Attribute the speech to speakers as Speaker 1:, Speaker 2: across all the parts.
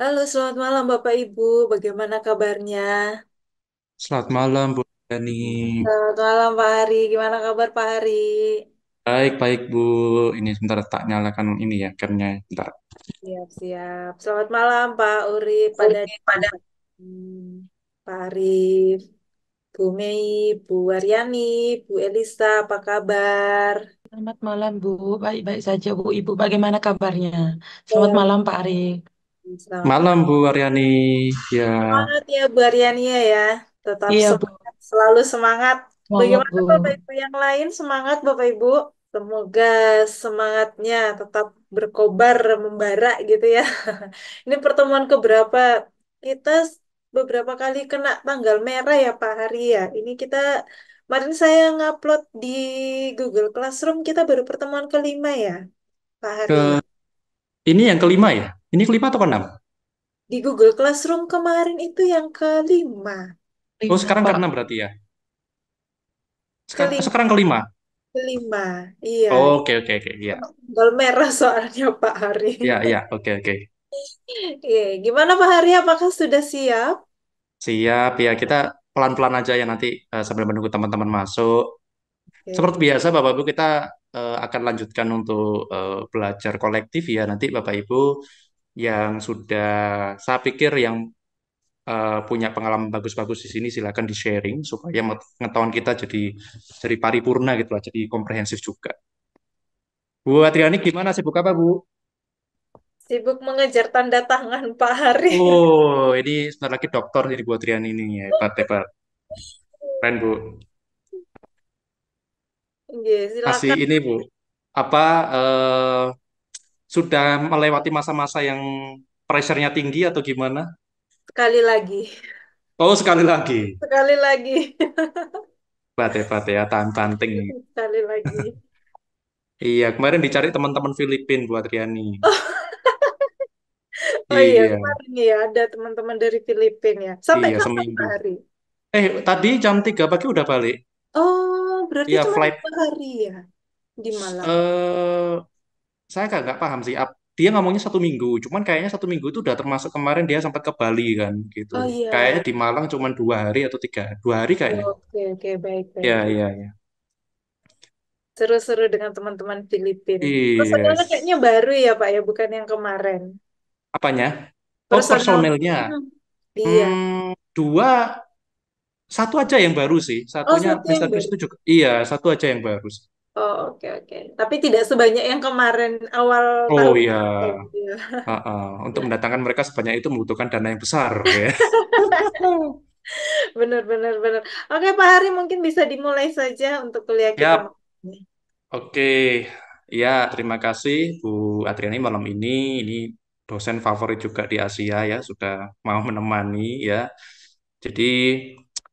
Speaker 1: Halo, selamat malam Bapak Ibu. Bagaimana kabarnya?
Speaker 2: Selamat malam, Bu Dani.
Speaker 1: Selamat malam Pak Hari. Gimana kabar Pak Hari?
Speaker 2: Baik, baik, Bu. Ini sebentar tak nyalakan ini ya, camnya. Bentar.
Speaker 1: Siap, siap. Selamat malam Pak Urip, pada Dani, Pada hmm, Pak Arif, Bu Mei, Bu Waryani, Bu Elisa, apa kabar? Selamat malam, Bu. Baik-baik saja, Bu. Ibu, bagaimana kabarnya? Selamat ya. malam, Pak Ari
Speaker 2: malam Bu Aryani. Ya. Semangat
Speaker 1: ya Bu Aryani ya. ya. Tetap iya, semangat, selalu semangat.
Speaker 2: semangat Bagaimana Bu. Bapak
Speaker 1: Ibu yang lain semangat Bapak Ibu? Semoga semangatnya tetap berkobar membara gitu ya. Ini pertemuan keberapa kita beberapa kali kena tanggal merah ya Pak Hari ya. Ini kita kemarin saya ngupload di Google Classroom kita baru pertemuan kelima ya Pak Hari. Ke,
Speaker 2: ini yang kelima ya? Ini kelima atau keenam?
Speaker 1: Di Google Classroom kemarin itu yang kelima. Oh, sekarang
Speaker 2: keenam berarti ya? Sekarang kelima. sekarang kelima.
Speaker 1: Kelima, iya. Oke, oke, oke, iya. Gol merah soalnya Pak Hari. Iya,
Speaker 2: iya, oke, oke.
Speaker 1: Iya, gimana Pak Hari? Apakah sudah siap?
Speaker 2: Siap, ya kita pelan-pelan aja ya nanti uh, sambil menunggu teman-teman masuk. Okay. Seperti biasa Bapak Ibu kita uh, akan lanjutkan untuk uh, belajar kolektif ya nanti Bapak Ibu yang sudah saya pikir yang uh, punya pengalaman bagus-bagus di sini silakan di sharing supaya pengetahuan kita jadi jadi paripurna gitu lah, jadi komprehensif juga. Bu Atriani gimana sibuk apa Bu?
Speaker 1: Sibuk mengejar tanda tangan Pak Hari.
Speaker 2: Oh, ini sebentar lagi dokter jadi Bu Atriani ini ya, Pak hebat. Keren Bu.
Speaker 1: Yeah, silakan. ini
Speaker 2: Bu, apa uh, sudah melewati masa-masa yang pressure-nya tinggi atau gimana?
Speaker 1: Sekali lagi.
Speaker 2: Oh, sekali lagi.
Speaker 1: Sekali lagi.
Speaker 2: Bate-bate ya, tahan banting.
Speaker 1: Sekali lagi.
Speaker 2: iya, kemarin dicari teman-teman Filipin buat Riani. oh iya, iya kemarin
Speaker 1: ya ada teman-teman dari Filipin ya. Sampai iya, kapan seminggu. hari?
Speaker 2: Eh, tadi jam 3 pagi udah balik.
Speaker 1: Oh, berarti ya, cuma flight. hari ya di Malang.
Speaker 2: Uh, saya agak nggak paham sih dia ngomongnya satu minggu cuman kayaknya satu minggu itu udah termasuk kemarin dia sempat ke Bali kan gitu oh, iya. kayaknya di Malang cuma dua hari atau tiga dua hari kayaknya
Speaker 1: oh, oke oke okay, baik baik ya ya ya seru-seru dengan teman-teman Filipina iya. yes. kayaknya baru ya Pak ya bukan yang kemarin
Speaker 2: apanya oh Personal. personelnya
Speaker 1: iya hmm,
Speaker 2: dua satu aja yang baru sih oh, satunya oh, satu Mr. Chris itu juga iya satu aja yang baru sih
Speaker 1: Oh, oke okay, oke. Okay. Tapi tidak sebanyak yang kemarin awal Oh tahun. iya. Uh,
Speaker 2: uh. Untuk iya. mendatangkan mereka sebanyak itu membutuhkan dana yang besar ya.
Speaker 1: benar benar benar. Oke, Pak Hari mungkin bisa dimulai saja untuk kuliah kita.
Speaker 2: Yap. Oke. Ya, terima kasih Bu Adriani malam ini. Ini dosen favorit juga di Asia ya, sudah mau menemani ya. Jadi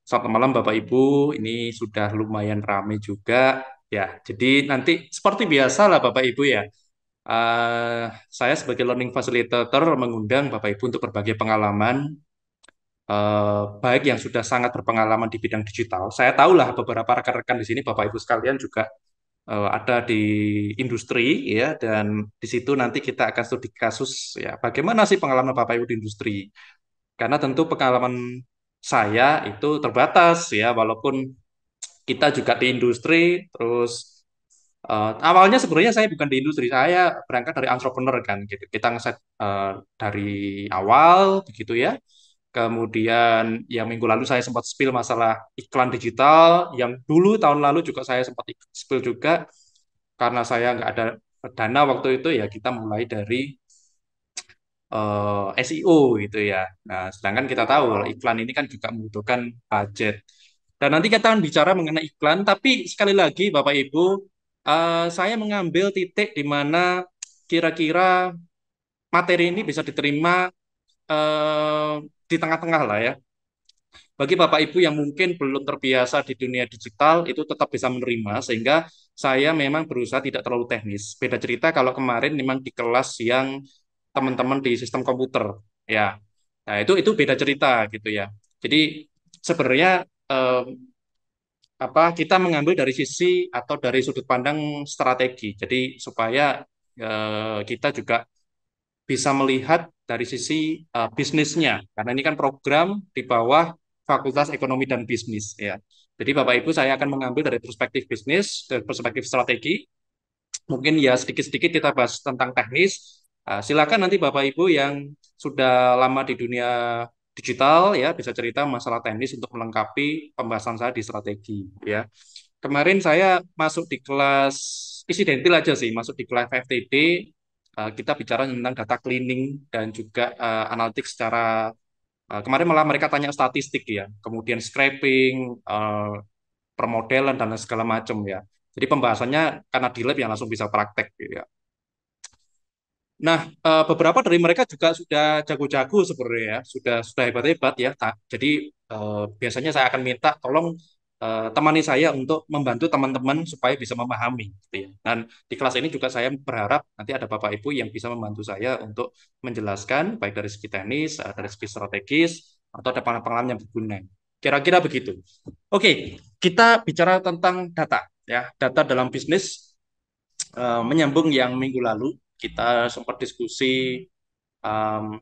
Speaker 2: Selamat malam Bapak Ibu, ini sudah lumayan ramai juga Ya, jadi nanti seperti biasa lah Bapak Ibu ya. Uh, saya sebagai learning facilitator mengundang Bapak Ibu untuk berbagai pengalaman uh, baik yang sudah sangat berpengalaman di bidang digital. Saya tahu lah beberapa rekan-rekan di sini Bapak Ibu sekalian juga uh, ada di industri ya dan di situ nanti kita akan studi kasus ya bagaimana sih pengalaman Bapak Ibu di industri. Karena tentu pengalaman saya itu terbatas ya walaupun kita juga di industri terus uh, awalnya sebenarnya saya bukan di industri saya berangkat dari entrepreneur kan gitu kita ngeset uh, dari awal begitu ya kemudian yang minggu lalu saya sempat spill masalah iklan digital yang dulu tahun lalu juga saya sempat spill juga karena saya nggak ada dana waktu itu ya kita mulai dari uh, eh, SEO gitu ya. Nah, sedangkan kita tahu iklan ini kan juga membutuhkan budget. Dan nanti kita akan bicara mengenai iklan, tapi sekali lagi Bapak Ibu, uh, saya mengambil titik di mana kira-kira materi ini bisa diterima uh, di tengah-tengah lah ya. Bagi Bapak Ibu yang mungkin belum terbiasa di dunia digital itu tetap bisa menerima sehingga saya memang berusaha tidak terlalu teknis. Beda cerita kalau kemarin memang di kelas yang teman-teman di sistem komputer ya. Nah, itu itu beda cerita gitu ya. Jadi sebenarnya um, apa kita mengambil dari sisi atau dari sudut pandang strategi. Jadi supaya uh, kita juga bisa melihat dari sisi uh, bisnisnya karena ini kan program di bawah Fakultas Ekonomi dan Bisnis ya. Jadi Bapak Ibu saya akan mengambil dari perspektif bisnis, dari perspektif strategi. Mungkin ya sedikit-sedikit kita bahas tentang teknis. Uh, silakan nanti Bapak Ibu yang sudah lama di dunia digital ya bisa cerita masalah teknis untuk melengkapi pembahasan saya di strategi ya. Kemarin saya masuk di kelas isidentil aja sih, masuk di kelas FTD eh, kita bicara tentang data cleaning dan juga uh, eh, analitik secara uh, kemarin malah mereka tanya statistik ya, kemudian scraping, uh, permodelan dan segala macam ya. Jadi pembahasannya karena di lab yang langsung bisa praktek ya. Nah, eh, beberapa dari mereka juga sudah jago-jago sebenarnya ya, sudah sudah hebat-hebat ya. Jadi eh, biasanya saya akan minta tolong eh, temani saya untuk membantu teman-teman supaya bisa memahami gitu ya. Dan di kelas ini juga saya berharap nanti ada Bapak Ibu yang bisa membantu saya untuk menjelaskan baik dari segi teknis, dari segi strategis atau ada pengalaman yang berguna. Kira-kira begitu. Oke, kita bicara tentang data ya, data dalam bisnis menyambung yang minggu lalu kita sempat diskusi um,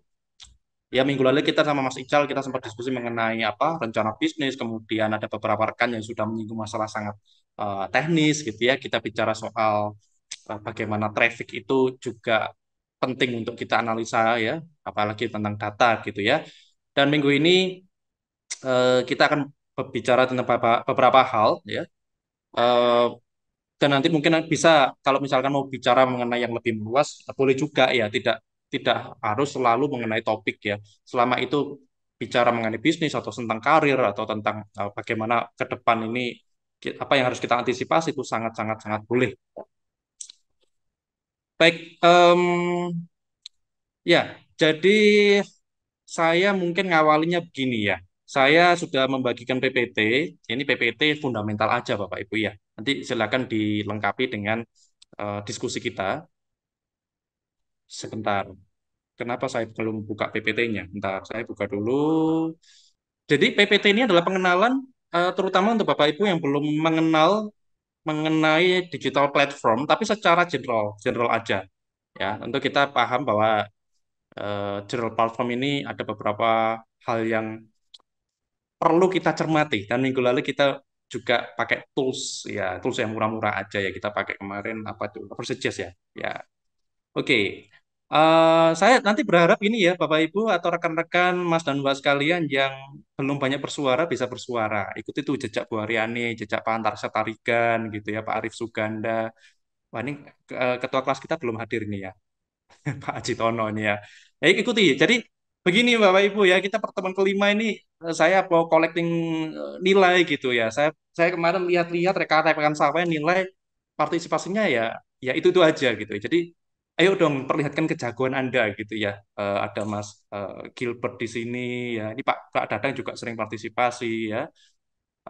Speaker 2: ya minggu lalu kita sama Mas Ical kita sempat diskusi mengenai apa rencana bisnis kemudian ada beberapa rekan yang sudah menyinggung masalah sangat uh, teknis gitu ya kita bicara soal uh, bagaimana traffic itu juga penting untuk kita analisa ya apalagi tentang data gitu ya dan minggu ini uh, kita akan berbicara tentang beberapa hal ya uh, dan nanti mungkin bisa kalau misalkan mau bicara mengenai yang lebih luas boleh juga ya tidak tidak harus selalu mengenai topik ya selama itu bicara mengenai bisnis atau tentang karir atau tentang uh, bagaimana ke depan ini apa yang harus kita antisipasi itu sangat sangat sangat boleh baik um, ya jadi saya mungkin ngawalinya begini ya saya sudah membagikan PPT ini PPT fundamental aja Bapak Ibu ya Nanti silakan dilengkapi dengan uh, diskusi kita. Sebentar. Kenapa saya belum buka PPT-nya? Bentar, saya buka dulu. Jadi PPT ini adalah pengenalan uh, terutama untuk Bapak Ibu yang belum mengenal mengenai digital platform, tapi secara general, general aja. Ya, untuk kita paham bahwa uh, general platform ini ada beberapa hal yang perlu kita cermati. Dan minggu lalu kita juga pakai tools ya tools yang murah-murah aja ya kita pakai kemarin apa tuh Versages ya ya oke okay. uh, eh, saya nanti berharap ini ya bapak ibu atau rekan-rekan mas dan mbak sekalian yang belum banyak bersuara bisa bersuara ikuti tuh jejak Bu Ariani jejak Pak Antar Setarigan gitu ya Pak Arif Suganda Wah, ini eh, ketua kelas kita belum hadir nih ya Pak Ajitono Tono nih ya. eh ikuti jadi begini Bapak Ibu ya, kita pertemuan kelima ini eh, saya mau collecting eh, nilai gitu ya. Saya saya kemarin lihat-lihat rekan-rekan saya nilai partisipasinya ya ya itu itu aja gitu. Jadi ayo dong perlihatkan kejagoan Anda gitu ya. Uh, ada Mas uh, Gilbert di sini ya. Ini Pak Pak Dadang juga sering partisipasi ya.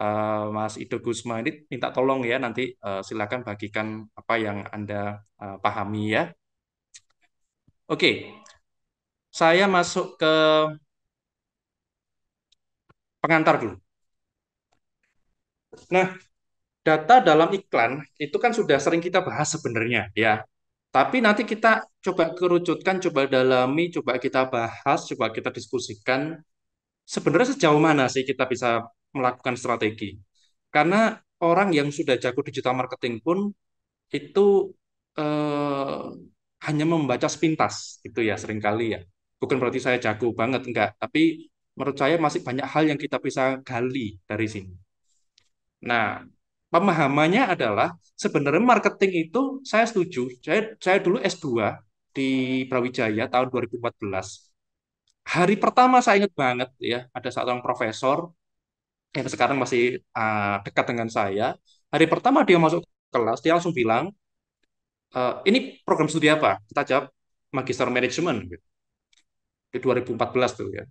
Speaker 2: Uh, Mas Ido Gusma ini minta tolong ya nanti uh, silakan bagikan apa yang Anda uh, pahami ya. Oke, okay saya masuk ke pengantar dulu. Nah, data dalam iklan itu kan sudah sering kita bahas sebenarnya ya. Tapi nanti kita coba kerucutkan, coba dalami, coba kita bahas, coba kita diskusikan sebenarnya sejauh mana sih kita bisa melakukan strategi. Karena orang yang sudah jago digital marketing pun itu eh, hanya membaca sepintas gitu ya seringkali ya bukan berarti saya jago banget enggak tapi menurut saya masih banyak hal yang kita bisa gali dari sini nah pemahamannya adalah sebenarnya marketing itu saya setuju saya saya dulu S2 di Brawijaya tahun 2014 hari pertama saya ingat banget ya ada seorang profesor yang sekarang masih uh, dekat dengan saya hari pertama dia masuk kelas dia langsung bilang e, ini program studi apa kita jawab magister Management. gitu di 2014 tuh ya.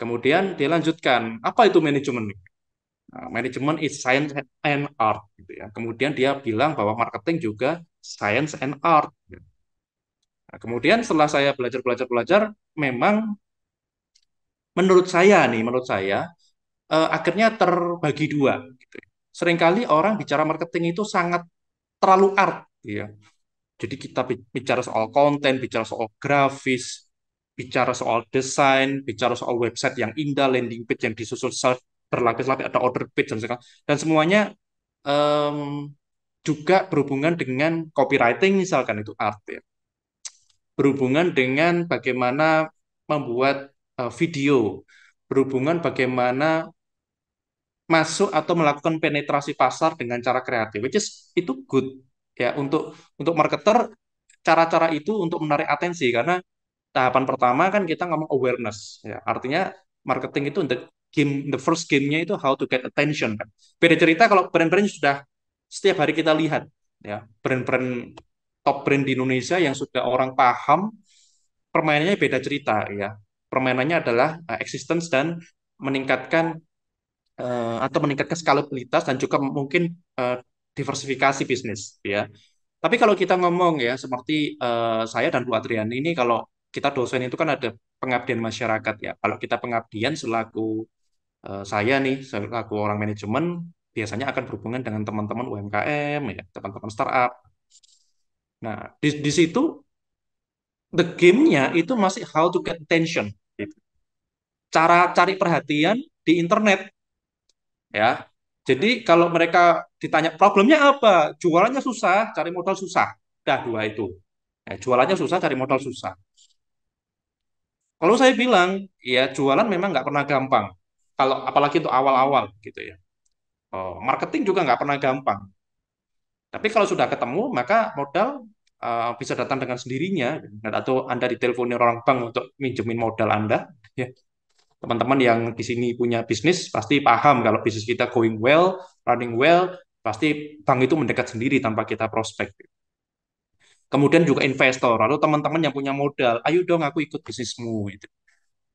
Speaker 2: Kemudian dilanjutkan, apa itu manajemen? Nah, manajemen is science and art gitu ya. Kemudian dia bilang bahwa marketing juga science and art. Gitu. Nah, kemudian setelah saya belajar belajar belajar, memang menurut saya nih, menurut saya eh, akhirnya terbagi dua. Gitu. Ya. Seringkali orang bicara marketing itu sangat terlalu art, gitu ya. Jadi kita bicara soal konten, bicara soal grafis, bicara soal desain, bicara soal website yang indah, landing page yang disusul self berlapis-lapis, ada order page dan segala dan semuanya um, juga berhubungan dengan copywriting misalkan itu art ya. berhubungan dengan bagaimana membuat uh, video, berhubungan bagaimana masuk atau melakukan penetrasi pasar dengan cara kreatif, which is itu good ya untuk untuk marketer cara-cara itu untuk menarik atensi karena tahapan pertama kan kita ngomong awareness ya artinya marketing itu untuk game the first gamenya itu how to get attention kan beda cerita kalau brand-brand sudah setiap hari kita lihat ya brand-brand top brand di Indonesia yang sudah orang paham permainannya beda cerita ya permainannya adalah uh, existence dan meningkatkan uh, atau meningkatkan skalabilitas dan juga mungkin uh, diversifikasi bisnis ya tapi kalau kita ngomong ya seperti uh, saya dan Bu Adrian ini kalau kita dosen itu kan ada pengabdian masyarakat ya. Kalau kita pengabdian selaku uh, saya nih, selaku orang manajemen, biasanya akan berhubungan dengan teman-teman UMKM, ya, teman-teman startup. Nah, di, di situ the game-nya itu masih how to get attention. Gitu. Cara cari perhatian di internet. ya. Jadi kalau mereka ditanya problemnya apa, jualannya susah, cari modal susah. Dah dua itu. Ya, jualannya susah, cari modal susah. Kalau saya bilang, ya jualan memang nggak pernah gampang. Kalau apalagi untuk awal-awal gitu ya. Oh, marketing juga nggak pernah gampang. Tapi kalau sudah ketemu, maka modal uh, bisa datang dengan sendirinya. Atau Anda diteleponi orang bank untuk minjemin modal Anda. Ya. Teman-teman yang di sini punya bisnis pasti paham kalau bisnis kita going well, running well, pasti bank itu mendekat sendiri tanpa kita prospek. Kemudian juga investor atau teman-teman yang punya modal, ayo dong aku ikut bisnismu gitu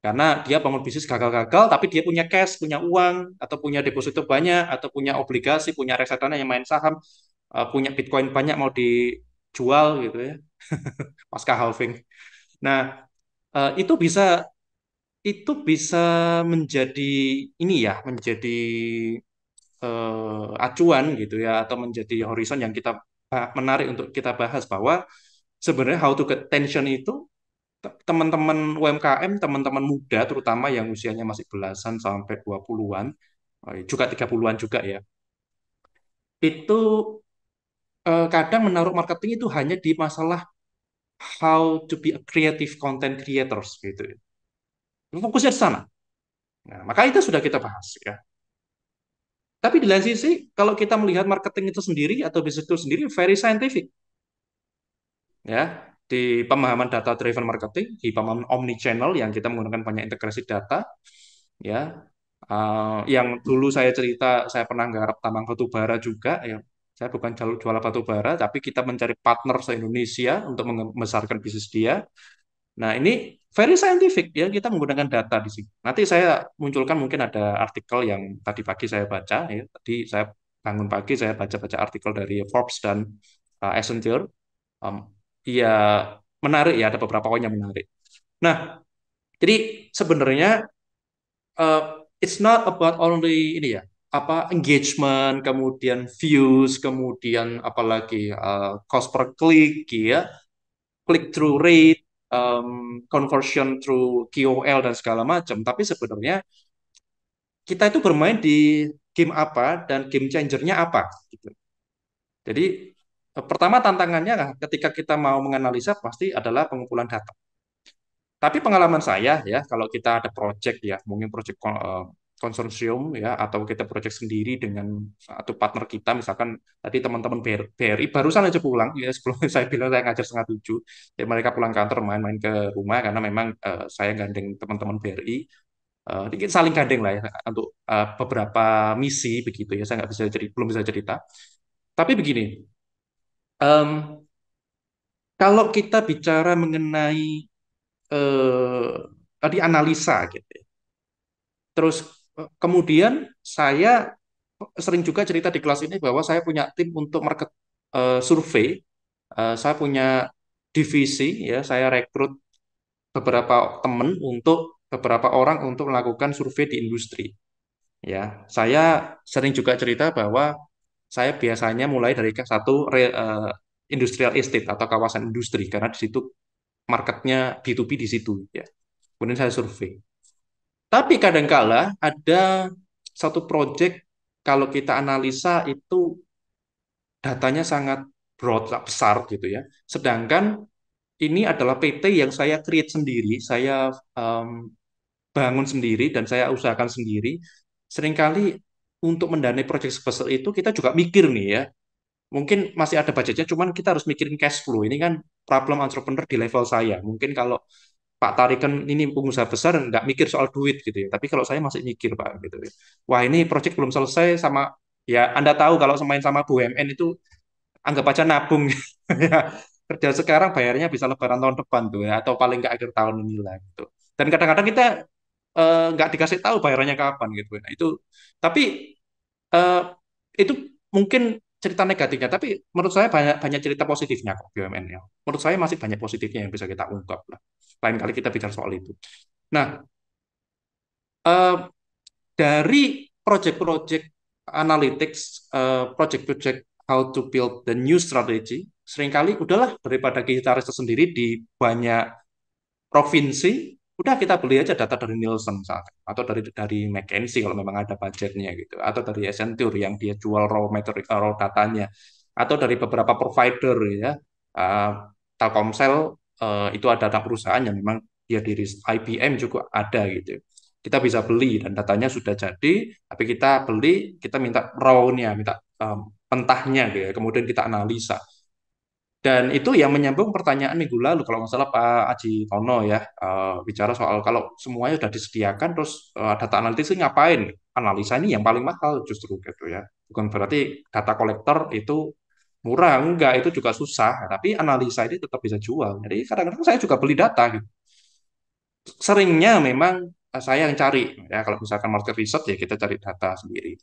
Speaker 2: Karena dia bangun bisnis gagal-gagal, tapi dia punya cash, punya uang, atau punya deposito banyak, atau punya obligasi, punya reksadana yang main saham, eh, punya bitcoin banyak mau dijual gitu ya, pasca halving. Nah, eh, itu bisa itu bisa menjadi ini ya menjadi uh, acuan gitu ya atau menjadi horizon yang kita Eh, menarik untuk kita bahas bahwa sebenarnya how to get tension itu teman-teman UMKM, teman-teman muda terutama yang usianya masih belasan sampai 20-an, eh, juga 30-an juga ya. Itu eh, kadang menaruh marketing itu hanya di masalah how to be a creative content creators gitu. Ya. Fokusnya di sana. Nah, maka itu sudah kita bahas ya. Tapi di lain sisi, kalau kita melihat marketing itu sendiri atau bisnis itu sendiri, very scientific. Ya, di pemahaman data driven marketing, di pemahaman omni channel yang kita menggunakan banyak integrasi data, ya, uh, yang dulu saya cerita, saya pernah garap tambang batu bara juga, ya, saya bukan jual, jual batu bara, tapi kita mencari partner se-Indonesia untuk membesarkan bisnis dia. Nah, ini very scientific ya kita menggunakan data di sini. Nanti saya munculkan mungkin ada artikel yang tadi pagi saya baca ya. Tadi saya bangun pagi saya baca-baca artikel dari Forbes dan uh, Accenture. Um, ya menarik ya ada beberapa poin yang menarik. Nah, jadi sebenarnya uh, it's not about only ini ya apa engagement kemudian views kemudian apalagi uh, cost per click ya click through rate um, conversion through KOL dan segala macam. Tapi sebenarnya kita itu bermain di game apa dan game changernya apa. Gitu. Jadi eh, pertama tantangannya ketika kita mau menganalisa pasti adalah pengumpulan data. Tapi pengalaman saya ya kalau kita ada project ya mungkin project eh, konsorsium ya atau kita project sendiri dengan satu partner kita misalkan tadi teman-teman BRI barusan aja pulang ya sebelum saya bilang saya ngajar setengah tujuh ya mereka pulang kantor main-main ke rumah karena memang uh, saya gandeng teman-teman BRI uh, eh, saling gandeng lah ya untuk uh, beberapa misi begitu ya saya nggak bisa cerita belum bisa cerita tapi begini um, kalau kita bicara mengenai uh, tadi analisa gitu ya. terus kemudian saya sering juga cerita di kelas ini bahwa saya punya tim untuk market uh, survei. Uh, saya punya divisi ya, saya rekrut beberapa teman untuk beberapa orang untuk melakukan survei di industri. Ya, saya sering juga cerita bahwa saya biasanya mulai dari satu uh, industrial estate atau kawasan industri karena di situ marketnya B2B di situ ya. Kemudian saya survei. Tapi kadangkala ada satu proyek kalau kita analisa itu datanya sangat broad, besar gitu ya. Sedangkan ini adalah PT yang saya create sendiri, saya um, bangun sendiri dan saya usahakan sendiri. Seringkali untuk mendanai proyek sebesar itu kita juga mikir nih ya. Mungkin masih ada budgetnya, cuman kita harus mikirin cash flow. Ini kan problem entrepreneur di level saya. Mungkin kalau Pak Tarikan ini pengusaha besar nggak mikir soal duit gitu ya. Tapi kalau saya masih mikir Pak gitu ya. Wah ini proyek belum selesai sama ya Anda tahu kalau semain sama BUMN itu anggap aja nabung ya. kerja sekarang bayarnya bisa lebaran tahun depan tuh ya atau paling nggak akhir tahun ini lah gitu. Dan kadang-kadang kita eh, nggak dikasih tahu bayarannya kapan gitu. Nah, itu tapi eh, itu mungkin cerita negatifnya, tapi menurut saya banyak banyak cerita positifnya kok BUMN ya. Menurut saya masih banyak positifnya yang bisa kita ungkap lah lain kali kita bicara soal itu. Nah, eh, dari project-project analytics, proyek eh, project-project how to build the new strategy, seringkali udahlah daripada kita riset sendiri di banyak provinsi, udah kita beli aja data dari Nielsen misalkan, atau dari dari McKinsey kalau memang ada budgetnya gitu, atau dari Accenture yang dia jual raw metric, raw datanya, atau dari beberapa provider ya, uh, Telkomsel Eh, itu ada data perusahaan yang memang dia diri IBM juga ada gitu. Kita bisa beli dan datanya sudah jadi, tapi kita beli, kita minta raw-nya, minta um, pentahnya gitu ya. Kemudian kita analisa. Dan itu yang menyambung pertanyaan minggu lalu kalau nggak salah Pak Aji Tono ya uh, bicara soal kalau semuanya sudah disediakan terus uh, data analitis ngapain? Analisa ini yang paling mahal justru gitu ya. Bukan berarti data kolektor itu murah enggak itu juga susah nah, tapi analisa ini tetap bisa jual jadi kadang-kadang saya juga beli data gitu seringnya memang eh, saya yang cari ya kalau misalkan market research ya kita cari data sendiri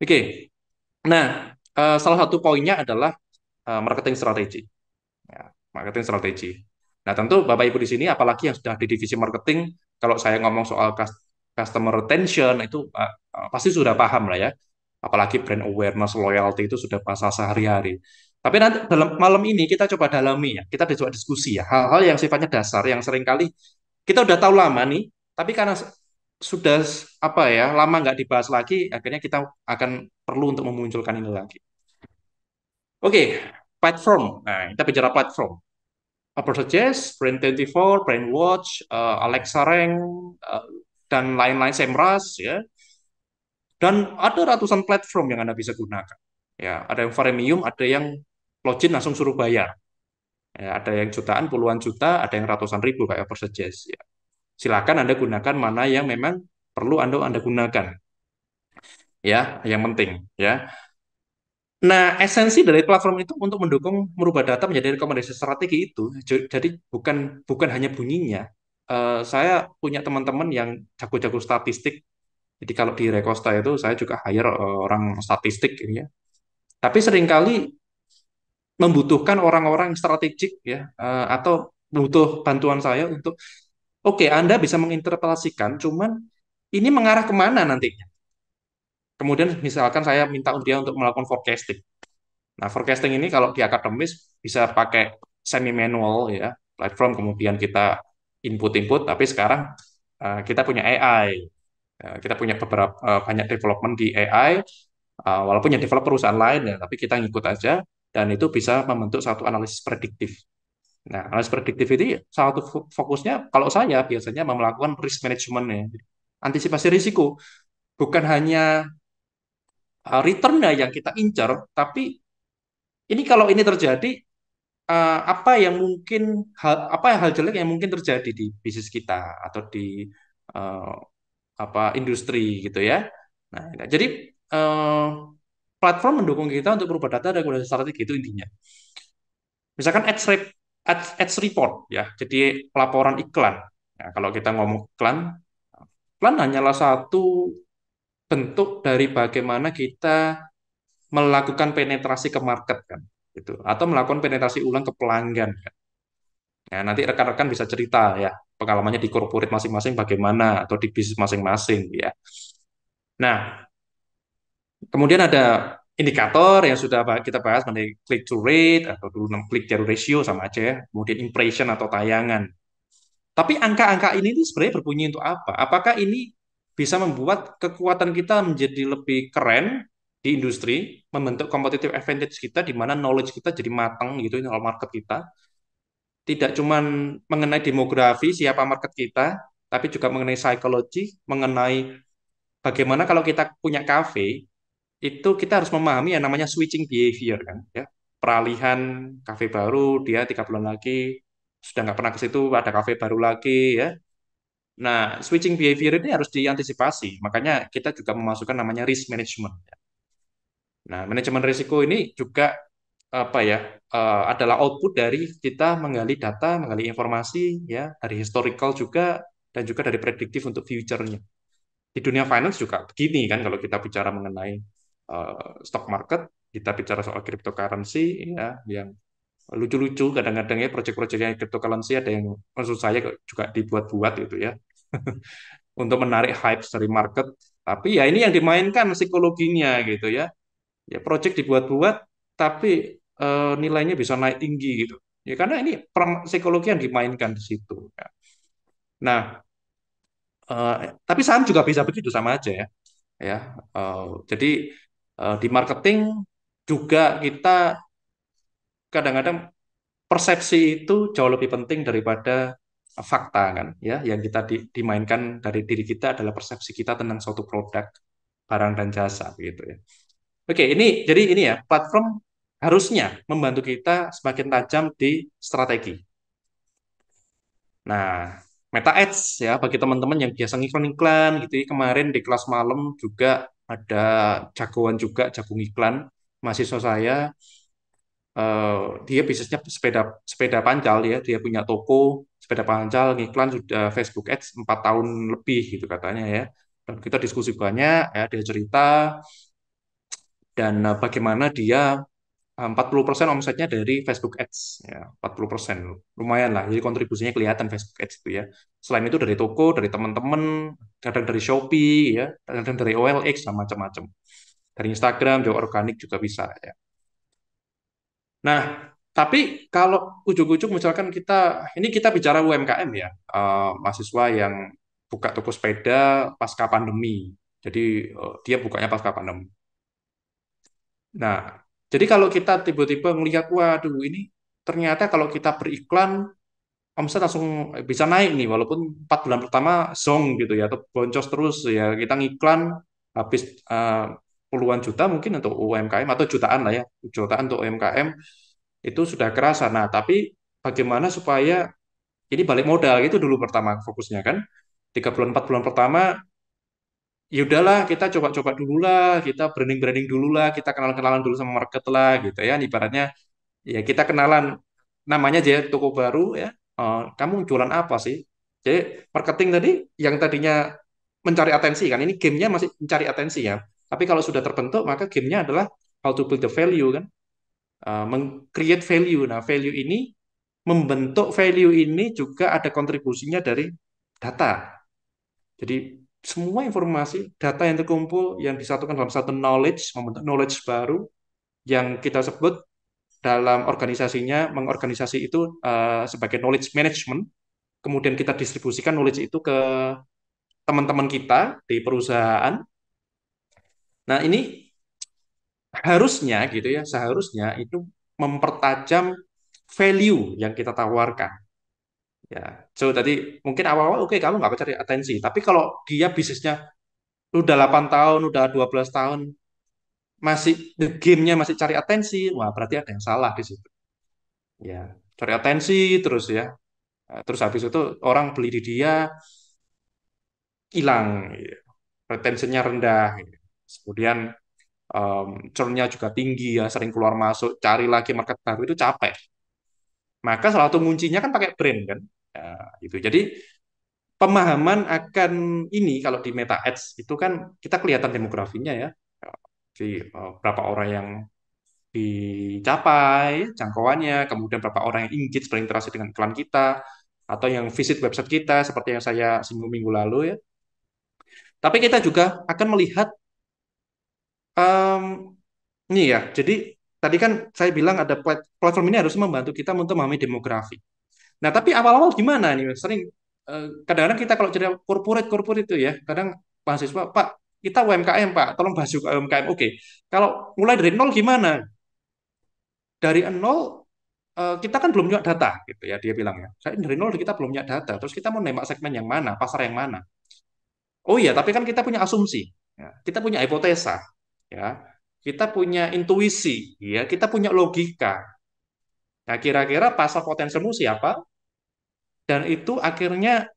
Speaker 2: oke okay. nah eh, salah satu poinnya adalah eh, marketing strategi ya, marketing strategi nah tentu bapak ibu di sini apalagi yang sudah di divisi marketing kalau saya ngomong soal customer retention itu pasti sudah paham lah ya apalagi brand awareness loyalty itu sudah pasal sehari-hari tapi nanti dalam malam ini kita coba dalami ya kita coba diskusi ya hal-hal yang sifatnya dasar yang seringkali kita udah tahu lama nih tapi karena sudah apa ya lama nggak dibahas lagi akhirnya kita akan perlu untuk memunculkan ini lagi oke okay, platform nah kita bicara platform Apple Suggest, Brand 24, Brand Watch, uh, Alexa Rank, uh, eh, dan lain-lain Semras ya dan ada ratusan platform yang Anda bisa gunakan. Ya, ada yang premium, ada yang login langsung suruh bayar. Ya, ada yang jutaan, puluhan juta, ada yang ratusan ribu kayak Oversuggest. Ya. Silakan Anda gunakan mana yang memang perlu Anda Anda gunakan. Ya, yang penting, ya. Nah, esensi dari platform itu untuk mendukung merubah data menjadi rekomendasi strategi itu. Jadi bukan bukan hanya bunyinya. Uh, saya punya teman-teman yang jago-jago statistik jadi kalau di Rekosta itu saya juga hire eh, orang statistik gitu ya. Tapi seringkali membutuhkan orang-orang strategik ya eh, atau butuh bantuan saya untuk oke okay, Anda bisa menginterpretasikan. cuman ini mengarah kemana nantinya kemudian misalkan saya minta dia untuk melakukan forecasting nah forecasting ini kalau di akademis bisa pakai semi manual ya platform kemudian kita input-input tapi sekarang eh, kita punya AI Ya, kita punya beberapa uh, banyak development di AI, uh, eh, walaupun yang develop perusahaan lain ya, tapi kita ngikut aja dan itu bisa membentuk satu analisis prediktif. Nah, analisis prediktif ini salah satu fokusnya kalau saya biasanya melakukan risk management ya, antisipasi risiko, bukan hanya uh, eh, returnnya yang kita incer, tapi ini kalau ini terjadi apa yang mungkin hal apa hal jelek yang mungkin terjadi di bisnis kita atau di apa industri gitu ya. Nah, jadi eh, platform mendukung kita untuk berupa data dan kualitas strategi itu intinya. Misalkan ads, rep, ads, ads report ya, jadi laporan iklan. Nah, kalau kita ngomong iklan, iklan hanyalah satu bentuk dari bagaimana kita melakukan penetrasi ke market kan, gitu. Atau melakukan penetrasi ulang ke pelanggan kan. Nah, nanti rekan-rekan bisa cerita ya pengalamannya di korporat masing-masing bagaimana atau di bisnis masing-masing ya. Nah, kemudian ada indikator yang sudah kita bahas mengenai click to rate atau dulu 6 click to ratio sama aja ya, kemudian impression atau tayangan. Tapi angka-angka ini tuh sebenarnya berbunyi untuk apa? Apakah ini bisa membuat kekuatan kita menjadi lebih keren di industri, membentuk competitive advantage kita di mana knowledge kita jadi matang gitu, ini market kita, tidak cuma mengenai demografi siapa market kita, tapi juga mengenai psikologi, mengenai bagaimana kalau kita punya kafe itu kita harus memahami yang namanya switching behavior kan ya peralihan kafe baru dia tiga bulan lagi sudah nggak pernah ke situ ada kafe baru lagi ya nah switching behavior ini harus diantisipasi makanya kita juga memasukkan namanya risk management ya. nah manajemen risiko ini juga apa ya uh, adalah output dari kita menggali data, menggali informasi ya dari historical juga dan juga dari prediktif untuk future-nya. Di dunia finance juga begini kan kalau kita bicara mengenai uh, stock market, kita bicara soal cryptocurrency ya yang lucu-lucu kadang-kadang ya proyek-proyek yang cryptocurrency ada yang maksud saya juga dibuat-buat gitu ya untuk menarik hype dari market tapi ya ini yang dimainkan psikologinya gitu ya ya project dibuat-buat tapi uh, nilainya bisa naik tinggi gitu. Ya karena ini psikologi yang dimainkan di situ. Ya. Nah, uh, tapi saham juga bisa begitu sama aja ya. Ya, uh, jadi uh, di marketing juga kita kadang-kadang persepsi itu jauh lebih penting daripada fakta kan ya yang kita di, dimainkan dari diri kita adalah persepsi kita tentang suatu produk barang dan jasa gitu ya oke ini jadi ini ya platform harusnya membantu kita semakin tajam di strategi. Nah, meta ads ya bagi teman-teman yang biasa ngiklan-iklan gitu ya. kemarin di kelas malam juga ada jagoan juga jago iklan mahasiswa saya uh, dia bisnisnya sepeda sepeda pancal ya dia punya toko sepeda pancal ngiklan sudah Facebook Ads 4 tahun lebih gitu katanya ya dan kita diskusi banyak ya dia cerita dan eh, bagaimana dia 40% eh, omsetnya dari Facebook Ads ya 40% lumayan lah jadi kontribusinya kelihatan Facebook Ads itu ya selain itu dari toko dari teman-teman kadang dari Shopee ya kadang dari OLX dan macam-macam dari Instagram juga organik juga bisa ya nah tapi kalau ujung-ujung misalkan kita ini kita bicara UMKM ya uh, mahasiswa yang buka toko sepeda pasca pandemi jadi uh, dia bukanya pasca pandemi nah jadi kalau kita tiba-tiba melihat, waduh ini ternyata kalau kita beriklan, omset langsung eh, bisa naik nih, walaupun 4 bulan pertama song gitu ya, atau boncos terus ya, kita ngiklan habis uh, puluhan juta mungkin untuk UMKM atau jutaan lah ya, jutaan untuk UMKM itu sudah kerasa. Nah, tapi bagaimana supaya ini balik modal itu dulu pertama fokusnya kan. Tiga bulan empat bulan pertama ya udahlah kita coba-coba dulu lah, kita branding-branding dulu lah, kita kenalan-kenalan dulu sama market lah gitu ya. Ibaratnya ya kita kenalan namanya aja toko baru ya. Eh, kamu jualan apa sih? Jadi marketing tadi yang tadinya mencari atensi kan, ini gamenya masih mencari atensi ya. Tapi kalau sudah terbentuk maka gamenya adalah how to build the value kan, eh, mengcreate value. Nah value ini membentuk value ini juga ada kontribusinya dari data. Jadi semua informasi, data yang terkumpul, yang disatukan dalam satu knowledge, membentuk knowledge baru, yang kita sebut dalam organisasinya, mengorganisasi itu uh, sebagai knowledge management, kemudian kita distribusikan knowledge itu ke teman-teman kita di perusahaan. Nah ini harusnya gitu ya, seharusnya itu mempertajam value yang kita tawarkan. Ya, so tadi mungkin awal-awal oke okay, kamu nggak cari atensi, tapi kalau dia bisnisnya udah 8 tahun, udah 12 tahun masih the nya masih cari atensi, wah berarti ada yang salah di situ. Ya, cari atensi terus ya. Eh, terus habis itu orang beli di dia hilang, ya. retensinya rendah. Iya. Kemudian um, churn-nya juga tinggi ya, sering keluar masuk, cari lagi market baru itu capek. Maka salah satu kuncinya kan pakai brand kan. ya, itu. Jadi pemahaman akan ini kalau di meta ads itu kan kita kelihatan demografinya ya. si eh, berapa orang yang dicapai jangkauannya, kemudian berapa orang yang engage berinteraksi dengan klan kita atau yang visit website kita seperti yang saya singgung minggu lalu ya. Tapi kita juga akan melihat um, ini ya. Jadi Tadi kan saya bilang ada platform ini harus membantu kita untuk memahami demografi. Nah, tapi awal-awal gimana nih? Sering eh, kadang-kadang kita kalau cerita corporate corporate itu ya, kadang mahasiswa, Pak, kita UMKM, Pak, tolong bahas juga UMKM. Oke, kalau mulai dari nol gimana? Dari nol eh, kita kan belum punya data gitu ya dia bilang ya saya dari nol kita belum punya data terus kita mau nembak segmen yang mana pasar yang mana oh iya tapi kan kita punya asumsi ya. kita punya hipotesa ya kita punya intuisi, ya, kita punya logika. Nah, kira-kira pasar potensialmu siapa? Dan itu akhirnya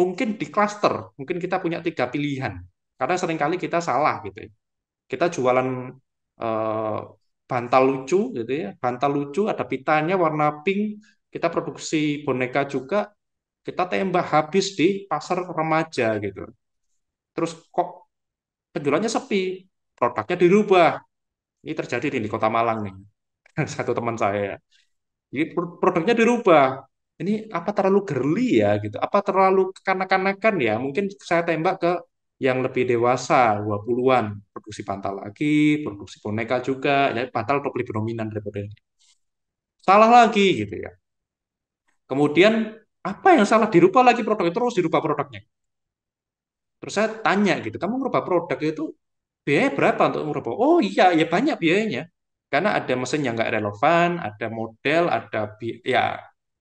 Speaker 2: mungkin di cluster, mungkin kita punya tiga pilihan. Karena seringkali kita salah gitu. Ya. Kita jualan eh, bantal lucu gitu ya, bantal lucu ada pitanya warna pink, kita produksi boneka juga, kita tembak habis di pasar remaja gitu. Terus kok penjualannya sepi, produknya dirubah. Ini terjadi di, kota Malang nih. Satu teman saya. Jadi produknya dirubah. Ini apa terlalu gerli ya gitu? Apa terlalu kekanak kanakan ya? Mungkin saya tembak ke yang lebih dewasa, 20-an, produksi pantal lagi, produksi boneka juga, ya bantal untuk lebih dominan daripada ini. Salah lagi gitu ya. Kemudian apa yang salah dirubah lagi produk itu terus dirubah produknya. Terus saya tanya gitu, kamu merubah produk itu biaya berapa untuk merubah Oh iya, ya banyak biayanya. Karena ada mesin yang nggak relevan, ada model, ada ya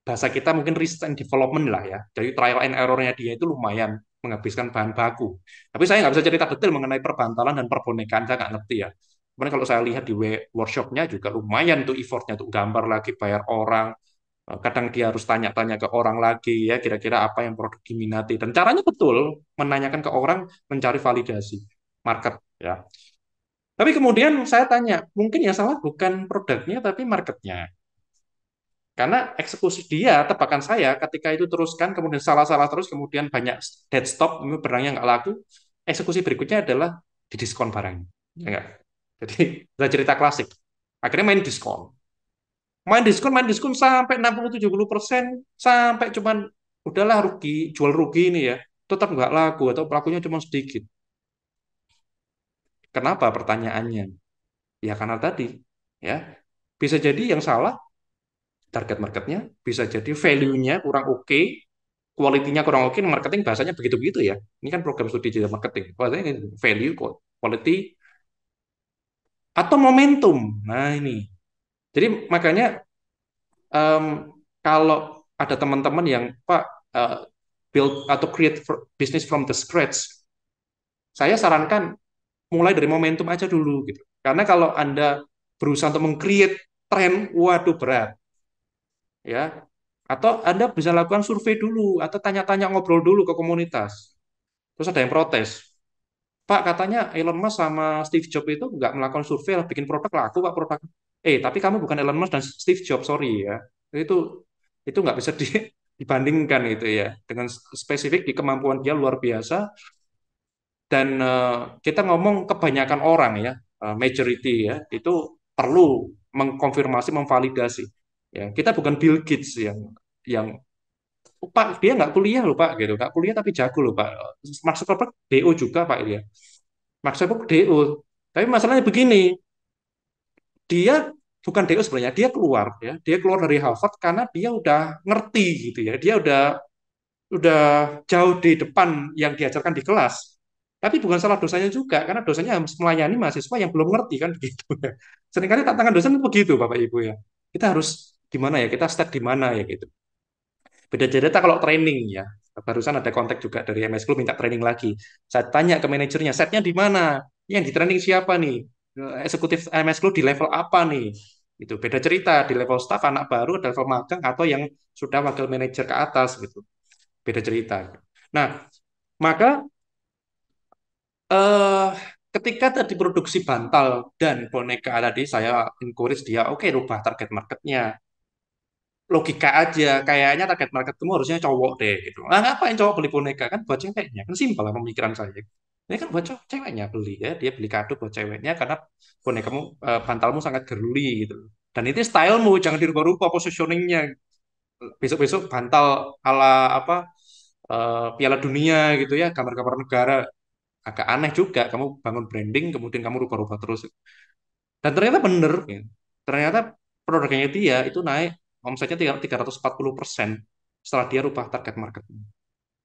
Speaker 2: bahasa kita mungkin research and development lah ya. Jadi trial and errornya dia itu lumayan menghabiskan bahan baku. Tapi saya nggak bisa cerita detail mengenai perbantalan dan perbonekaan, saya nggak ngerti ya. Kemudian kalau saya lihat di workshopnya juga lumayan tuh effortnya untuk gambar lagi, bayar orang, eh, kadang dia harus tanya-tanya ke orang lagi ya kira-kira apa yang produk diminati dan caranya betul menanyakan ke orang mencari validasi market ya. Tapi kemudian saya tanya, mungkin yang salah bukan produknya tapi marketnya. Karena eksekusi dia, tebakan saya, ketika itu teruskan, kemudian salah-salah terus, kemudian banyak dead stop, barangnya nggak laku, eksekusi berikutnya adalah didiskon barangnya. Ya enggak? Jadi, ada cerita klasik. Akhirnya main diskon. Main diskon, main diskon sampai 60-70%, sampai cuman udahlah rugi, jual rugi ini ya, tetap nggak laku, atau pelakunya cuma sedikit. Kenapa pertanyaannya? Ya karena tadi ya bisa jadi yang salah target marketnya, bisa jadi value-nya kurang oke, okay, kualitinya kurang oke, okay, marketing bahasanya begitu-begitu ya. Ini kan program studi digital marketing. Bahasanya value, quality, atau momentum. Nah ini. Jadi makanya um, kalau ada teman-teman yang Pak uh, build atau create for business from the scratch, saya sarankan mulai dari momentum aja dulu gitu. Karena kalau Anda berusaha untuk mengcreate tren, waduh berat. Ya. Atau Anda bisa lakukan survei dulu atau tanya-tanya ngobrol dulu ke komunitas. Terus ada yang protes. Pak, katanya Elon Musk sama Steve Jobs itu nggak melakukan survei, bikin produk laku, Pak, produk. Eh, tapi kamu bukan Elon Musk dan Steve Jobs, sorry ya. Itu itu nggak bisa di, dibandingkan itu ya. Dengan spesifik di kemampuan dia luar biasa, dan eh, kita ngomong kebanyakan orang ya uh, majority ya itu perlu mengkonfirmasi memvalidasi ya kita bukan Bill Gates yang yang oh, pak dia nggak kuliah loh pak gitu nggak kuliah tapi jago loh pak Mark Zuckerberg DO juga pak dia Mark Zuckerberg DO tapi masalahnya begini dia bukan DO sebenarnya dia keluar ya dia keluar dari Harvard karena dia udah ngerti gitu ya dia udah udah jauh di depan yang diajarkan di kelas tapi bukan salah dosanya juga, karena dosanya harus melayani mahasiswa yang belum ngerti kan begitu. Ya. Seringkali tantangan dosen itu begitu, Bapak Ibu ya. Kita harus gimana ya, kita step di mana ya gitu. Beda cerita kalau training ya. Barusan ada kontak juga dari MS Club minta training lagi. Saya tanya ke manajernya, setnya di mana? Yang di training siapa nih? Eh, eksekutif MS Club di level apa nih? Itu beda cerita di level staff anak baru, ada level magang atau yang sudah wakil manajer ke atas gitu. Beda cerita. Nah, maka Uh, ketika tadi produksi bantal dan boneka ada di saya encourage dia, oke okay, rubah target marketnya. Logika aja, kayaknya target market kamu harusnya cowok deh gitu. Nah, ngapain cowok beli boneka kan buat ceweknya? Kan simpel lah pemikiran saya. Ini kan buat cowok, ceweknya beli ya, dia beli kado buat ceweknya karena bonekamu uh, bantalmu sangat girly gitu. Dan itu stylemu, jangan dirubah-rubah positioningnya. Besok-besok bantal ala apa uh, Piala Dunia gitu ya, gambar-gambar negara agak aneh juga kamu bangun branding kemudian kamu rubah-rubah terus dan ternyata bener ya. ternyata produknya dia itu naik omsetnya 340 persen setelah dia rubah target market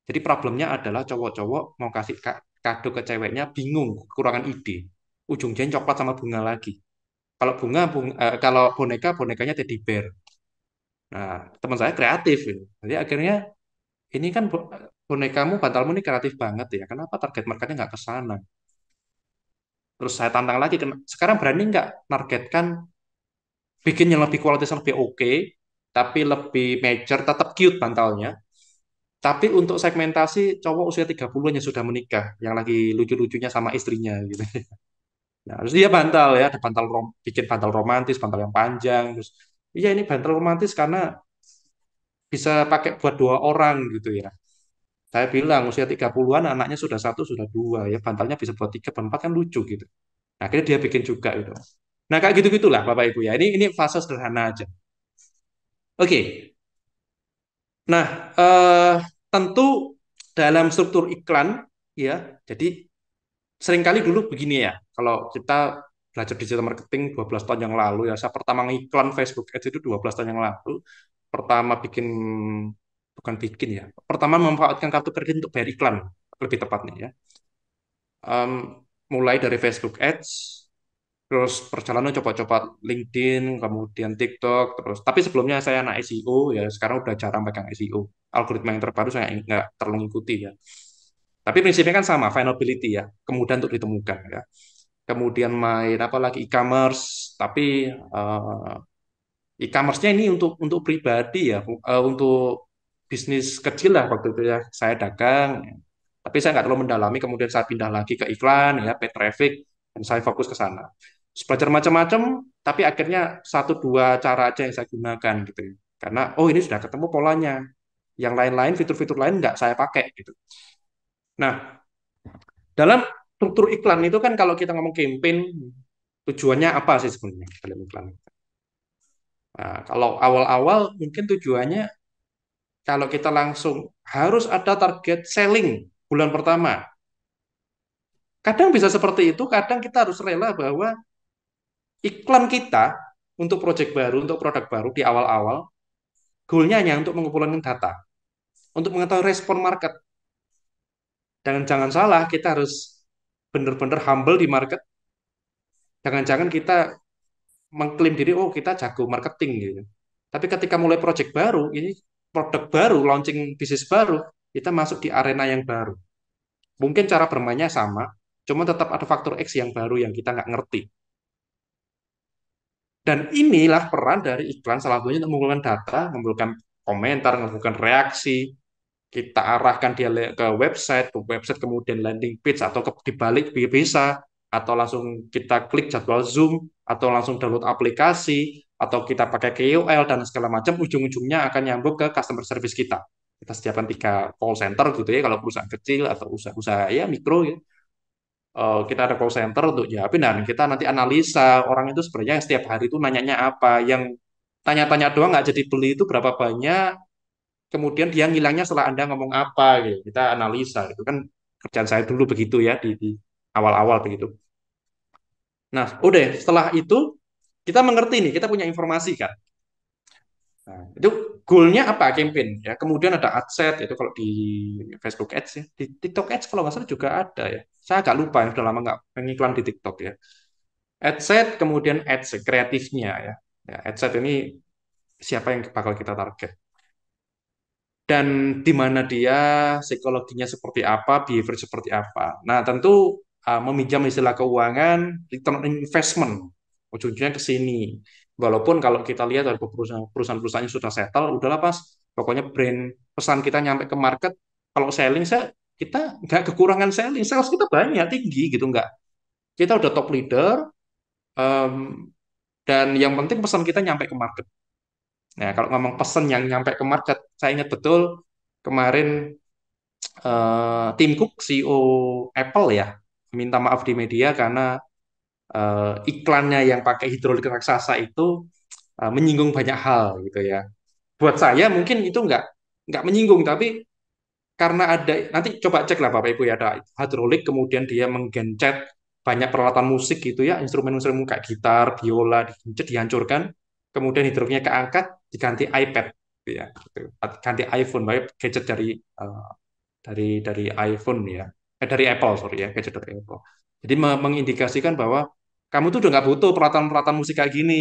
Speaker 2: jadi problemnya adalah cowok-cowok mau kasih kado ke ceweknya bingung kekurangan ide ujungnya coklat sama bunga lagi kalau bunga, bunga eh, kalau boneka bonekanya teddy bear nah teman saya kreatif ya. jadi akhirnya ini kan bonekamu bantalmu ini kreatif banget ya kenapa target marketnya nggak ke sana terus saya tantang lagi sekarang berani nggak nargetkan bikin yang lebih kualitas lebih oke tapi lebih major tetap cute bantalnya tapi untuk segmentasi cowok usia 30 yang sudah menikah yang lagi lucu-lucunya sama istrinya gitu nah terus dia bantal ya ada bantal rom bikin bantal romantis bantal yang panjang terus iya ini bantal romantis karena bisa pakai buat dua orang gitu ya saya bilang usia 30-an anaknya sudah satu sudah dua ya bantalnya bisa buat tiga empat kan lucu gitu nah, akhirnya dia bikin juga gitu nah kayak gitu gitulah bapak ibu ya ini ini fase sederhana aja oke nah eh, tentu dalam struktur iklan ya jadi seringkali dulu begini ya kalau kita belajar digital marketing 12 tahun yang lalu ya saya pertama ngiklan Facebook Ads itu 12 tahun yang lalu pertama bikin bukan bikin ya. Pertama memanfaatkan kartu kredit untuk bayar iklan lebih tepatnya ya. Um, mulai dari Facebook Ads, terus perjalanan coba-coba LinkedIn, kemudian TikTok, terus tapi sebelumnya saya anak SEO ya, sekarang udah jarang pegang SEO. Algoritma yang terbaru saya nggak terlalu ngikuti ya. Tapi prinsipnya kan sama, findability ya, kemudian untuk ditemukan ya. Kemudian main apa lagi e-commerce, tapi uh, e-commerce-nya ini untuk untuk pribadi ya, eh, untuk bisnis kecil lah waktu itu ya saya dagang tapi saya nggak terlalu mendalami kemudian saya pindah lagi ke iklan ya paid traffic dan saya fokus ke sana Terus belajar macam-macam tapi akhirnya satu dua cara aja yang saya gunakan gitu ya. karena oh ini sudah ketemu polanya yang lain-lain fitur-fitur lain nggak saya pakai gitu nah dalam struktur iklan itu kan kalau kita ngomong campaign tujuannya apa sih sebenarnya dalam iklan nah, kalau awal-awal mungkin tujuannya kalau kita langsung harus ada target selling bulan pertama. Kadang bisa seperti itu, kadang kita harus rela bahwa iklan kita untuk project baru, untuk produk baru di awal-awal, goalnya hanya untuk mengumpulkan data, untuk mengetahui respon market. Dan jangan salah, kita harus benar-benar humble di market. Jangan-jangan kita mengklaim diri, oh kita jago marketing gitu. Tapi ketika mulai project baru, ini produk baru, launching bisnis baru, kita masuk di arena yang baru. Mungkin cara bermainnya sama, cuma tetap ada faktor X yang baru yang kita nggak ngerti. Dan inilah peran dari iklan salah satunya untuk mengumpulkan data, mengumpulkan komentar, mengumpulkan reaksi, kita arahkan dia ke website, ke website kemudian landing page atau ke dibalik bisa atau langsung kita klik jadwal Zoom atau langsung download aplikasi atau kita pakai KOL dan segala macam ujung-ujungnya akan nyambung ke customer service kita kita sediakan tiga call center gitu ya kalau perusahaan kecil atau usaha-usaha ya mikro ya eh, kita ada call center untuk jawabin dan kita nanti analisa orang itu sebenarnya setiap hari itu nanyanya apa yang tanya-tanya doang nggak jadi beli itu berapa banyak kemudian dia ngilangnya setelah anda ngomong apa gitu kita analisa itu kan kerjaan saya dulu begitu ya di awal-awal begitu Nah, udah setelah itu kita mengerti nih, kita punya informasi kan. Nah, itu goalnya apa campaign ya kemudian ada ad set, itu kalau di Facebook Ads ya di TikTok Ads kalau nggak juga ada ya saya agak lupa ya sudah lama nggak mengiklan di TikTok ya Ad set kemudian ads kreatifnya ya, ya set ini siapa yang bakal kita target dan di mana dia psikologinya seperti apa behavior seperti apa nah tentu uh, meminjam istilah keuangan return investment ujung-ujungnya ke sini. Walaupun kalau kita lihat dari perusahaan-perusahaannya perusahaan sudah settle, udahlah pas pokoknya brand pesan kita nyampe ke market, kalau selling saya kita nggak kekurangan selling, sales kita banyak tinggi gitu nggak. Kita udah top leader um, dan yang penting pesan kita nyampe ke market. Nah kalau ngomong pesan yang nyampe ke market, saya ingat betul kemarin uh, Tim Cook CEO Apple ya minta maaf di media karena uh, iklannya yang pakai hidrolik raksasa itu uh, menyinggung banyak hal gitu ya. Buat saya mungkin itu nggak nggak menyinggung tapi karena ada nanti coba cek lah bapak ibu ya ada hidrolik kemudian dia menggencet banyak peralatan musik gitu ya instrumen-instrumen kayak gitar, biola digencet dihancurkan kemudian hidroliknya keangkat diganti iPad gitu ya gitu. ganti iPhone baik gadget dari uh, dari dari iPhone ya eh, dari Apple sorry ya gadget dari Apple jadi mengindikasikan bahwa kamu tuh udah nggak butuh peralatan-peralatan musik kayak gini.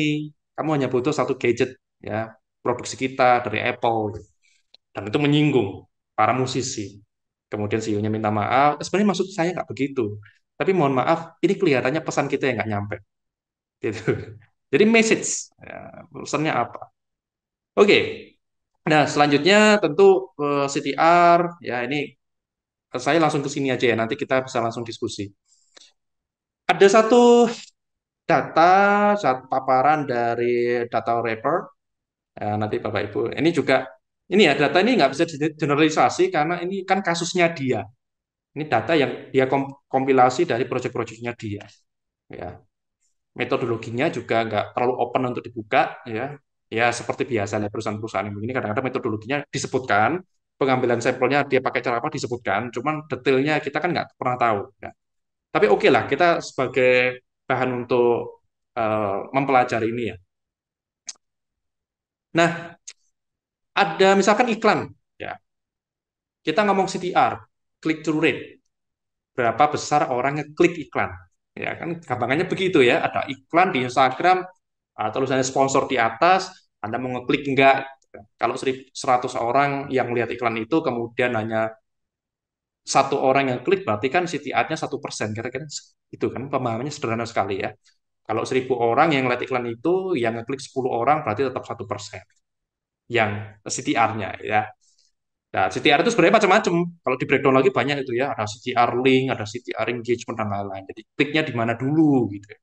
Speaker 2: Kamu hanya butuh satu gadget ya produksi kita dari Apple. Dan itu menyinggung para musisi. Kemudian CEO-nya minta maaf. Eh, sebenarnya maksud saya nggak begitu. Tapi mohon maaf, ini kelihatannya pesan kita yang nggak nyampe. Gitu. Jadi message, ya, pesannya apa? Oke, okay. nah selanjutnya tentu uh, eh, CTR, ya ini eh, saya langsung ke sini aja ya, nanti kita bisa langsung diskusi. Ada satu data saat paparan dari data wrapper. Ya, nanti Bapak Ibu, ini juga ini ya data ini nggak bisa generalisasi karena ini kan kasusnya dia. Ini data yang dia kompilasi dari proyek-proyeknya dia. Ya. Metodologinya juga nggak terlalu open untuk dibuka ya. Ya seperti biasa biasanya perusahaan-perusahaan ini kadang-kadang metodologinya disebutkan, pengambilan sampelnya dia pakai cara apa disebutkan, cuman detailnya kita kan nggak pernah tahu. Ya. Tapi oke okay lah kita sebagai bahan untuk uh, mempelajari ini ya. Nah, ada misalkan iklan ya. Kita ngomong CTR, click through rate. Berapa besar orang ngeklik iklan? Ya kan gampangannya begitu ya, ada iklan di Instagram, atau eh, tulisannya sponsor di atas, Anda mau ngeklik enggak? Kalau 100 orang yang lihat iklan itu kemudian hanya satu orang yang klik berarti kan CTR-nya satu persen kira-kira itu kan pemahamannya sederhana sekali ya kalau seribu orang yang lihat iklan itu yang ngeklik sepuluh orang berarti tetap satu persen yang CTR-nya ya nah CTR itu sebenarnya macam-macam kalau di breakdown lagi banyak itu ya ada CTR link ada CTR engagement dan lain-lain jadi kliknya di mana dulu gitu ya.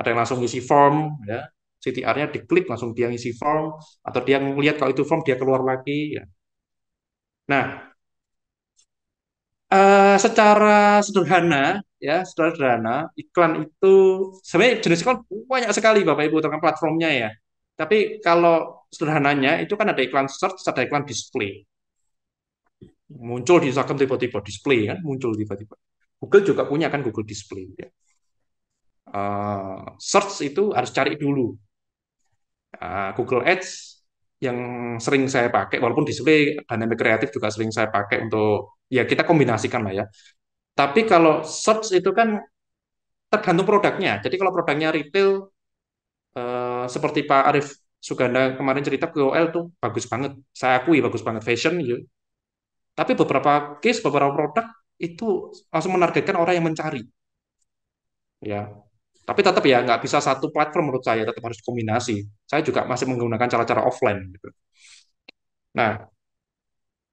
Speaker 2: ada yang langsung isi form ya CTR-nya diklik langsung dia isi form atau dia ngelihat kalau itu form dia keluar lagi ya. nah Eh, secara sederhana ya sederhana iklan itu sebenarnya jenis iklan banyak sekali bapak ibu tentang platformnya ya tapi kalau sederhananya itu kan ada iklan search ada iklan display muncul di Instagram tiba-tiba display kan muncul tiba-tiba Google juga punya kan Google display ya. uh, search itu harus cari dulu uh, Google Ads yang sering saya pakai walaupun display dynamic kreatif juga sering saya pakai untuk ya kita kombinasikan lah ya. Tapi kalau search itu kan tergantung produknya. Jadi kalau produknya retail eh, seperti Pak Arif Suganda kemarin cerita KOL tuh bagus banget. Saya akui bagus banget fashion gitu. Tapi beberapa case beberapa produk itu langsung menargetkan orang yang mencari. Ya, tapi tetap ya nggak bisa satu platform menurut saya, tetap harus kombinasi. Saya juga masih menggunakan cara-cara offline. Gitu. Nah,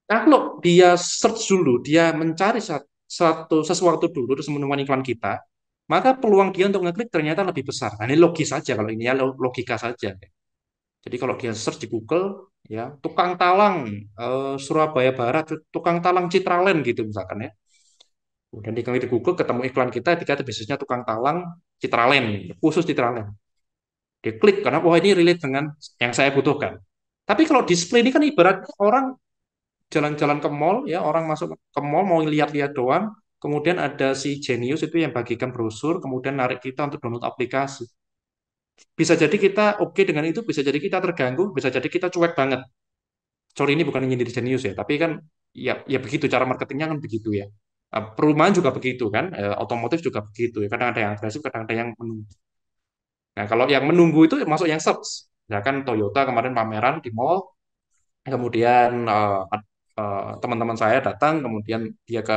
Speaker 2: kalau nah, dia search dulu, dia mencari satu sesuatu dulu terus menemukan iklan kita, maka peluang dia untuk ngeklik ternyata lebih besar. Nah, ini logis saja kalau ini ya logika saja. Jadi kalau dia search di Google, ya tukang talang eh, Surabaya Barat, tukang talang Citraland gitu misalkan ya. Kemudian di Google ketemu iklan kita, ketika itu bisnisnya tukang talang Citralen, khusus Citralen. Dia klik karena wah oh, ini relate dengan yang saya butuhkan. Tapi kalau display ini kan ibaratnya orang jalan-jalan ke mall ya, orang masuk ke mall mau lihat-lihat doang, kemudian ada si Genius itu yang bagikan brosur, kemudian narik kita untuk download aplikasi. Bisa jadi kita oke okay dengan itu, bisa jadi kita terganggu, bisa jadi kita cuek banget. Sorry ini bukan ingin jadi Genius ya, tapi kan ya ya begitu cara marketingnya kan begitu ya. Eh, perumahan juga begitu kan, eh, otomotif juga begitu. Ya. Kadang ada yang agresif, kadang ada yang menunggu. Nah, kalau yang menunggu itu masuk yang Ya kan Toyota kemarin pameran di mall, kemudian eh, teman-teman uh, uh, saya datang, kemudian dia ke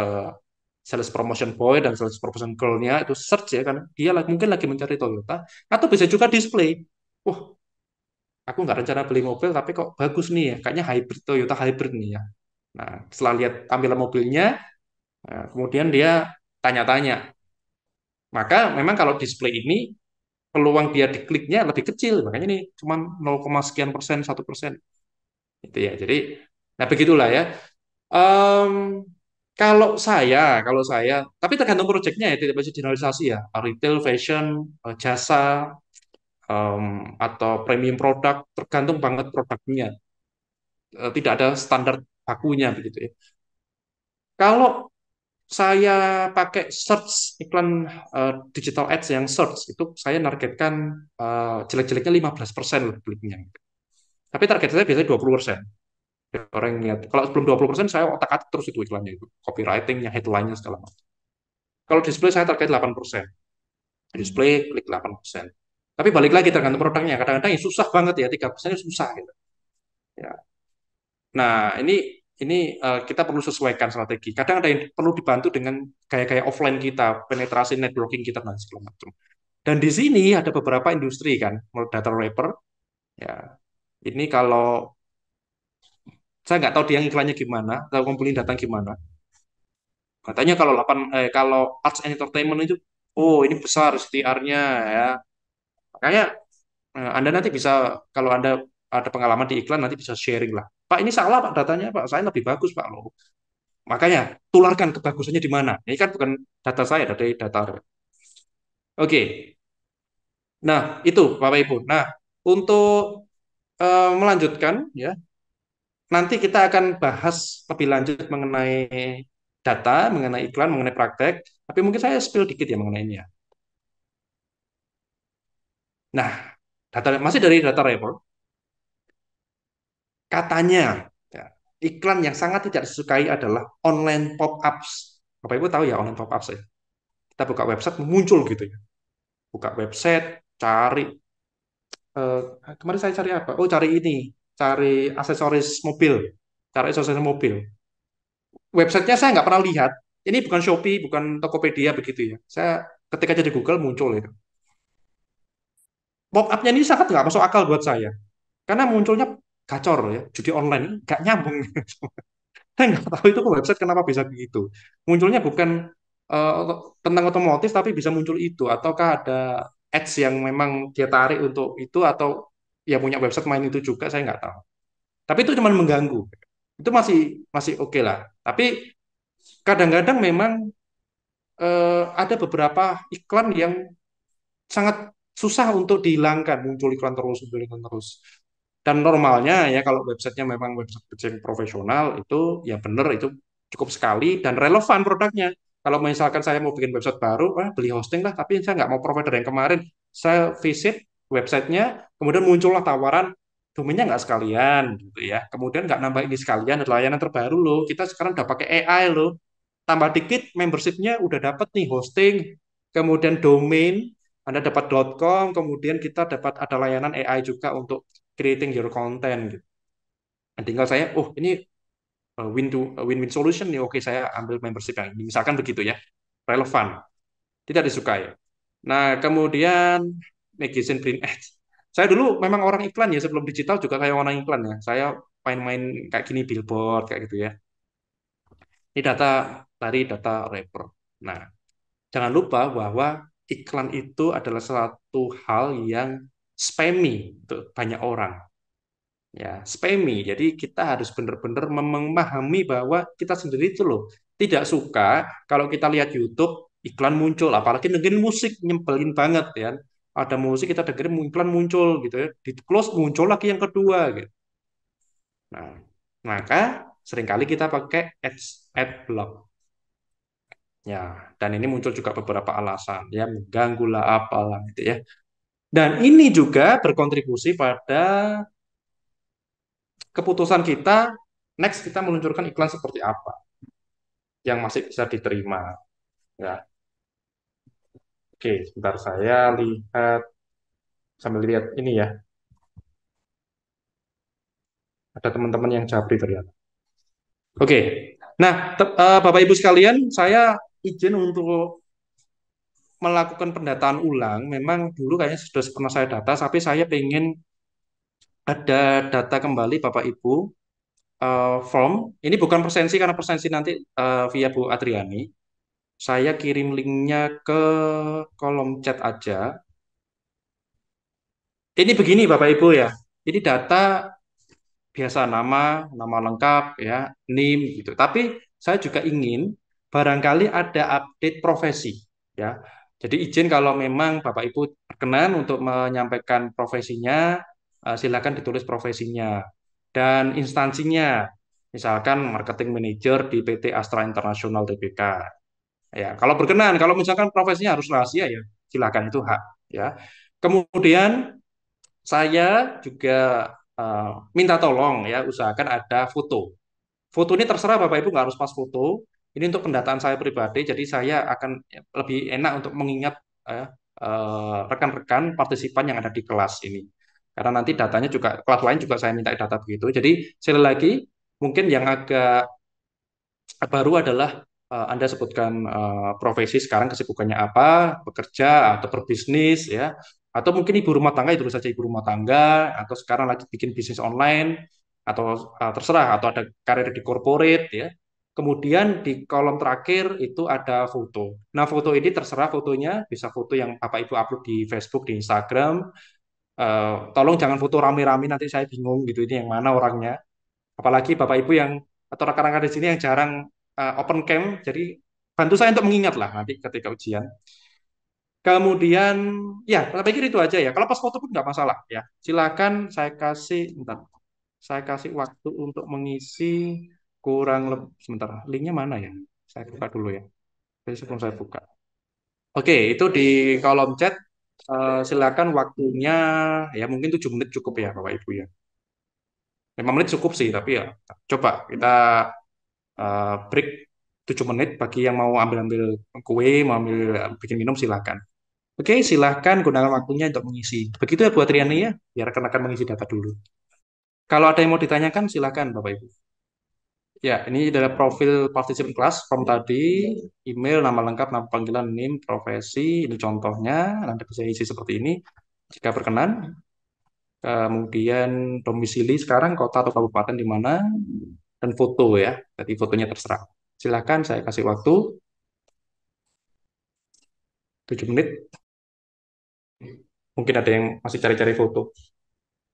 Speaker 2: sales promotion boy dan sales promotion girl-nya itu search ya, kan. dia mungkin lagi mencari Toyota, atau bisa juga display. Wah, aku nggak rencana beli mobil, tapi kok bagus nih ya, kayaknya hybrid Toyota hybrid nih ya. Nah, setelah lihat tampilan mobilnya, Nah, kemudian dia tanya-tanya. Maka memang kalau display ini peluang dia dikliknya lebih kecil, makanya ini cuma 0, sekian persen, satu persen. Gitu ya. Jadi, nah begitulah ya. Um, kalau saya, kalau saya, tapi tergantung proyeknya ya, tidak bisa generalisasi ya. Retail, fashion, eh, jasa, um, atau premium produk, tergantung banget produknya. Eh, tidak ada standar bakunya begitu ya. Kalau saya pakai search iklan uh, digital ads yang search itu saya nargetkan uh, eh, jelek-jeleknya 15% loh kliknya. Tapi target saya biasanya 20%. Orang lihat kalau sebelum 20% saya otak-atik terus itu iklannya itu, copywritingnya, headlinenya segala macam. Kalau display saya target 8%. Display klik 8%. Tapi balik lagi tergantung produknya. Kadang-kadang ya susah banget ya 3% susah gitu. Ya. Nah, ini ini uh, kita perlu sesuaikan strategi. Kadang ada yang perlu dibantu dengan gaya-gaya offline kita, penetrasi networking kita dan segala macam. Dan di sini ada beberapa industri kan, data wrapper. Ya, ini kalau saya nggak tahu dia iklannya gimana, atau ngumpulin datang gimana. Katanya kalau 8 eh, kalau arts and entertainment itu, oh ini besar CTR-nya ya. Makanya eh, Anda nanti bisa kalau Anda ada pengalaman di iklan nanti bisa sharing lah Pak ini salah Pak datanya Pak, saya lebih bagus Pak loh. Makanya tularkan kebagusannya di mana. Ini kan bukan data saya, data data. Oke. Nah itu Bapak Ibu. Nah untuk e, melanjutkan ya, nanti kita akan bahas lebih lanjut mengenai data, mengenai iklan, mengenai praktek. Tapi mungkin saya spill dikit ya mengenai ini ya Nah, data masih dari data report. Katanya ya, iklan yang sangat tidak disukai adalah online pop-ups. Bapak Ibu tahu ya online pop-ups ya? Kita buka website muncul gitu ya. Buka website, cari uh, kemarin saya cari apa? Oh, cari ini, cari aksesoris mobil, cari aksesoris mobil. Websitenya saya nggak pernah lihat. Ini bukan Shopee, bukan Tokopedia begitu ya. Saya ketika jadi Google muncul itu. Pop-up-nya ini sangat nggak masuk akal buat saya. Karena munculnya gacor ya, judi online nggak nyambung. Saya nggak tahu itu ke website kenapa bisa begitu. Munculnya bukan uh, tentang otomotif tapi bisa muncul itu ataukah ada ads yang memang dia tarik untuk itu atau ya punya website main itu juga saya nggak tahu. Tapi itu cuma mengganggu. Itu masih masih oke okay lah. Tapi kadang-kadang memang uh, ada beberapa iklan yang sangat susah untuk dihilangkan muncul iklan terus muncul iklan terus dan normalnya ya kalau websitenya memang website pitching profesional itu ya benar itu cukup sekali dan relevan produknya. Kalau misalkan saya mau bikin website baru, ah, beli hosting lah, tapi saya nggak mau provider yang kemarin. Saya visit websitenya, kemudian muncullah tawaran domainnya nggak sekalian gitu ya kemudian nggak nambah ini sekalian ada layanan terbaru loh kita sekarang udah pakai AI loh tambah dikit membershipnya udah dapat nih hosting kemudian domain anda dapat .com kemudian kita dapat ada layanan AI juga untuk creating your content gitu. Dan tinggal saya, oh ini uh, win to uh, win-win solution nih, oke saya ambil membership yang ini, misalkan begitu ya, relevan, tidak disukai. Nah kemudian magazine print ads, saya dulu memang orang iklan ya sebelum digital juga kayak orang iklan ya, saya main-main kayak gini billboard kayak gitu ya. Ini data dari data rapper. Nah jangan lupa bahwa iklan itu adalah satu hal yang spammy untuk banyak orang. Ya, spammy. Jadi kita harus benar-benar memahami bahwa kita sendiri itu loh tidak suka kalau kita lihat YouTube iklan muncul, apalagi dengerin musik nyempelin banget ya. Ada musik kita dengerin iklan muncul gitu ya, di close muncul lagi yang kedua gitu. Nah, maka seringkali kita pakai ads ad block. Ya, dan ini muncul juga beberapa alasan ya mengganggu lah apalah gitu ya. Dan ini juga berkontribusi pada keputusan kita next kita meluncurkan iklan seperti apa yang masih bisa diterima. Ya. Oke, sebentar saya lihat sambil lihat ini ya. Ada teman-teman yang japri ternyata. Oke. Nah, uh, Bapak Ibu sekalian, saya izin untuk melakukan pendataan ulang, memang dulu kayaknya sudah pernah saya data, tapi saya ingin ada data kembali Bapak Ibu uh, form. Ini bukan persensi karena persensi nanti uh, via Bu Adriani. Saya kirim linknya ke kolom chat aja. Ini begini Bapak Ibu ya. Ini data biasa nama, nama lengkap ya, NIM gitu. Tapi saya juga ingin barangkali ada update profesi ya. Jadi izin kalau memang Bapak Ibu berkenan untuk menyampaikan profesinya, eh, silakan ditulis profesinya dan instansinya. Misalkan marketing manager di PT Astra Internasional Tbk. Ya, kalau berkenan, kalau misalkan profesinya harus rahasia ya, silakan itu hak ya. Kemudian saya juga uh, minta tolong ya usahakan ada foto. Foto ini terserah Bapak Ibu nggak harus pas foto, ini untuk pendataan saya pribadi, jadi saya akan lebih enak untuk mengingat ya, eh, rekan-rekan eh, partisipan yang ada di kelas ini. Karena nanti datanya juga, kelas lain juga saya minta data begitu. Jadi sekali lagi, mungkin yang agak baru adalah eh, Anda sebutkan eh, profesi sekarang kesibukannya apa, bekerja atau berbisnis ya, atau mungkin ibu rumah tangga itu saja ibu rumah tangga atau sekarang lagi bikin bisnis online atau uh, terserah atau ada karir di corporate ya. Kemudian di kolom terakhir itu ada foto. Nah, foto ini terserah fotonya, bisa foto yang Bapak Ibu upload di Facebook, di Instagram. Uh, tolong jangan foto rame-rame nanti saya bingung gitu ini yang mana orangnya. Apalagi Bapak Ibu yang atau rekan-rekan di sini yang jarang uh, open cam, jadi bantu saya untuk mengingat lah nanti ketika ujian. Kemudian ya, saya pikir itu aja ya. Kalau pas foto pun nggak masalah ya. Silakan saya kasih, bentar, saya kasih waktu untuk mengisi kurang lebih sebentar linknya mana ya saya buka dulu ya jadi sebelum saya buka oke itu di kolom chat eh, silakan waktunya ya mungkin tujuh menit cukup ya bapak ibu ya lima menit cukup sih tapi ya coba kita eh, break 7 menit bagi yang mau ambil-ambil kue mau ambil eh, bikin minum silakan Oke, silakan gunakan waktunya untuk mengisi. Begitu ya buat Riani ya, biar rekan-rekan mengisi data dulu. Kalau ada yang mau ditanyakan, silakan Bapak-Ibu. Ya, ini adalah profil participant class from iya. tadi, email, nama lengkap, nama panggilan, NIM, profesi, ini contohnya, Nanti bisa isi seperti ini, jika berkenan. Eh, kemudian domisili sekarang, kota atau kabupaten di mana, dan foto ya, jadi fotonya terserah. Silahkan saya kasih waktu, 7 menit. Mungkin ada yang masih cari-cari foto.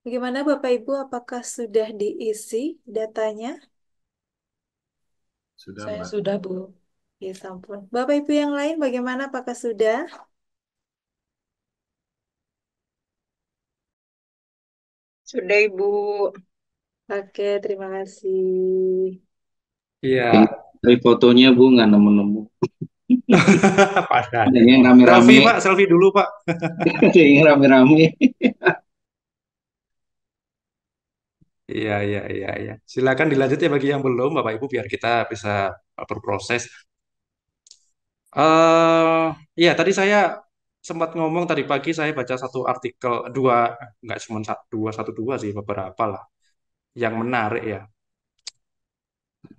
Speaker 1: Bagaimana Bapak Ibu, apakah sudah diisi datanya? Sudah, Saya Mbak. sudah, Bu. Ya, sampun. Bapak Ibu yang lain bagaimana? Apakah sudah? Sudah, Ibu. Oke, terima kasih.
Speaker 2: Iya. Dari fotonya, Bu, nggak nemu-nemu. Padahal. Yang rame-rame. Selfie, Pak. Selfie dulu, Pak. Yang rame-rame. Iya, iya, iya, iya. Silakan dilanjut ya bagi yang belum, Bapak Ibu, biar kita bisa berproses. eh iya, tadi saya sempat ngomong tadi pagi saya baca satu artikel dua, nggak cuma satu dua, satu dua sih beberapa lah yang menarik ya.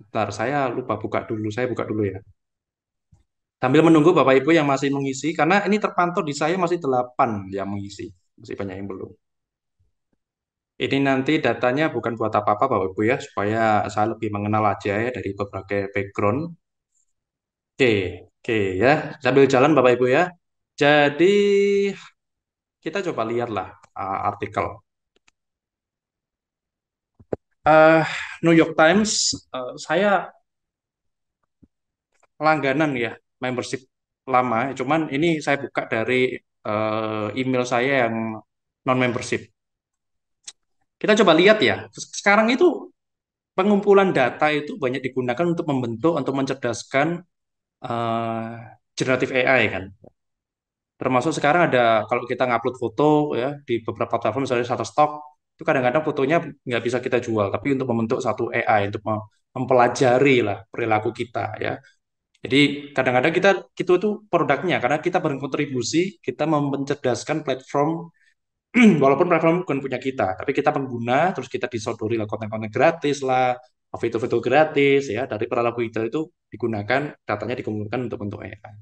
Speaker 2: Ntar saya lupa buka dulu, saya buka dulu ya. Sambil menunggu Bapak Ibu yang masih mengisi, karena ini terpantau di saya masih delapan yang mengisi, masih banyak yang belum. Ini nanti datanya bukan buat apa-apa Bapak Ibu ya, supaya saya lebih mengenal aja ya dari berbagai background. Oke, oke ya, sambil jalan Bapak Ibu ya. Jadi kita coba lihatlah uh, artikel. Uh, New York Times, uh, saya langganan ya, membership lama. Cuman ini saya buka dari uh, email saya yang non membership. Kita coba lihat ya, sekarang itu pengumpulan data itu banyak digunakan untuk membentuk, untuk mencerdaskan uh, generatif AI kan. Termasuk sekarang ada kalau kita ngupload foto ya di beberapa platform misalnya satu stok itu kadang-kadang fotonya nggak bisa kita jual, tapi untuk membentuk satu AI untuk mempelajari lah perilaku kita ya. Jadi kadang-kadang kita itu itu produknya karena kita berkontribusi, kita mencerdaskan platform walaupun platform bukan punya kita, tapi kita pengguna, terus kita disodori lah konten-konten gratis lah, fitur-fitur gratis ya dari para laku itu digunakan datanya dikumpulkan untuk bentuk AI.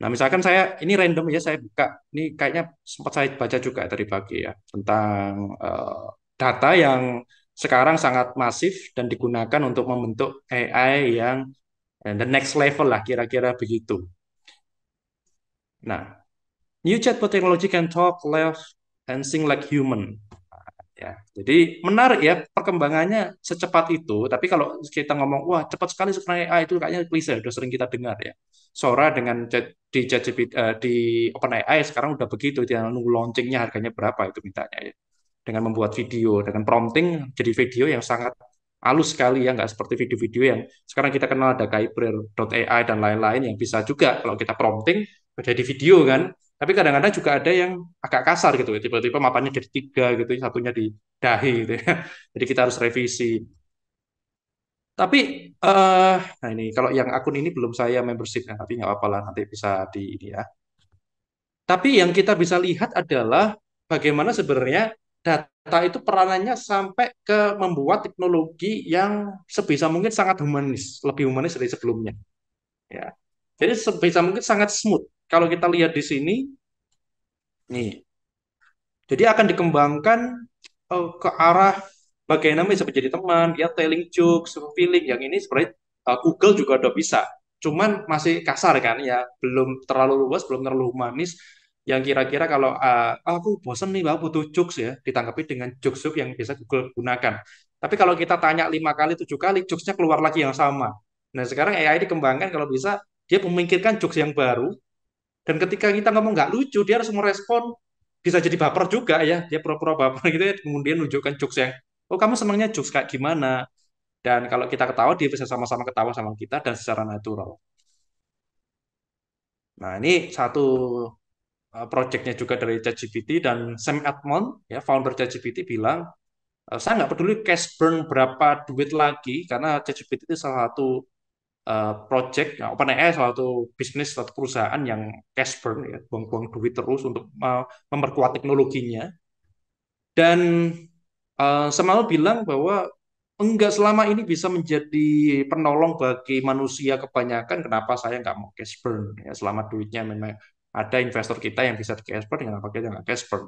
Speaker 2: Nah misalkan saya ini random ya saya buka ini kayaknya sempat saya baca juga tadi pagi ya tentang uh, data yang sekarang sangat masif dan digunakan untuk membentuk AI yang eh, the next level lah kira-kira begitu. Nah New chatbot technology can talk, laugh, and sing like human. Ya, jadi menarik ya perkembangannya secepat itu. Tapi kalau kita ngomong wah cepat sekali sekarang AI itu kayaknya klise, udah sering kita dengar ya. Sora dengan chat, di ChatGPT uh, eh, di OpenAI sekarang udah begitu dia nunggu launchingnya harganya berapa itu mintanya ya. Dengan membuat video dengan prompting jadi video yang sangat halus sekali ya nggak seperti video-video yang sekarang kita kenal ada AI dan lain-lain yang bisa juga kalau kita prompting menjadi video kan tapi kadang-kadang juga ada yang agak kasar gitu ya, tiba-tiba mapannya jadi tiga gitu, satunya di dahi gitu ya. Jadi kita harus revisi. Tapi uh, nah ini kalau yang akun ini belum saya membership ya, tapi nggak apa-apa lah nanti bisa di ini ya. Tapi yang kita bisa lihat adalah bagaimana sebenarnya data itu peranannya sampai ke membuat teknologi yang sebisa mungkin sangat humanis, lebih humanis dari sebelumnya. Ya. Jadi sebisa mungkin sangat smooth kalau kita lihat di sini, nih, jadi akan dikembangkan uh, ke arah bagaimana bisa menjadi teman, ya telling jokes, feeling, yang ini seperti uh, eh, Google juga udah bisa, cuman masih kasar kan ya, belum terlalu luas, belum terlalu manis. yang kira-kira kalau uh, aku bosen nih, aku butuh jokes ya, ditanggapi dengan jokes yang bisa Google gunakan. Tapi kalau kita tanya lima kali, tujuh kali, jokesnya keluar lagi yang sama. Nah sekarang AI dikembangkan kalau bisa, dia memikirkan jokes yang baru, dan ketika kita ngomong nggak lucu, dia harus merespon bisa jadi baper juga ya. Dia pura-pura baper gitu ya, kemudian menunjukkan jokes yang, oh kamu senangnya jokes kayak gimana? Dan kalau kita ketawa, dia bisa sama-sama ketawa sama kita dan secara natural. Nah, ini satu eh, projectnya juga dari ChatGPT dan Sam Altman, ya founder ChatGPT bilang, eh, saya nggak peduli cash burn berapa duit lagi karena ChatGPT itu salah satu Eh, project nah, OpenAI salah satu bisnis satu perusahaan yang cash burn ya buang-buang duit terus untuk eh, memperkuat teknologinya dan uh, eh, selalu bilang bahwa enggak selama ini bisa menjadi penolong bagi manusia kebanyakan kenapa saya nggak mau cash burn ya selama duitnya memang ada investor kita yang bisa di cash burn kenapa kita nggak cash burn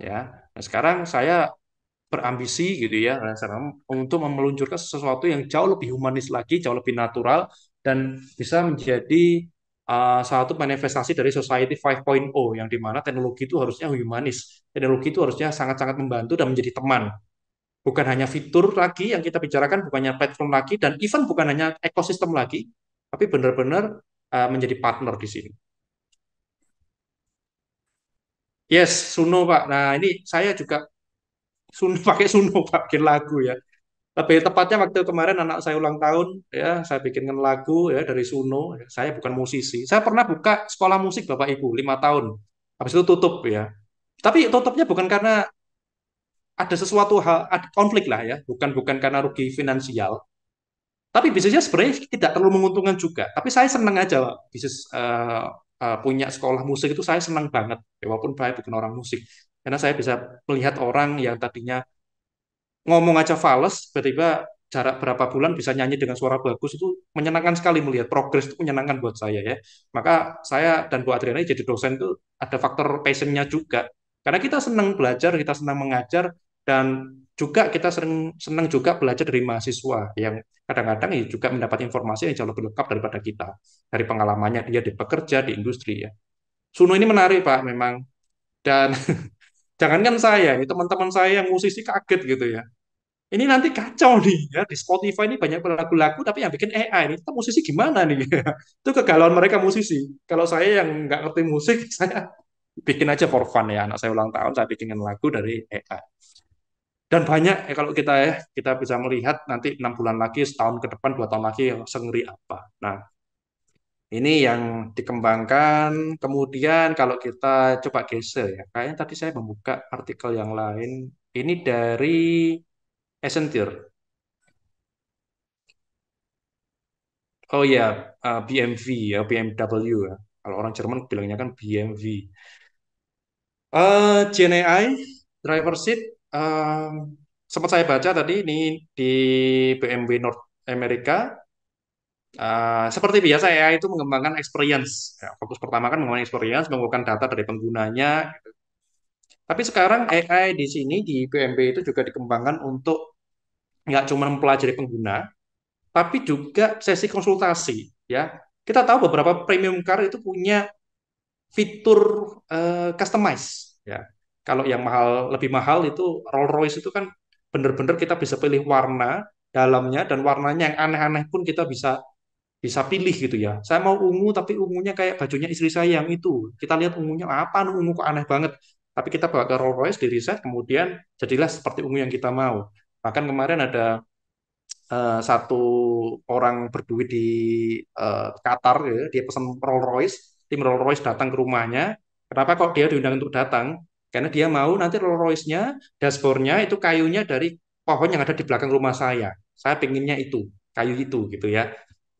Speaker 2: ya nah, sekarang saya berambisi gitu ya untuk meluncurkan sesuatu yang jauh lebih humanis lagi, jauh lebih natural dan bisa menjadi uh, satu manifestasi dari society 5.0 yang dimana teknologi itu harusnya humanis, teknologi itu harusnya sangat-sangat membantu dan menjadi teman. Bukan hanya fitur lagi yang kita bicarakan, bukan hanya platform lagi dan even bukan hanya ekosistem lagi, tapi benar-benar uh, menjadi partner di sini. Yes, Suno Pak. Nah ini saya juga sun pakai suno bikin lagu ya tapi tepatnya waktu kemarin anak saya ulang tahun ya saya bikinkan lagu ya dari Suno saya bukan musisi saya pernah buka sekolah musik bapak ibu lima tahun habis itu tutup ya tapi tutupnya bukan karena ada sesuatu hal ada konflik lah ya bukan bukan karena rugi finansial tapi bisnisnya sebenarnya tidak terlalu menguntungkan juga tapi saya senang aja bisnis uh, uh, punya sekolah musik itu saya senang banget ya, walaupun saya bukan orang musik karena saya bisa melihat orang yang tadinya ngomong aja fals, tiba-tiba jarak berapa bulan bisa nyanyi dengan suara bagus itu menyenangkan sekali melihat progres itu menyenangkan buat saya ya. Maka saya dan Bu Adriana jadi dosen itu ada faktor passionnya juga. Karena kita senang belajar, kita senang mengajar dan juga kita sering senang juga belajar dari mahasiswa yang kadang-kadang ya juga mendapat informasi yang jauh lebih lengkap daripada kita dari pengalamannya dia di pekerja di industri ya. Suno ini menarik Pak memang dan Jangan kan saya, ini teman-teman saya yang musisi kaget gitu ya. Ini nanti kacau nih ya di Spotify ini banyak lagu-lagu tapi yang bikin AI ini kita musisi gimana nih? Itu kegalauan mereka musisi. Kalau saya yang nggak ngerti musik, saya bikin aja for fun ya. Anak saya ulang tahun, saya bikinin lagu dari AI dan banyak ya kalau kita ya kita bisa melihat nanti enam bulan lagi setahun ke depan dua tahun lagi yang sengeri apa nah ini yang dikembangkan. Kemudian kalau kita coba geser ya, kayaknya tadi saya membuka artikel yang lain. Ini dari Accenture. Oh iya, eh, ya, yeah, BMW ya, BMW ya. Kalau orang Jerman bilangnya kan BMW. Uh, eh, GNI, driver seat, uh, sempat saya baca tadi ini di BMW North America Uh, seperti biasa AI ya, itu mengembangkan experience. Ya, fokus pertama kan mengembangkan experience, mengumpulkan data dari penggunanya. Gitu. Tapi sekarang AI di sini di PMB itu juga dikembangkan untuk nggak cuma mempelajari pengguna, tapi juga sesi konsultasi. Ya, kita tahu beberapa premium car itu punya fitur uh, customize. Ya, kalau yang mahal lebih mahal itu Rolls Royce itu kan benar-benar kita bisa pilih warna dalamnya dan warnanya yang aneh-aneh pun kita bisa bisa pilih gitu ya. Saya mau ungu tapi ungunya kayak bajunya istri saya yang itu. Kita lihat ungunya apa, ungu kok aneh banget. Tapi kita bawa ke Rolls Royce, di riset, kemudian jadilah seperti ungu yang kita mau. Bahkan kemarin ada uh, satu orang berduit di uh, Qatar, ya, dia pesan Rolls Royce, tim Rolls Royce datang ke rumahnya. Kenapa kok dia diundang untuk datang? Karena dia mau nanti Rolls Royce-nya, dashboardnya itu kayunya dari pohon yang ada di belakang rumah saya. Saya pinginnya itu, kayu itu gitu ya.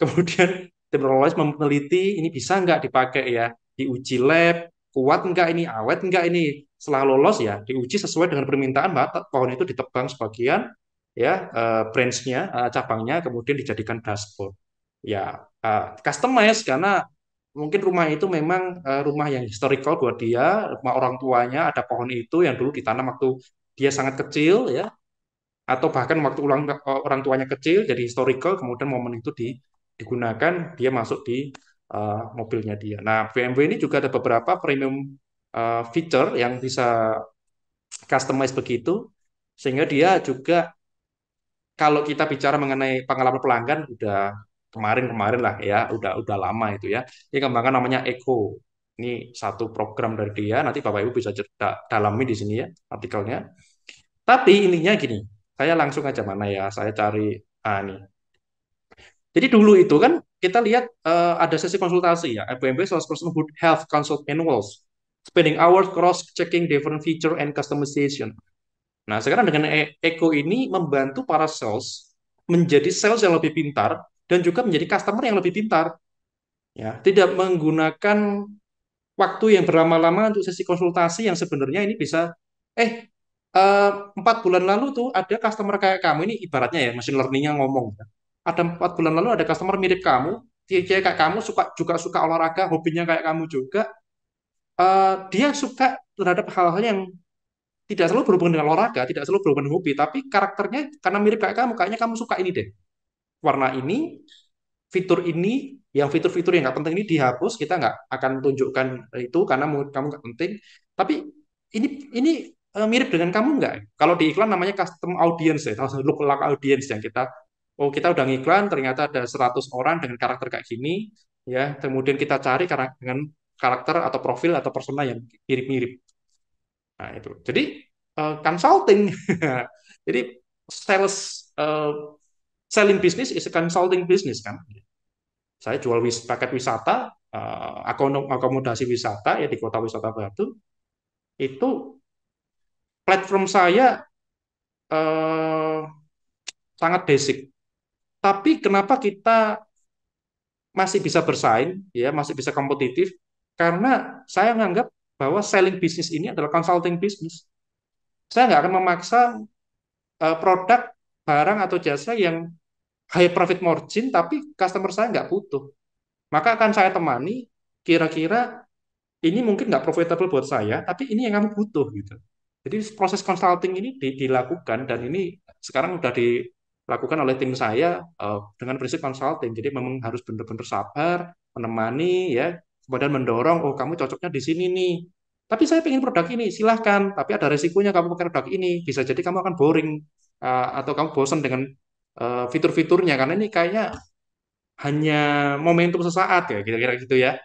Speaker 2: Kemudian tim Rolls meneliti ini bisa nggak dipakai ya, diuji lab, kuat nggak ini, awet nggak ini. Setelah lolos ya, diuji sesuai dengan permintaan bahwa pohon itu ditebang sebagian, ya eh, branchnya, eh, cabangnya, kemudian dijadikan dashboard. Ya, eh, customize karena mungkin rumah itu memang rumah yang historical buat dia, rumah orang tuanya ada pohon itu yang dulu ditanam waktu dia sangat kecil ya, atau bahkan waktu ulang orang tuanya kecil jadi historical, kemudian momen itu di digunakan dia masuk di uh, mobilnya dia. Nah, BMW ini juga ada beberapa premium uh, feature yang bisa customize begitu sehingga dia juga kalau kita bicara mengenai pengalaman pelanggan udah kemarin-kemarin lah ya, udah udah lama itu ya. Ini kembangkan namanya Eco. Ini satu program dari dia, nanti Bapak Ibu bisa dalami di sini ya artikelnya. Tapi ininya gini, saya langsung aja mana ya, saya cari ah nih jadi dulu itu kan kita lihat uh, ada sesi konsultasi ya, FBMB 100% Good Health Consult Manuals, spending hours cross-checking different feature and customization. Nah, sekarang dengan e Eco ini membantu para sales menjadi sales yang lebih pintar dan juga menjadi customer yang lebih pintar. Ya, tidak menggunakan waktu yang berlama-lama untuk sesi konsultasi yang sebenarnya ini bisa eh, eh empat uh, bulan lalu tuh ada customer kayak kamu ini ibaratnya ya machine learningnya ngomong ya ada empat bulan lalu ada customer mirip kamu, dia kayak kamu suka juga suka olahraga, hobinya kayak kamu juga. Uh, dia suka terhadap hal-hal yang tidak selalu berhubungan dengan olahraga, tidak selalu berhubungan dengan hobi, tapi karakternya karena mirip kayak kamu, kayaknya kamu suka ini deh. Warna ini, fitur ini, yang fitur-fitur yang nggak penting ini dihapus, kita nggak akan tunjukkan itu karena kamu nggak penting. Tapi ini ini eh, mirip dengan kamu nggak? Kalau di iklan namanya custom audience ya, look like audience yang kita oh kita udah ngiklan ternyata ada 100 orang dengan karakter kayak gini ya kemudian kita cari karena dengan karakter atau profil atau persona yang mirip-mirip nah itu jadi uh, consulting jadi sales uh, selling business is a consulting business kan saya jual wis paket wisata uh, akomodasi wisata ya di kota wisata Batu itu platform saya uh, sangat basic tapi kenapa kita masih bisa bersaing, ya masih bisa kompetitif? Karena saya menganggap bahwa selling bisnis ini adalah consulting bisnis. Saya nggak akan memaksa uh, produk, barang atau jasa yang high profit margin, tapi customer saya nggak butuh. Maka akan saya temani, kira-kira ini mungkin nggak profitable buat saya, tapi ini yang kamu butuh gitu. Jadi proses consulting ini dilakukan dan ini sekarang sudah di lakukan oleh tim saya uh, dengan prinsip consulting. Jadi memang harus benar-benar sabar, menemani ya, kemudian mendorong, oh kamu cocoknya di sini nih. Tapi saya ingin produk ini, silahkan. Tapi ada resikonya kamu pakai produk ini, bisa jadi kamu akan boring uh, atau kamu bosan dengan uh, fitur-fiturnya karena ini kayaknya hanya momentum sesaat ya, kira-kira gitu ya.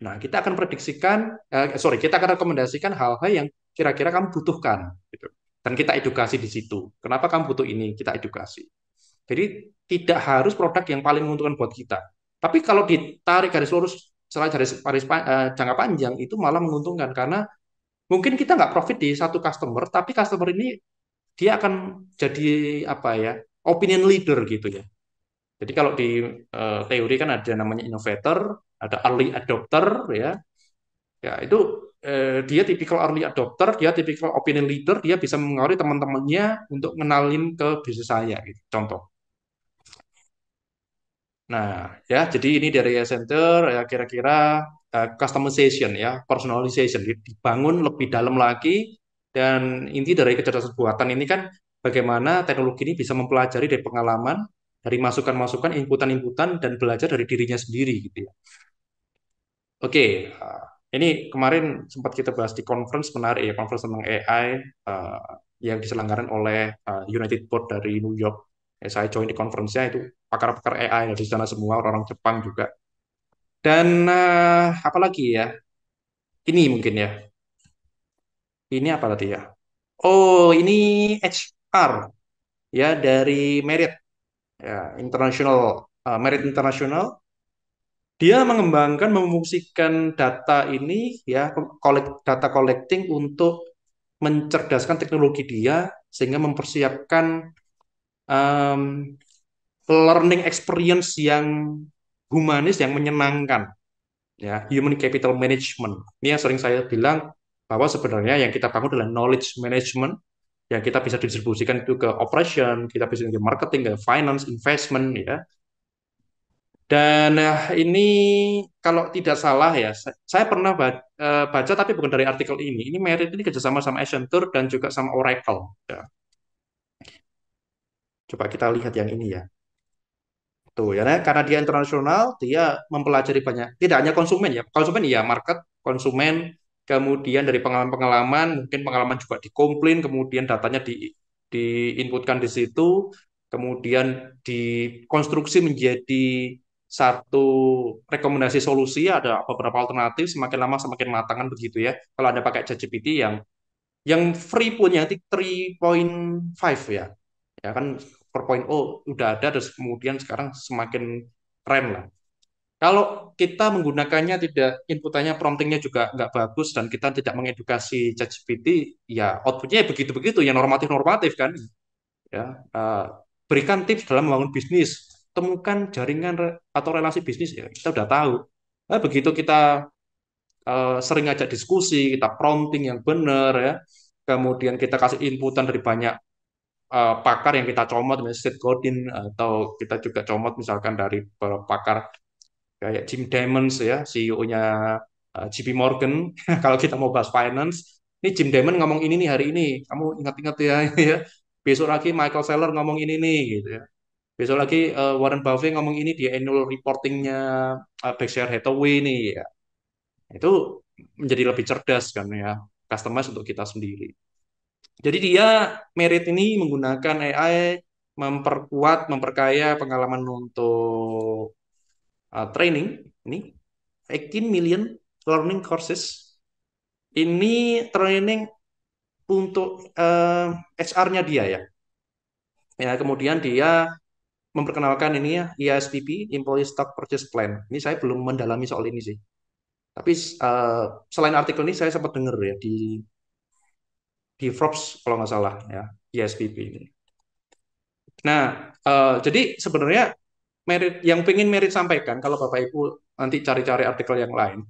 Speaker 2: Nah, kita akan prediksikan, uh, sorry, kita akan rekomendasikan hal-hal yang kira-kira kamu butuhkan. Gitu dan kita edukasi di situ. Kenapa kamu butuh ini? Kita edukasi. Jadi tidak harus produk yang paling menguntungkan buat kita. Tapi kalau ditarik garis lurus secara garis, garis eh, jangka panjang itu malah menguntungkan karena mungkin kita nggak profit di satu customer, tapi customer ini dia akan jadi apa ya opinion leader gitu ya. Jadi kalau di uh, teori kan ada namanya innovator, ada early adopter ya. Ya itu eh, dia tipikal early adopter, dia tipikal opinion leader, dia bisa mengawali teman-temannya untuk kenalin ke bisnis saya gitu. Contoh. Nah, ya jadi ini dari center ya kira-kira uh, customization ya, personalization dibangun lebih dalam lagi dan inti dari kecerdasan buatan ini kan bagaimana teknologi ini bisa mempelajari dari pengalaman, dari masukan-masukan, inputan-inputan dan belajar dari dirinya sendiri gitu ya. Oke, okay. Ah, ini kemarin sempat kita bahas di conference menarik ya conference tentang AI uh, eh, yang diselenggarakan oleh uh, United Board dari New York. Ya, saya join di conference-nya itu pakar-pakar AI dari sana semua orang-orang Jepang juga. Dan uh, eh, apalagi ya ini mungkin ya ini apa tadi ya? Oh ini HR ya dari Merit ya International uh, Merit International dia mengembangkan memfungsikan data ini ya data collecting untuk mencerdaskan teknologi dia sehingga mempersiapkan um, learning experience yang humanis yang menyenangkan ya human capital management ini yang sering saya bilang bahwa sebenarnya yang kita bangun adalah knowledge management yang kita bisa distribusikan itu ke operation kita bisa ke marketing ke finance investment ya dan eh, ini kalau tidak salah ya, saya pernah eh, baca tapi bukan dari artikel ini. Ini Merit ini kerjasama sama Accenture dan juga sama Oracle. Ya. Coba kita lihat yang ini ya. Tuh ya, nah, karena dia internasional, dia mempelajari banyak. Tidak hanya konsumen ya, konsumen iya, market, konsumen, kemudian dari pengalaman-pengalaman, mungkin pengalaman juga dikomplain, kemudian datanya di diinputkan di situ, kemudian dikonstruksi menjadi satu rekomendasi solusi ada beberapa alternatif semakin lama semakin matangan begitu ya kalau anda pakai ChatGPT yang yang free pun yang 3.5 ya ya kan per 4.0 udah ada terus kemudian sekarang semakin rem lah kalau kita menggunakannya tidak inputannya promptingnya juga nggak bagus dan kita tidak mengedukasi ChatGPT ya outputnya ya begitu-begitu ya normatif-normatif kan ya uh, berikan tips dalam membangun bisnis temukan jaringan re atau relasi bisnis ya kita udah tahu. Nah, begitu kita uh, sering ajak diskusi, kita prompting yang benar ya, kemudian kita kasih inputan dari banyak uh, pakar yang kita comot, misalnya Seth Godin atau kita juga comot misalkan dari pakar kayak Jim Diamonds ya, CEO-nya uh, JP Morgan. Kalau kita mau bahas finance, ini Jim Damon ngomong ini nih hari ini, kamu ingat-ingat ya, ya. Besok lagi Michael Saylor ngomong ini nih gitu ya. Besok lagi uh, Warren Buffett ngomong ini di annual reportingnya uh, Berkshire Hathaway nih ya. Itu menjadi lebih cerdas kan ya, customer untuk kita sendiri. Jadi dia merit ini menggunakan AI memperkuat, memperkaya pengalaman untuk uh, training ini 18 million learning courses. Ini training untuk uh, HR-nya dia ya. Ya, kemudian dia memperkenalkan ini ya ISPP e Employee Stock Purchase Plan. Ini saya belum mendalami soal ini sih. Tapi uh, selain artikel ini saya sempat dengar ya di di Forbes kalau nggak salah ya ISPP e ini. Nah uh, jadi sebenarnya merit yang pengen merit sampaikan kalau bapak ibu nanti cari-cari artikel yang lain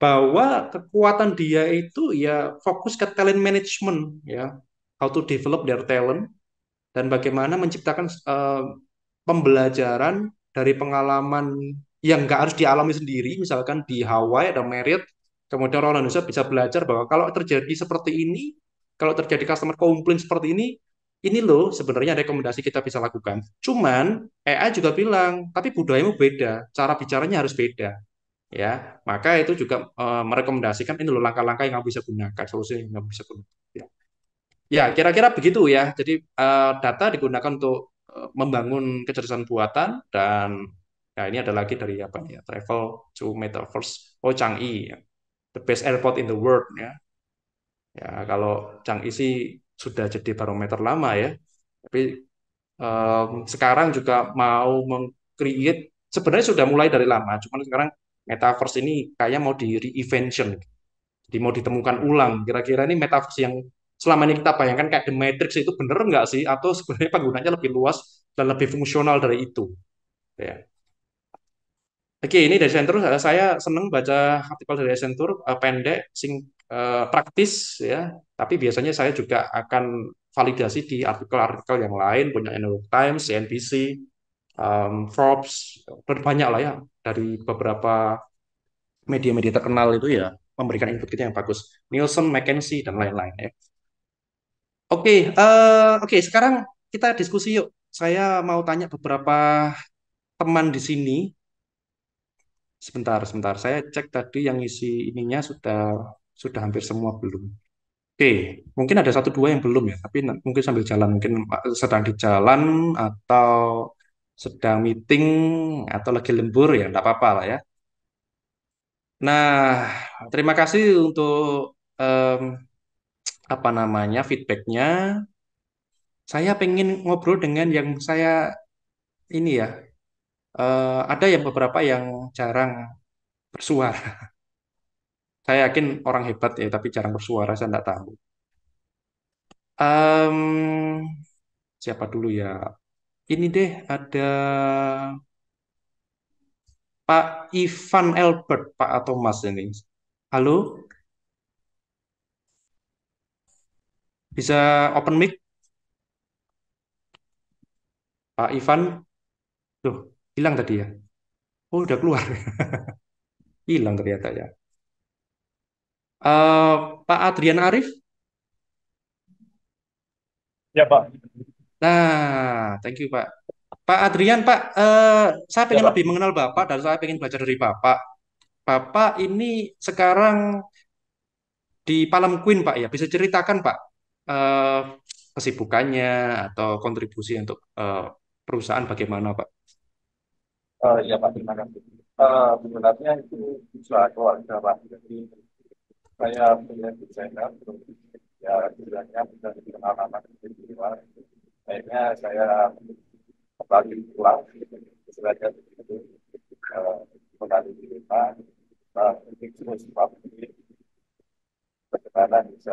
Speaker 2: bahwa kekuatan dia itu ya fokus ke talent management ya how to develop their talent dan bagaimana menciptakan uh, pembelajaran dari pengalaman yang nggak harus dialami sendiri, misalkan di Hawaii ada Merit, kemudian orang Indonesia bisa belajar bahwa kalau terjadi seperti ini, kalau terjadi customer komplain seperti ini, ini loh sebenarnya rekomendasi kita bisa lakukan. Cuman AI juga bilang, tapi budayamu beda, cara bicaranya harus beda. Ya, maka itu juga uh, merekomendasikan ini loh langkah-langkah yang kamu bisa gunakan, solusi yang kamu bisa gunakan. Ya. Ya, kira-kira begitu ya. Jadi uh, data digunakan untuk eh, membangun kecerdasan buatan dan ya ini ada lagi dari apa ya Travel to Metaverse. Oh Changi, ya. the best airport in the world ya. Ya kalau Changi sih sudah jadi barometer lama ya. Tapi um, sekarang juga mau mengcreate sebenarnya sudah mulai dari lama. Cuman sekarang Metaverse ini kayak mau di reinvention, jadi mau ditemukan ulang. Kira-kira ini Metaverse yang selama ini kita bayangkan kayak The Matrix itu bener nggak sih? Atau sebenarnya penggunanya lebih luas dan lebih fungsional dari itu? Ya. Oke, ini dari Centur. Eh, saya senang baca artikel dari Centur, eh, pendek, sing, eh, praktis, ya. Tapi biasanya saya juga akan validasi di artikel-artikel yang lain, punya New York Times, CNBC, um, Forbes, berbanyak lah ya dari beberapa media-media terkenal itu ya memberikan input kita yang bagus. Nielsen, McKenzie, dan lain-lain ya. Oke, uh, oke. Sekarang kita diskusi yuk. Saya mau tanya beberapa teman di sini. Sebentar, sebentar. Saya cek tadi yang isi ininya sudah sudah hampir semua belum. Oke, mungkin ada satu dua yang belum ya. Tapi mungkin sambil jalan, mungkin eh, sedang di jalan atau sedang meeting atau lagi lembur ya, nggak apa-apa lah ya. Nah, terima kasih untuk um, apa namanya feedbacknya saya pengen ngobrol dengan yang saya ini ya uh, ada yang beberapa yang jarang bersuara saya yakin orang hebat ya tapi jarang bersuara saya tidak tahu um, siapa dulu ya ini deh ada Pak Ivan Albert Pak atau Mas ini halo Bisa open mic? Pak Ivan? Tuh, hilang tadi ya? Oh, udah keluar. hilang ternyata ya. Uh, Pak Adrian Arif? Ya, Pak. Nah, thank you, Pak. Pak Adrian, Pak, uh, saya pengen ya, lebih mengenal Bapak dan saya pengen belajar dari Bapak. Bapak ini sekarang di Palem Queen, Pak ya. Bisa ceritakan, Pak, uh, kesibukannya atau kontribusi untuk uh, perusahaan bagaimana Pak? Uh, ya Pak, terima kasih. Uh,
Speaker 3: sebenarnya itu usaha keluarga Pak. Jadi saya punya desainer, ya sebenarnya bisa dikenal nama sendiri Akhirnya saya kembali pulang, istilahnya itu kembali di rumah, terus publik, bagaimana bisa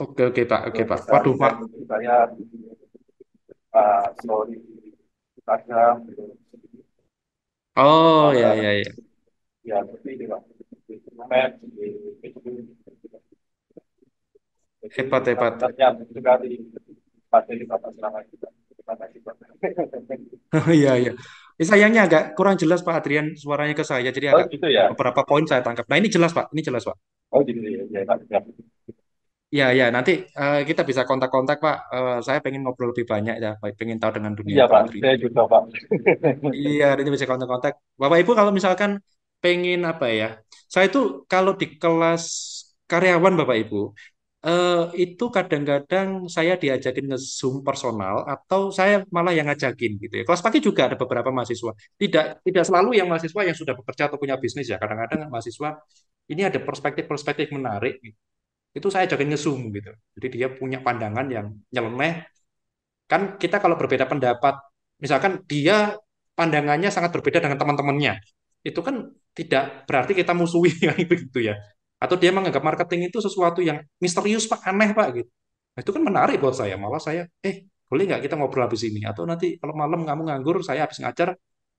Speaker 2: Oke oke Pak, oke Pak. Waduh Pak.
Speaker 3: Saya Instagram. Oh ya ya ya. Ya seperti itu Pak. Hebat hebat.
Speaker 2: iya iya. Ini eh, sayangnya agak kurang jelas Pak Adrian suaranya ke saya, jadi oh, agak gitu ya? beberapa poin saya tangkap. Nah ini jelas Pak, ini jelas Pak. Oh gitu ya, ya, ya. Ya, ya, nanti uh, kita bisa kontak-kontak, Pak. Eh, saya pengen ngobrol lebih banyak ya, Pak. Pengen tahu dengan dunia Iya, Pak. Saya juga, Pak. Iya, nanti bisa kontak-kontak. Bapak Ibu kalau misalkan pengen apa ya? Saya itu kalau di kelas karyawan Bapak Ibu, eh, itu kadang-kadang saya diajakin ke Zoom personal atau saya malah yang ngajakin gitu ya. Kelas pagi juga ada beberapa mahasiswa. Tidak tidak selalu yang mahasiswa yang sudah bekerja atau punya bisnis ya. Kadang-kadang mahasiswa ini ada perspektif-perspektif menarik itu saya ajakin ngesum gitu. Jadi dia punya pandangan yang nyeleneh. Kan kita kalau berbeda pendapat, misalkan dia pandangannya sangat berbeda dengan teman-temannya, itu kan tidak berarti kita musuhi begitu ya. Atau dia menganggap marketing itu sesuatu yang misterius pak, aneh pak gitu. Nah, itu kan menarik buat saya. Malah saya, eh boleh nggak kita ngobrol habis ini? Atau nanti kalau malam kamu nganggur, saya habis ngajar,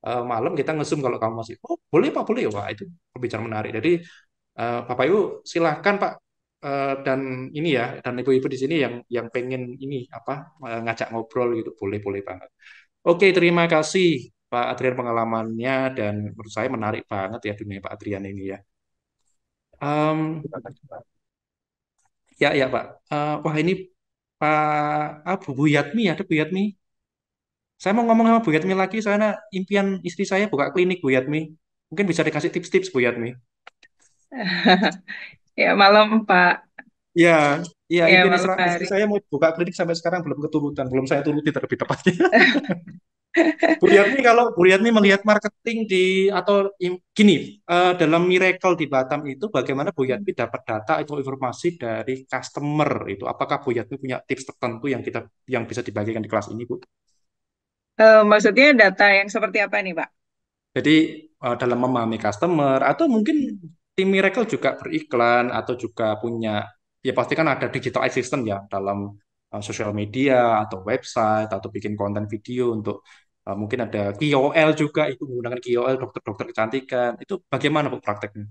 Speaker 2: uh, malam kita ngesum kalau kamu masih, oh boleh pak, boleh pak. Itu pembicaraan menarik. Jadi uh, Bapak Ibu silahkan Pak uh, dan ini ya dan ibu-ibu di sini yang yang pengen ini apa eh, ngajak ngobrol gitu boleh-boleh banget. Oke, terima kasih Pak Adrian pengalamannya dan menurut saya menarik banget ya dunia Pak Adrian ini ya. Um, ya ya Pak. Uh, wah ini Pak ah, Bu Yatmi ada Bu Yatmi. Saya mau ngomong sama Bu Yatmi lagi soalnya impian istri saya buka klinik Bu Yatmi. Mungkin bisa dikasih tips-tips Bu Yatmi.
Speaker 4: Ya,
Speaker 2: malam, Pak. Ya, ya, ya, ini malam hari. saya mau buka klinik sampai sekarang belum keturutan, belum saya turuti terlebih tepatnya. Bu Riyadni kalau Bu Riyadni melihat marketing di atau kini gini uh, dalam Miracle di Batam itu bagaimana Bu Riyadni dapat data atau informasi dari customer itu apakah Bu Riyadni punya tips tertentu yang kita yang bisa dibagikan di kelas ini Bu?
Speaker 4: Uh, maksudnya data yang seperti apa nih Pak?
Speaker 2: Jadi uh, dalam memahami customer atau mungkin tim Miracle juga beriklan atau juga punya ya pasti kan ada digital assistant ya dalam uh, eh, sosial media atau website atau bikin konten video untuk uh, mungkin ada KOL juga itu menggunakan KOL dokter-dokter kecantikan itu bagaimana bu prakteknya?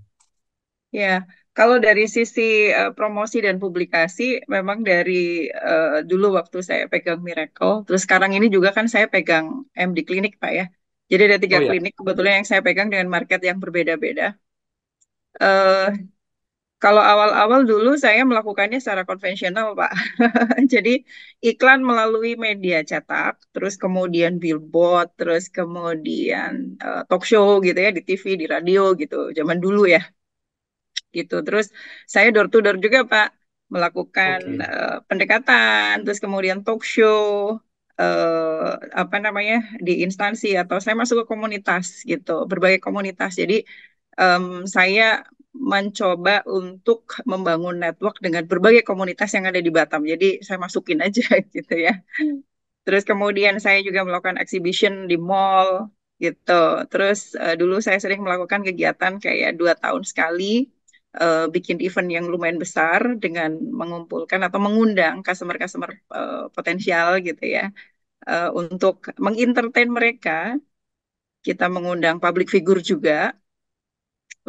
Speaker 4: Ya, kalau dari sisi uh, promosi dan publikasi, memang dari uh, dulu waktu saya pegang Miracle, terus sekarang ini juga kan saya pegang MD Klinik, Pak ya. Jadi ada tiga oh, ya. klinik kebetulan yang saya pegang dengan market yang berbeda-beda. Uh, kalau awal-awal dulu saya melakukannya secara konvensional, Pak. Jadi iklan melalui media cetak, terus kemudian billboard, terus kemudian uh, talk show gitu ya di TV, di radio gitu. Zaman dulu ya. Gitu. Terus saya door to door juga, Pak, melakukan okay. uh, eh, pendekatan, terus kemudian talk show, uh, apa namanya? di instansi atau saya masuk ke komunitas gitu, berbagai komunitas. Jadi um, saya mencoba untuk membangun network dengan berbagai komunitas yang ada di Batam. Jadi saya masukin aja gitu ya. Terus kemudian saya juga melakukan exhibition di mall gitu. Terus uh, dulu saya sering melakukan kegiatan kayak dua tahun sekali uh, bikin event yang lumayan besar dengan mengumpulkan atau mengundang customer-customer uh, potensial gitu ya uh, untuk mengintertain mereka. Kita mengundang public figure juga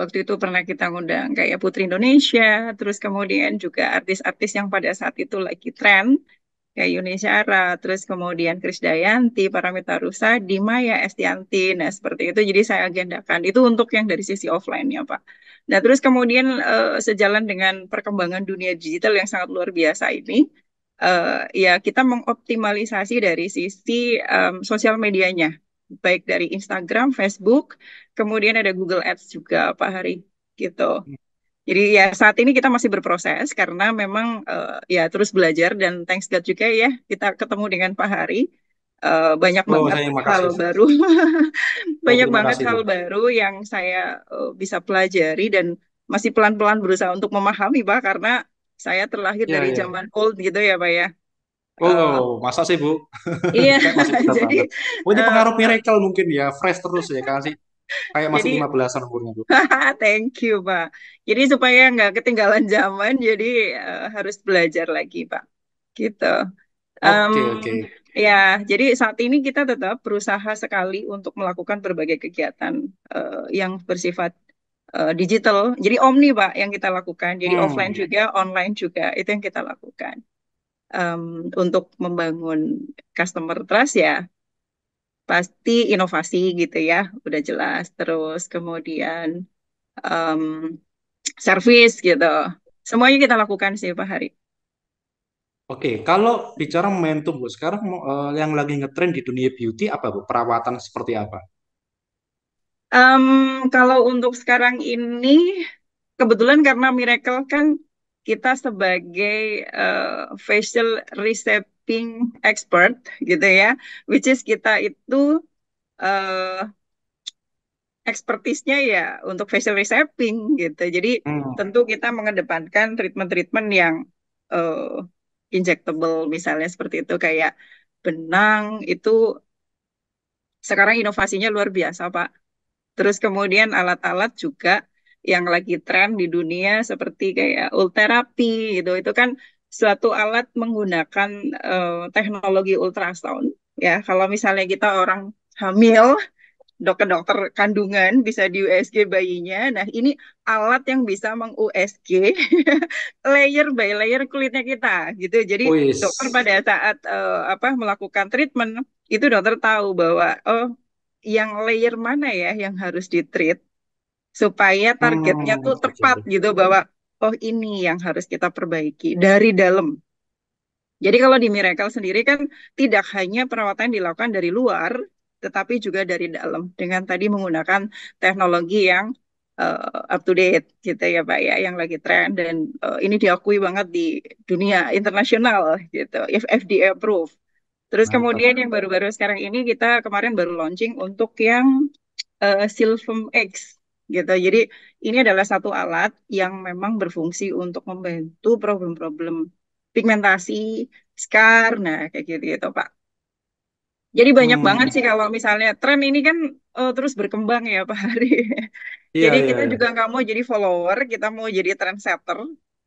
Speaker 4: Waktu itu pernah kita ngundang kayak Putri Indonesia, terus kemudian juga artis-artis yang pada saat itu lagi tren kayak Yunisara, terus kemudian Kris Dayanti, Paramita Rusa, Dimaya, Estianti, nah seperti itu. Jadi saya agendakan itu untuk yang dari sisi offline ya Pak. Nah terus kemudian uh, sejalan dengan perkembangan dunia digital yang sangat luar biasa ini, uh, ya kita mengoptimalisasi dari sisi um, sosial medianya baik dari Instagram, Facebook, kemudian ada Google Ads juga Pak Hari gitu. Hmm. Jadi ya saat ini kita masih berproses karena memang uh, ya terus belajar dan thanks God juga ya kita ketemu dengan Pak Hari uh, banyak oh, banget hal baru oh, banyak oh, banget kasih, hal baru yang saya uh, bisa pelajari dan masih pelan-pelan berusaha untuk memahami Pak karena saya terlahir ya, dari ya. zaman old gitu ya Pak ya.
Speaker 2: Oh, uh, masa sih Bu?
Speaker 4: Iya. jadi
Speaker 2: punya uh, oh, eh, pengaruh miracle mungkin ya, fresh terus ya kan sih. Kayak masih lima belasan umurnya Bu.
Speaker 4: Thank you, Pak. Jadi supaya nggak ketinggalan zaman, jadi uh, harus belajar lagi, Pak. Gitu.
Speaker 2: Oke, um, oke. Okay,
Speaker 4: Ya, jadi saat ini kita tetap berusaha sekali untuk melakukan berbagai kegiatan uh, yang bersifat uh, digital. Jadi omni, Pak, yang kita lakukan. Jadi hmm. offline iya. juga, online juga, itu yang kita lakukan um, untuk membangun customer trust ya pasti inovasi gitu ya udah jelas terus kemudian um, service gitu semuanya kita lakukan sih Pak Hari.
Speaker 2: Oke, kalau bicara momentum Bu, sekarang uh, yang lagi ngetrend di dunia beauty apa Bu? Perawatan seperti apa?
Speaker 4: Um, kalau untuk sekarang ini kebetulan karena Miracle kan kita sebagai uh, facial reshaping expert gitu ya, which is kita itu uh, eh, nya ya untuk facial reshaping gitu. Jadi hmm. tentu kita mengedepankan treatment-treatment yang uh, injectable misalnya seperti itu kayak benang itu sekarang inovasinya luar biasa, Pak. Terus kemudian alat-alat juga yang lagi tren di dunia seperti kayak ulterapi gitu itu kan suatu alat menggunakan uh, teknologi ultrasound ya kalau misalnya kita orang hamil dokter dokter kandungan bisa di USG bayinya. Nah, ini alat yang bisa meng-USG layer by layer kulitnya kita gitu. Jadi Uis. dokter pada saat uh, apa melakukan treatment itu dokter tahu bahwa oh yang layer mana ya yang harus ditreat supaya hmm, targetnya hmm, tuh tepat okay. gitu bahwa oh ini yang harus kita perbaiki dari dalam. Jadi kalau di Miracle sendiri kan tidak hanya perawatan yang dilakukan dari luar, tetapi juga dari dalam dengan tadi menggunakan teknologi yang uh, up to date gitu ya Pak ya yang lagi tren dan uh, ini diakui banget di dunia internasional gitu if FDA approve. Terus nah, kemudian yang baru-baru sekarang ini kita kemarin baru launching untuk yang uh, eh, Silvum X gitu. Jadi ini adalah satu alat yang memang berfungsi untuk membantu problem-problem pigmentasi, scar, nah kayak gitu-gitu Pak. Jadi banyak hmm. banget sih kalau misalnya tren ini kan uh, terus berkembang ya Pak Hari. Iya, jadi yeah, kita iya. juga nggak mau jadi follower, kita mau jadi trendsetter.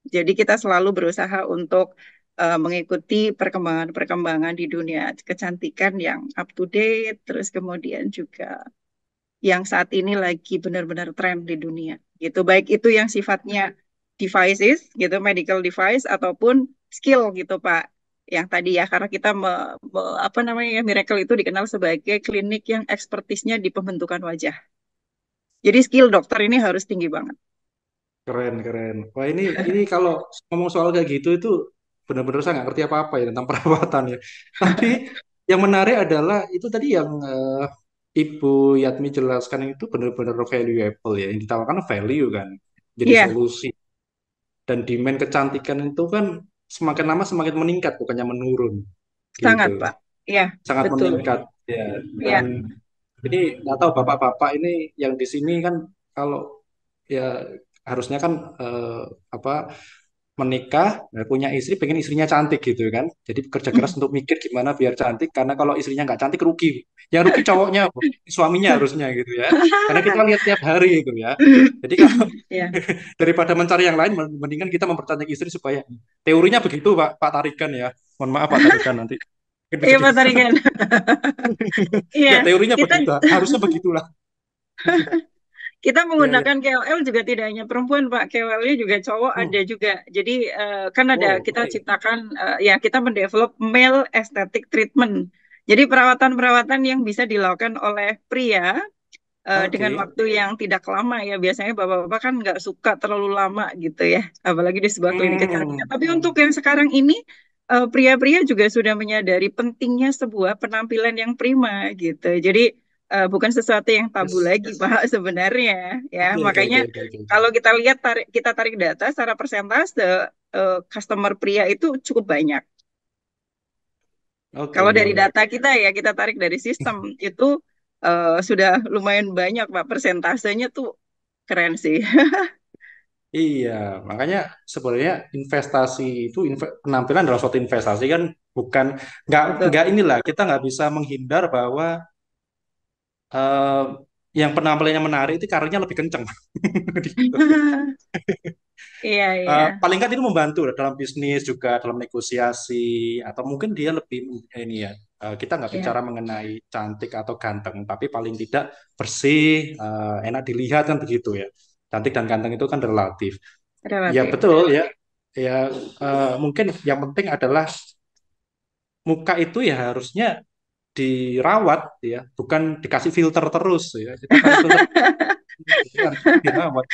Speaker 4: Jadi kita selalu berusaha untuk uh, mengikuti perkembangan-perkembangan di dunia kecantikan yang up to date, terus kemudian juga yang saat ini lagi benar-benar tren di dunia gitu baik itu yang sifatnya devices gitu medical device ataupun skill gitu Pak yang tadi ya karena kita me, me, apa namanya ya miracle itu dikenal sebagai klinik yang ekspertisnya di pembentukan wajah jadi skill dokter ini harus tinggi banget
Speaker 2: keren keren wah ini ini kalau ngomong soal kayak gitu itu benar-benar saya nggak ngerti apa-apa ya tentang perawatan ya tapi yang menarik adalah itu tadi yang uh, Ibu Yatmi jelaskan itu benar-benar valuable ya. Yang ditawarkan value kan. Jadi yeah. solusi. Dan demand kecantikan itu kan semakin lama semakin meningkat bukannya menurun. Gitu. Sangat, Pak. Ya, sangat betul. meningkat ya. Dan ya. ini nggak tahu Bapak-bapak ini yang di sini kan kalau ya harusnya kan eh, apa menikah, eh, punya istri, pengen istrinya cantik gitu kan. Jadi kerja keras hmm. untuk mikir gimana biar cantik, karena kalau istrinya nggak cantik rugi. Yang rugi cowoknya, suaminya harusnya gitu ya. Karena kita lihat tiap hari gitu ya. Jadi kalau ya. daripada mencari yang lain, mendingan kita mempercantik istri supaya teorinya begitu Pak, Pak Tarikan ya. Mohon maaf Pak Tarikan nanti. Iya Pak Tarikan. Ya, iya. teorinya kita... begitu, harusnya begitulah.
Speaker 4: Kita iya, menggunakan ya, ya. KOL juga tidak hanya perempuan, Pak. kol juga cowok hmm. ada juga. Jadi uh, kan ada wow, oh, kita ciptakan uh, ya kita mendevelop male aesthetic treatment. Jadi perawatan-perawatan yang bisa dilakukan oleh pria Uh, eh, okay. Ah, dengan waktu yang tidak lama ya biasanya bapak-bapak kan nggak suka terlalu lama gitu ya apalagi di sebuah klinik hmm. tapi untuk yang sekarang ini pria-pria uh, pria -pria juga sudah menyadari pentingnya sebuah penampilan yang prima gitu jadi uh, bukan sesuatu yang tabu yes, lagi yes. pak sebenarnya ya okay, makanya okay, okay, okay. kalau kita lihat tarik, kita tarik data secara persentase uh, customer pria itu cukup banyak okay, kalau dari data kita ya kita tarik dari sistem itu uh, sudah lumayan banyak pak persentasenya tuh keren sih
Speaker 2: Iya, makanya sebenarnya investasi itu inv penampilan dalam suatu investasi kan bukan nggak nggak inilah kita nggak bisa menghindar bahwa uh, yang penampilannya menarik itu karirnya lebih kenceng.
Speaker 1: Iya, iya. Uh,
Speaker 2: paling kan itu membantu dalam bisnis juga dalam negosiasi atau mungkin dia lebih eh, ini ya. kita nggak yeah. bicara mengenai cantik atau ganteng, tapi paling tidak bersih, uh, enak dilihat kan begitu ya. Cantik dan ganteng itu kan relatif. Ya,
Speaker 1: relatif. Ya betul
Speaker 2: ya. Ya uh, mungkin yang penting adalah muka itu ya harusnya dirawat ya bukan dikasih filter terus ya kan dirawat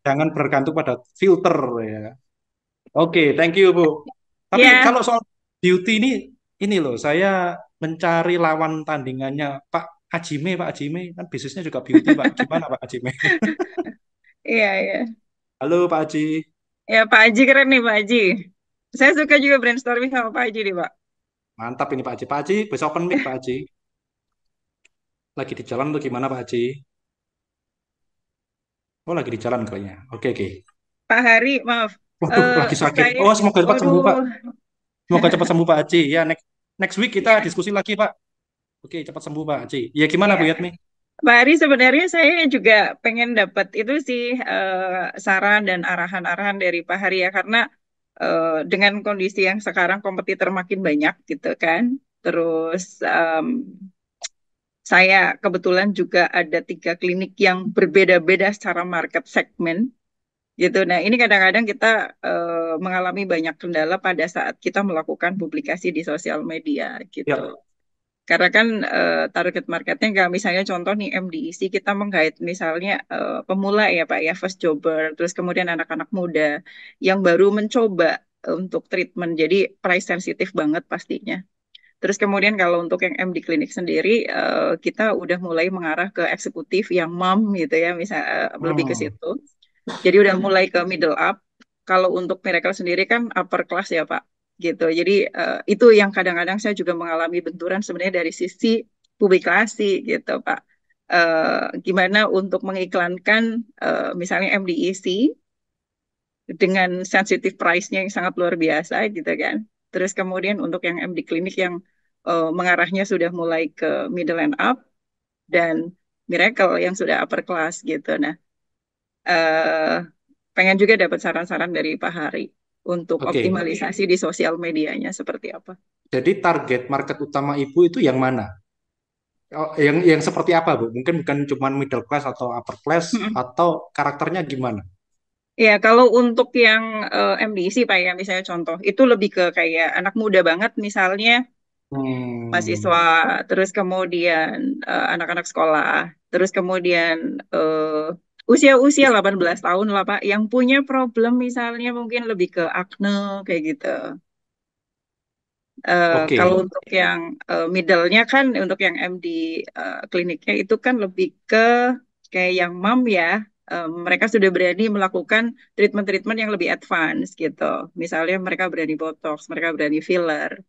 Speaker 2: jangan bergantung pada filter ya oke okay, thank you bu tapi yeah. kalau soal beauty ini ini loh saya mencari lawan tandingannya Pak Ajime Pak Ajime kan bisnisnya juga beauty Pak gimana Pak Ajime
Speaker 4: iya yeah, iya yeah.
Speaker 2: halo Pak Aji ya Pak Aji
Speaker 4: keren nih Pak Aji saya suka juga brainstorming sama Pak Haji nih Pak.
Speaker 2: Mantap ini Pak Haji. Pak Haji, besok open mic Pak Haji. Lagi di jalan tuh gimana Pak Haji? Oh, lagi di jalan kayaknya. Oke, oke.
Speaker 4: Pak Hari, maaf.
Speaker 2: Waduh, uh, lagi sakit. Saya... Oh, semoga cepat sembuh, Pak. Semoga cepat sembuh, Pak Haji. Ya, next next week kita iya. diskusi lagi, Pak. Oke, cepat sembuh, Pak Haji. Ya, gimana iya. Bu Yatmi?
Speaker 4: Pak Hari, sebenarnya saya juga pengen dapat itu sih uh, saran dan arahan-arahan dari Pak Hari ya, karena Eh, dengan kondisi yang sekarang kompetitor makin banyak gitu kan. Terus um, saya kebetulan juga ada tiga klinik yang berbeda-beda secara market segmen gitu. Nah ini kadang-kadang kita uh, mengalami banyak kendala pada saat kita melakukan publikasi di sosial media gitu. Ya. Karena kan uh, target marketnya nggak misalnya contoh nih MDIC e kita menggait misalnya uh, pemula ya Pak ya first jobber, terus kemudian anak-anak muda yang baru mencoba untuk treatment. Jadi price sensitif banget pastinya. Terus kemudian kalau untuk yang MD klinik sendiri uh, kita udah mulai mengarah ke eksekutif yang mom gitu ya, misal uh, lebih ke oh. situ. Jadi udah mulai ke middle up. Kalau untuk Miracle sendiri kan upper class ya Pak gitu. Jadi uh, itu yang kadang-kadang saya juga mengalami benturan sebenarnya dari sisi publikasi gitu, Pak. Uh, gimana untuk mengiklankan uh, misalnya MDEC dengan sensitive price-nya yang sangat luar biasa gitu kan. Terus kemudian untuk yang MD klinik yang uh, mengarahnya sudah mulai ke middle and up dan miracle yang sudah upper class gitu. Nah, uh, pengen juga dapat saran-saran dari Pak Hari untuk okay. optimalisasi di sosial medianya seperti apa.
Speaker 2: Jadi target market utama ibu itu yang mana? Oh, yang yang seperti apa bu? Mungkin bukan cuma middle class atau upper class -hmm. atau karakternya gimana?
Speaker 4: Ya kalau untuk yang uh, eh, MDC pak ya misalnya contoh itu lebih ke kayak anak muda banget misalnya
Speaker 2: hmm. mahasiswa
Speaker 4: terus kemudian eh, anak-anak uh, sekolah terus kemudian uh, usia-usia 18 tahun lah Pak yang punya problem misalnya mungkin lebih ke akne kayak gitu. Uh, eh, okay. Kalau untuk yang uh, middle-nya kan untuk yang MD uh, eh, kliniknya itu kan lebih ke kayak yang mam ya. uh, mereka sudah berani melakukan treatment-treatment yang lebih advance gitu. Misalnya mereka berani botox, mereka berani filler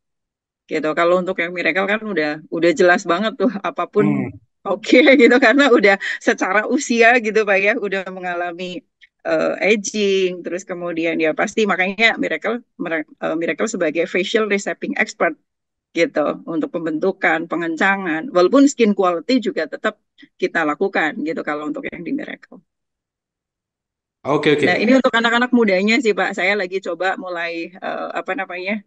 Speaker 4: gitu. Kalau untuk yang miracle kan udah udah jelas banget tuh apapun hmm Oke okay, gitu karena udah secara usia gitu Pak ya udah mengalami uh, aging terus kemudian ya pasti makanya Miracle eh, Miracle sebagai facial reshaping expert gitu untuk pembentukan, pengencangan walaupun skin quality juga tetap kita lakukan gitu kalau untuk yang di Miracle.
Speaker 2: Oke okay, oke. Okay. Nah, ini
Speaker 4: untuk anak-anak mudanya sih Pak. Saya lagi coba mulai uh, apa namanya?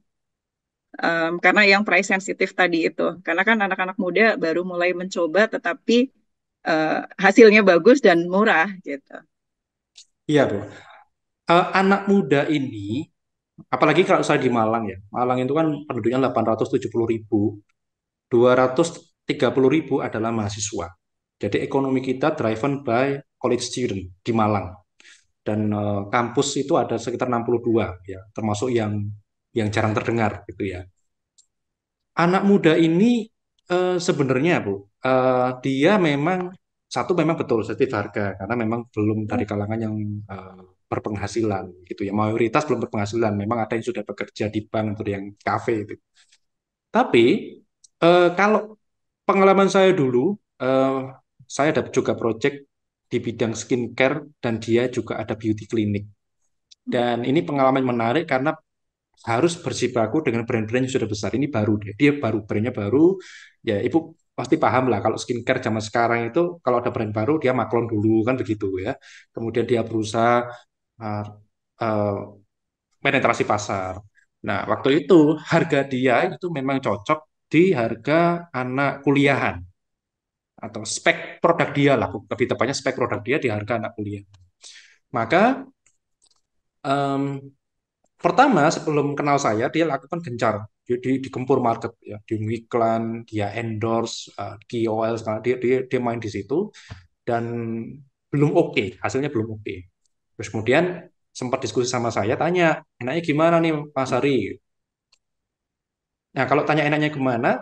Speaker 4: um, karena yang price sensitif tadi itu karena kan anak-anak muda baru mulai mencoba tetapi uh, hasilnya bagus dan murah gitu
Speaker 2: iya bu uh, anak muda ini apalagi kalau saya di Malang ya Malang itu kan penduduknya 870 ribu 230 ribu adalah mahasiswa jadi ekonomi kita driven by college student di Malang dan uh, kampus itu ada sekitar 62 ya termasuk yang yang jarang terdengar gitu ya. Anak muda ini eh, sebenarnya Bu, eh, dia memang satu memang betul setiap harga karena memang belum dari hmm. kalangan yang eh, berpenghasilan gitu ya. Mayoritas belum berpenghasilan, memang ada yang sudah bekerja di bank atau yang kafe itu. Tapi kalau pengalaman saya dulu saya ada juga project di bidang skincare dan dia juga ada beauty clinic. Hmm. Dan ini pengalaman menarik karena harus bersibaku dengan brand-brand yang sudah besar. Ini baru dia, dia baru brandnya baru. Ya ibu pasti paham lah kalau skincare zaman sekarang itu kalau ada brand baru dia maklon dulu kan begitu ya. Kemudian dia berusaha uh, uh, penetrasi pasar. Nah waktu itu harga dia itu memang cocok di harga anak kuliahan atau spek produk dia lah lebih tepatnya spek produk dia di harga anak kuliah. Maka um, pertama sebelum kenal saya dia lakukan gencar jadi gempur market ya di iklan dia endorse uh, eh, KOL segala dia dia dia main di situ dan belum oke okay, hasilnya belum oke okay. terus kemudian sempat diskusi sama saya tanya enaknya gimana nih Mas Hari nah kalau tanya enaknya gimana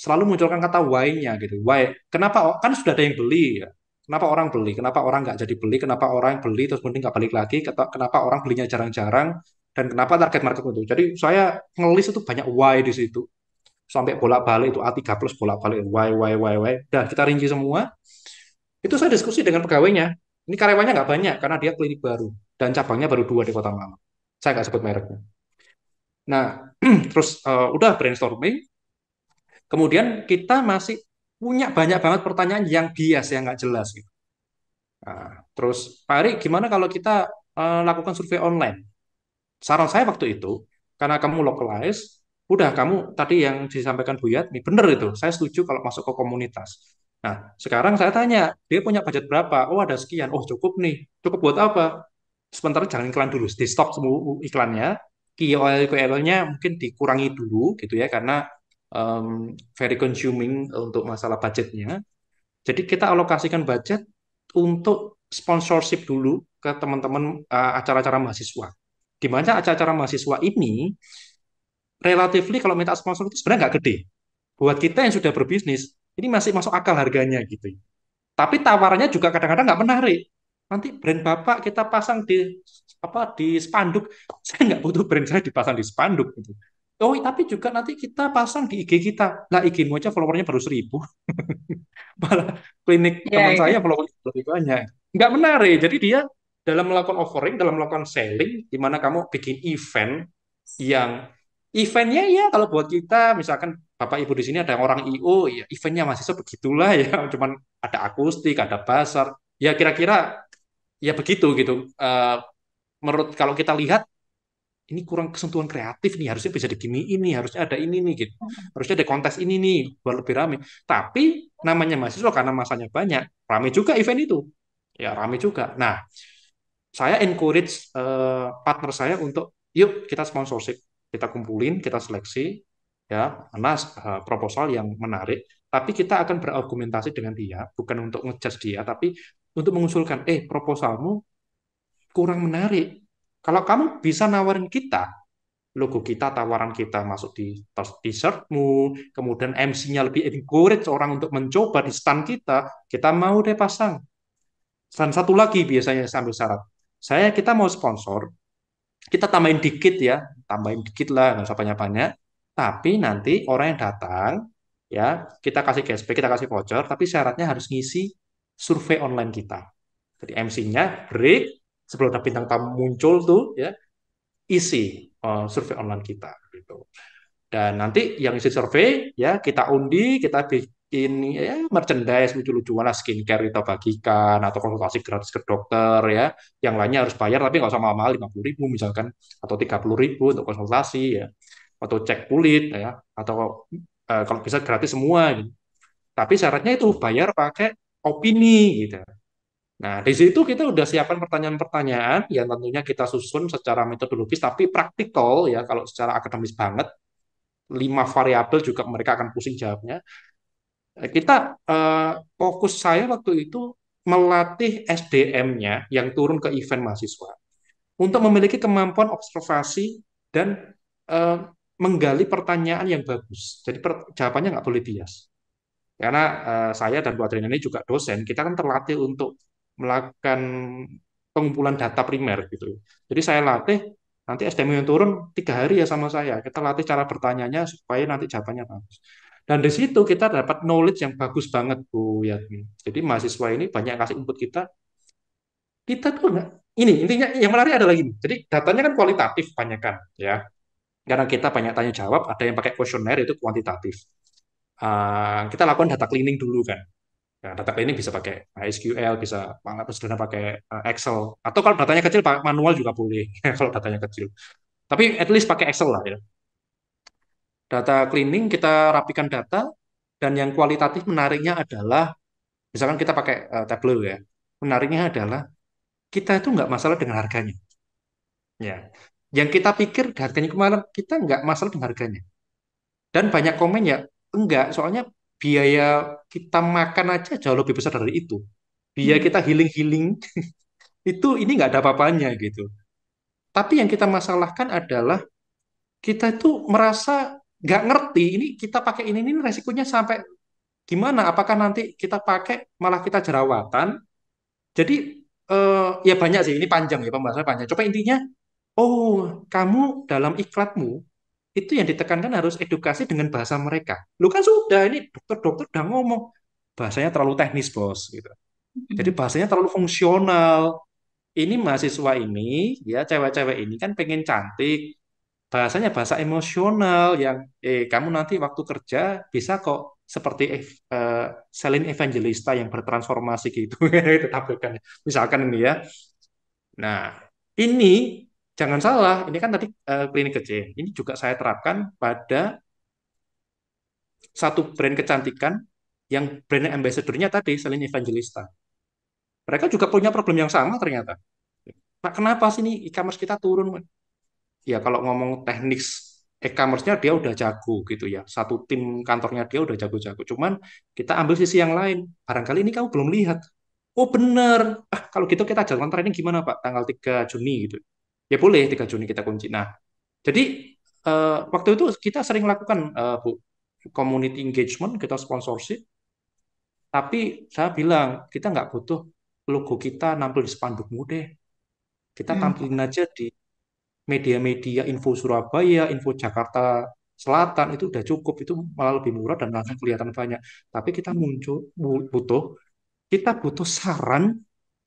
Speaker 2: selalu munculkan kata why-nya gitu why kenapa kan sudah ada yang beli ya kenapa orang beli, kenapa orang nggak jadi beli, kenapa orang beli terus mending nggak balik lagi, kenapa orang belinya jarang-jarang, dan kenapa target market itu. Jadi saya ngelis itu banyak why di situ. Sampai bolak-balik itu A3 plus bolak-balik why why why why. Dan kita rinci semua. Itu saya diskusi dengan pegawainya. Ini karyawannya nggak banyak karena dia klinik baru dan cabangnya baru dua di Kota Malang. Saya nggak sebut mereknya. Nah, terus uh, udah brainstorming. Kemudian kita masih punya banyak banget pertanyaan yang bias yang nggak jelas gitu. Nah, terus Pak Ari, gimana kalau kita uh, lakukan survei online? saran saya waktu itu karena kamu localize udah kamu tadi yang disampaikan Bu Yatmi bener itu saya setuju kalau masuk ke komunitas nah sekarang saya tanya dia punya budget berapa oh ada sekian oh cukup nih cukup buat apa sebentar jangan iklan dulu di stop semua iklannya KOL KOL-nya mungkin dikurangi dulu gitu ya karena um, very consuming untuk masalah budgetnya jadi kita alokasikan budget untuk sponsorship dulu ke teman-teman uh, acara-acara mahasiswa di mana acara-acara mahasiswa ini relatifly kalau minta sponsor itu sebenarnya nggak gede. Buat kita yang sudah berbisnis, ini masih masuk akal harganya gitu. Tapi tawarannya juga kadang-kadang nggak menarik. Nanti brand bapak kita pasang di apa di spanduk. Saya nggak butuh brand saya dipasang di spanduk gitu. Oh, tapi juga nanti kita pasang di IG kita. Lah, IG-mu aja followernya baru seribu. Malah klinik yeah, teman yeah. saya followernya lebih banyak. Nggak menarik. Jadi dia dalam melakukan offering, dalam melakukan selling, di mana kamu bikin event yang eventnya ya kalau buat kita misalkan bapak ibu di sini ada orang IO, ya eventnya masih sebegitulah ya, cuman ada akustik, ada pasar, ya kira-kira ya begitu gitu. Uh, menurut kalau kita lihat ini kurang kesentuhan kreatif nih harusnya bisa digini ini harusnya ada ini nih gitu harusnya ada kontes ini nih buat lebih rame tapi namanya mahasiswa karena masanya banyak rame juga event itu ya rame juga nah saya encourage uh, partner saya untuk yuk kita sponsorship, kita kumpulin, kita seleksi ya mana uh, eh, proposal yang menarik, tapi kita akan berargumentasi dengan dia, bukan untuk ngejudge dia, tapi untuk mengusulkan, eh proposalmu kurang menarik. Kalau kamu bisa nawarin kita, logo kita, tawaran kita masuk di t-shirtmu, kemudian MC-nya lebih encourage orang untuk mencoba di stand kita, kita mau deh pasang. Dan satu lagi biasanya sambil syarat, saya kita mau sponsor, kita tambahin dikit ya, tambahin dikit lah, nggak usah banyak-banyak. Tapi nanti orang yang datang, ya kita kasih cashback, kita kasih voucher, tapi syaratnya harus ngisi survei online kita. Jadi MC-nya break, sebelum ada bintang tamu muncul tuh, ya isi uh, survei online kita. Gitu. Dan nanti yang isi survei, ya kita undi, kita bikin ya merchandise lucu-lucuan lah skincare kita bagikan atau konsultasi gratis ke dokter ya yang lainnya harus bayar tapi nggak usah mahal-mahal lima puluh ribu misalkan atau tiga puluh ribu untuk konsultasi ya atau cek kulit ya atau uh, kalau bisa gratis semua gitu. tapi syaratnya itu bayar pakai opini gitu nah di situ kita udah siapkan pertanyaan-pertanyaan yang tentunya kita susun secara metodologis tapi praktikal ya kalau secara akademis banget lima variabel juga mereka akan pusing jawabnya kita uh, fokus saya waktu itu melatih SDM-nya yang turun ke event mahasiswa untuk memiliki kemampuan observasi dan uh, menggali pertanyaan yang bagus. Jadi per, jawabannya nggak boleh bias. Karena uh, saya dan Bu Adrian ini juga dosen, kita kan terlatih untuk melakukan pengumpulan data primer gitu. Jadi saya latih nanti SDM yang turun tiga hari ya sama saya. Kita latih cara bertanyanya supaya nanti jawabannya bagus. Dan di situ kita dapat knowledge yang bagus banget, Bu Yatmi. Jadi mahasiswa ini banyak kasih input kita. Kita tuh enggak. ini intinya yang menarik adalah ini. Jadi datanya kan kualitatif banyak kan, ya. Karena kita banyak tanya jawab, ada yang pakai kuesioner itu kuantitatif. Uh, kita lakukan data cleaning dulu kan. Nah, data cleaning bisa pakai SQL, bisa sederhana pakai eh, Excel, atau kalau datanya kecil pakai manual juga boleh kalau datanya kecil. Tapi at least pakai Excel lah ya data cleaning kita rapikan data dan yang kualitatif menariknya adalah misalkan kita pakai uh, eh, Tableau ya menariknya adalah kita itu nggak masalah dengan harganya ya yang kita pikir harganya kemarin kita nggak masalah dengan harganya dan banyak komen ya enggak soalnya biaya kita makan aja jauh lebih besar dari itu biaya hmm. kita healing healing itu ini nggak ada apa-apanya gitu tapi yang kita masalahkan adalah kita itu merasa nggak ngerti ini kita pakai ini ini resikonya sampai gimana? Apakah nanti kita pakai malah kita jerawatan? Jadi eh, ya banyak sih ini panjang ya pembahasannya panjang. Coba intinya, oh kamu dalam iklatmu itu yang ditekankan harus edukasi dengan bahasa mereka. Lu kan sudah ini dokter-dokter udah ngomong bahasanya terlalu teknis bos gitu. Jadi bahasanya terlalu fungsional. Ini mahasiswa ini ya cewek-cewek ini kan pengen cantik, bahasanya bahasa emosional yang eh kamu nanti waktu kerja bisa kok seperti eh, Evangelista yang bertransformasi gitu misalkan ini ya nah ini jangan salah ini kan tadi eh, klinik kecil ini juga saya terapkan pada satu brand kecantikan yang brand ambassador tadi Selin Evangelista mereka juga punya problem yang sama ternyata Pak, kenapa sih ini e-commerce kita turun? ya kalau ngomong teknis e-commerce-nya dia udah jago gitu ya. Satu tim kantornya dia udah jago-jago. Cuman kita ambil sisi yang lain. Barangkali ini kamu belum lihat. Oh bener. Ah, kalau gitu kita jadwal training gimana Pak? Tanggal 3 Juni gitu. Ya boleh 3 Juni kita kunci. Nah, jadi uh, waktu itu kita sering lakukan uh, Bu community engagement, kita sponsorship. Tapi saya bilang kita nggak butuh logo kita nampil di spandukmu deh. Kita hmm. tampilin aja di media-media info Surabaya, info Jakarta Selatan itu udah cukup itu malah lebih murah dan langsung kelihatan banyak. Tapi kita muncul butuh kita butuh saran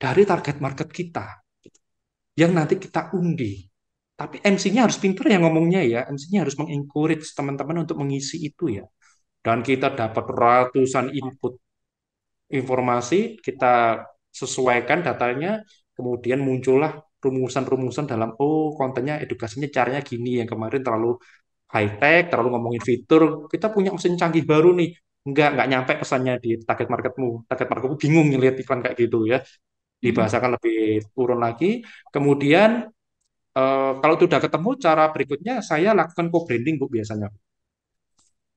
Speaker 2: dari target market kita yang nanti kita undi. Tapi MC-nya harus pinter ya ngomongnya ya, MC-nya harus mengencourage teman-teman untuk mengisi itu ya. Dan kita dapat ratusan input informasi, kita sesuaikan datanya, kemudian muncullah rumusan-rumusan dalam oh kontennya edukasinya caranya gini yang kemarin terlalu high tech, terlalu ngomongin fitur, kita punya mesin canggih baru nih. Enggak, enggak nyampe pesannya di target marketmu. Target marketmu bingung ngelihat iklan kayak gitu ya. Hmm. Dibahasakan lebih turun lagi. Kemudian uh, kalau sudah ketemu cara berikutnya saya lakukan co-branding Bu biasanya.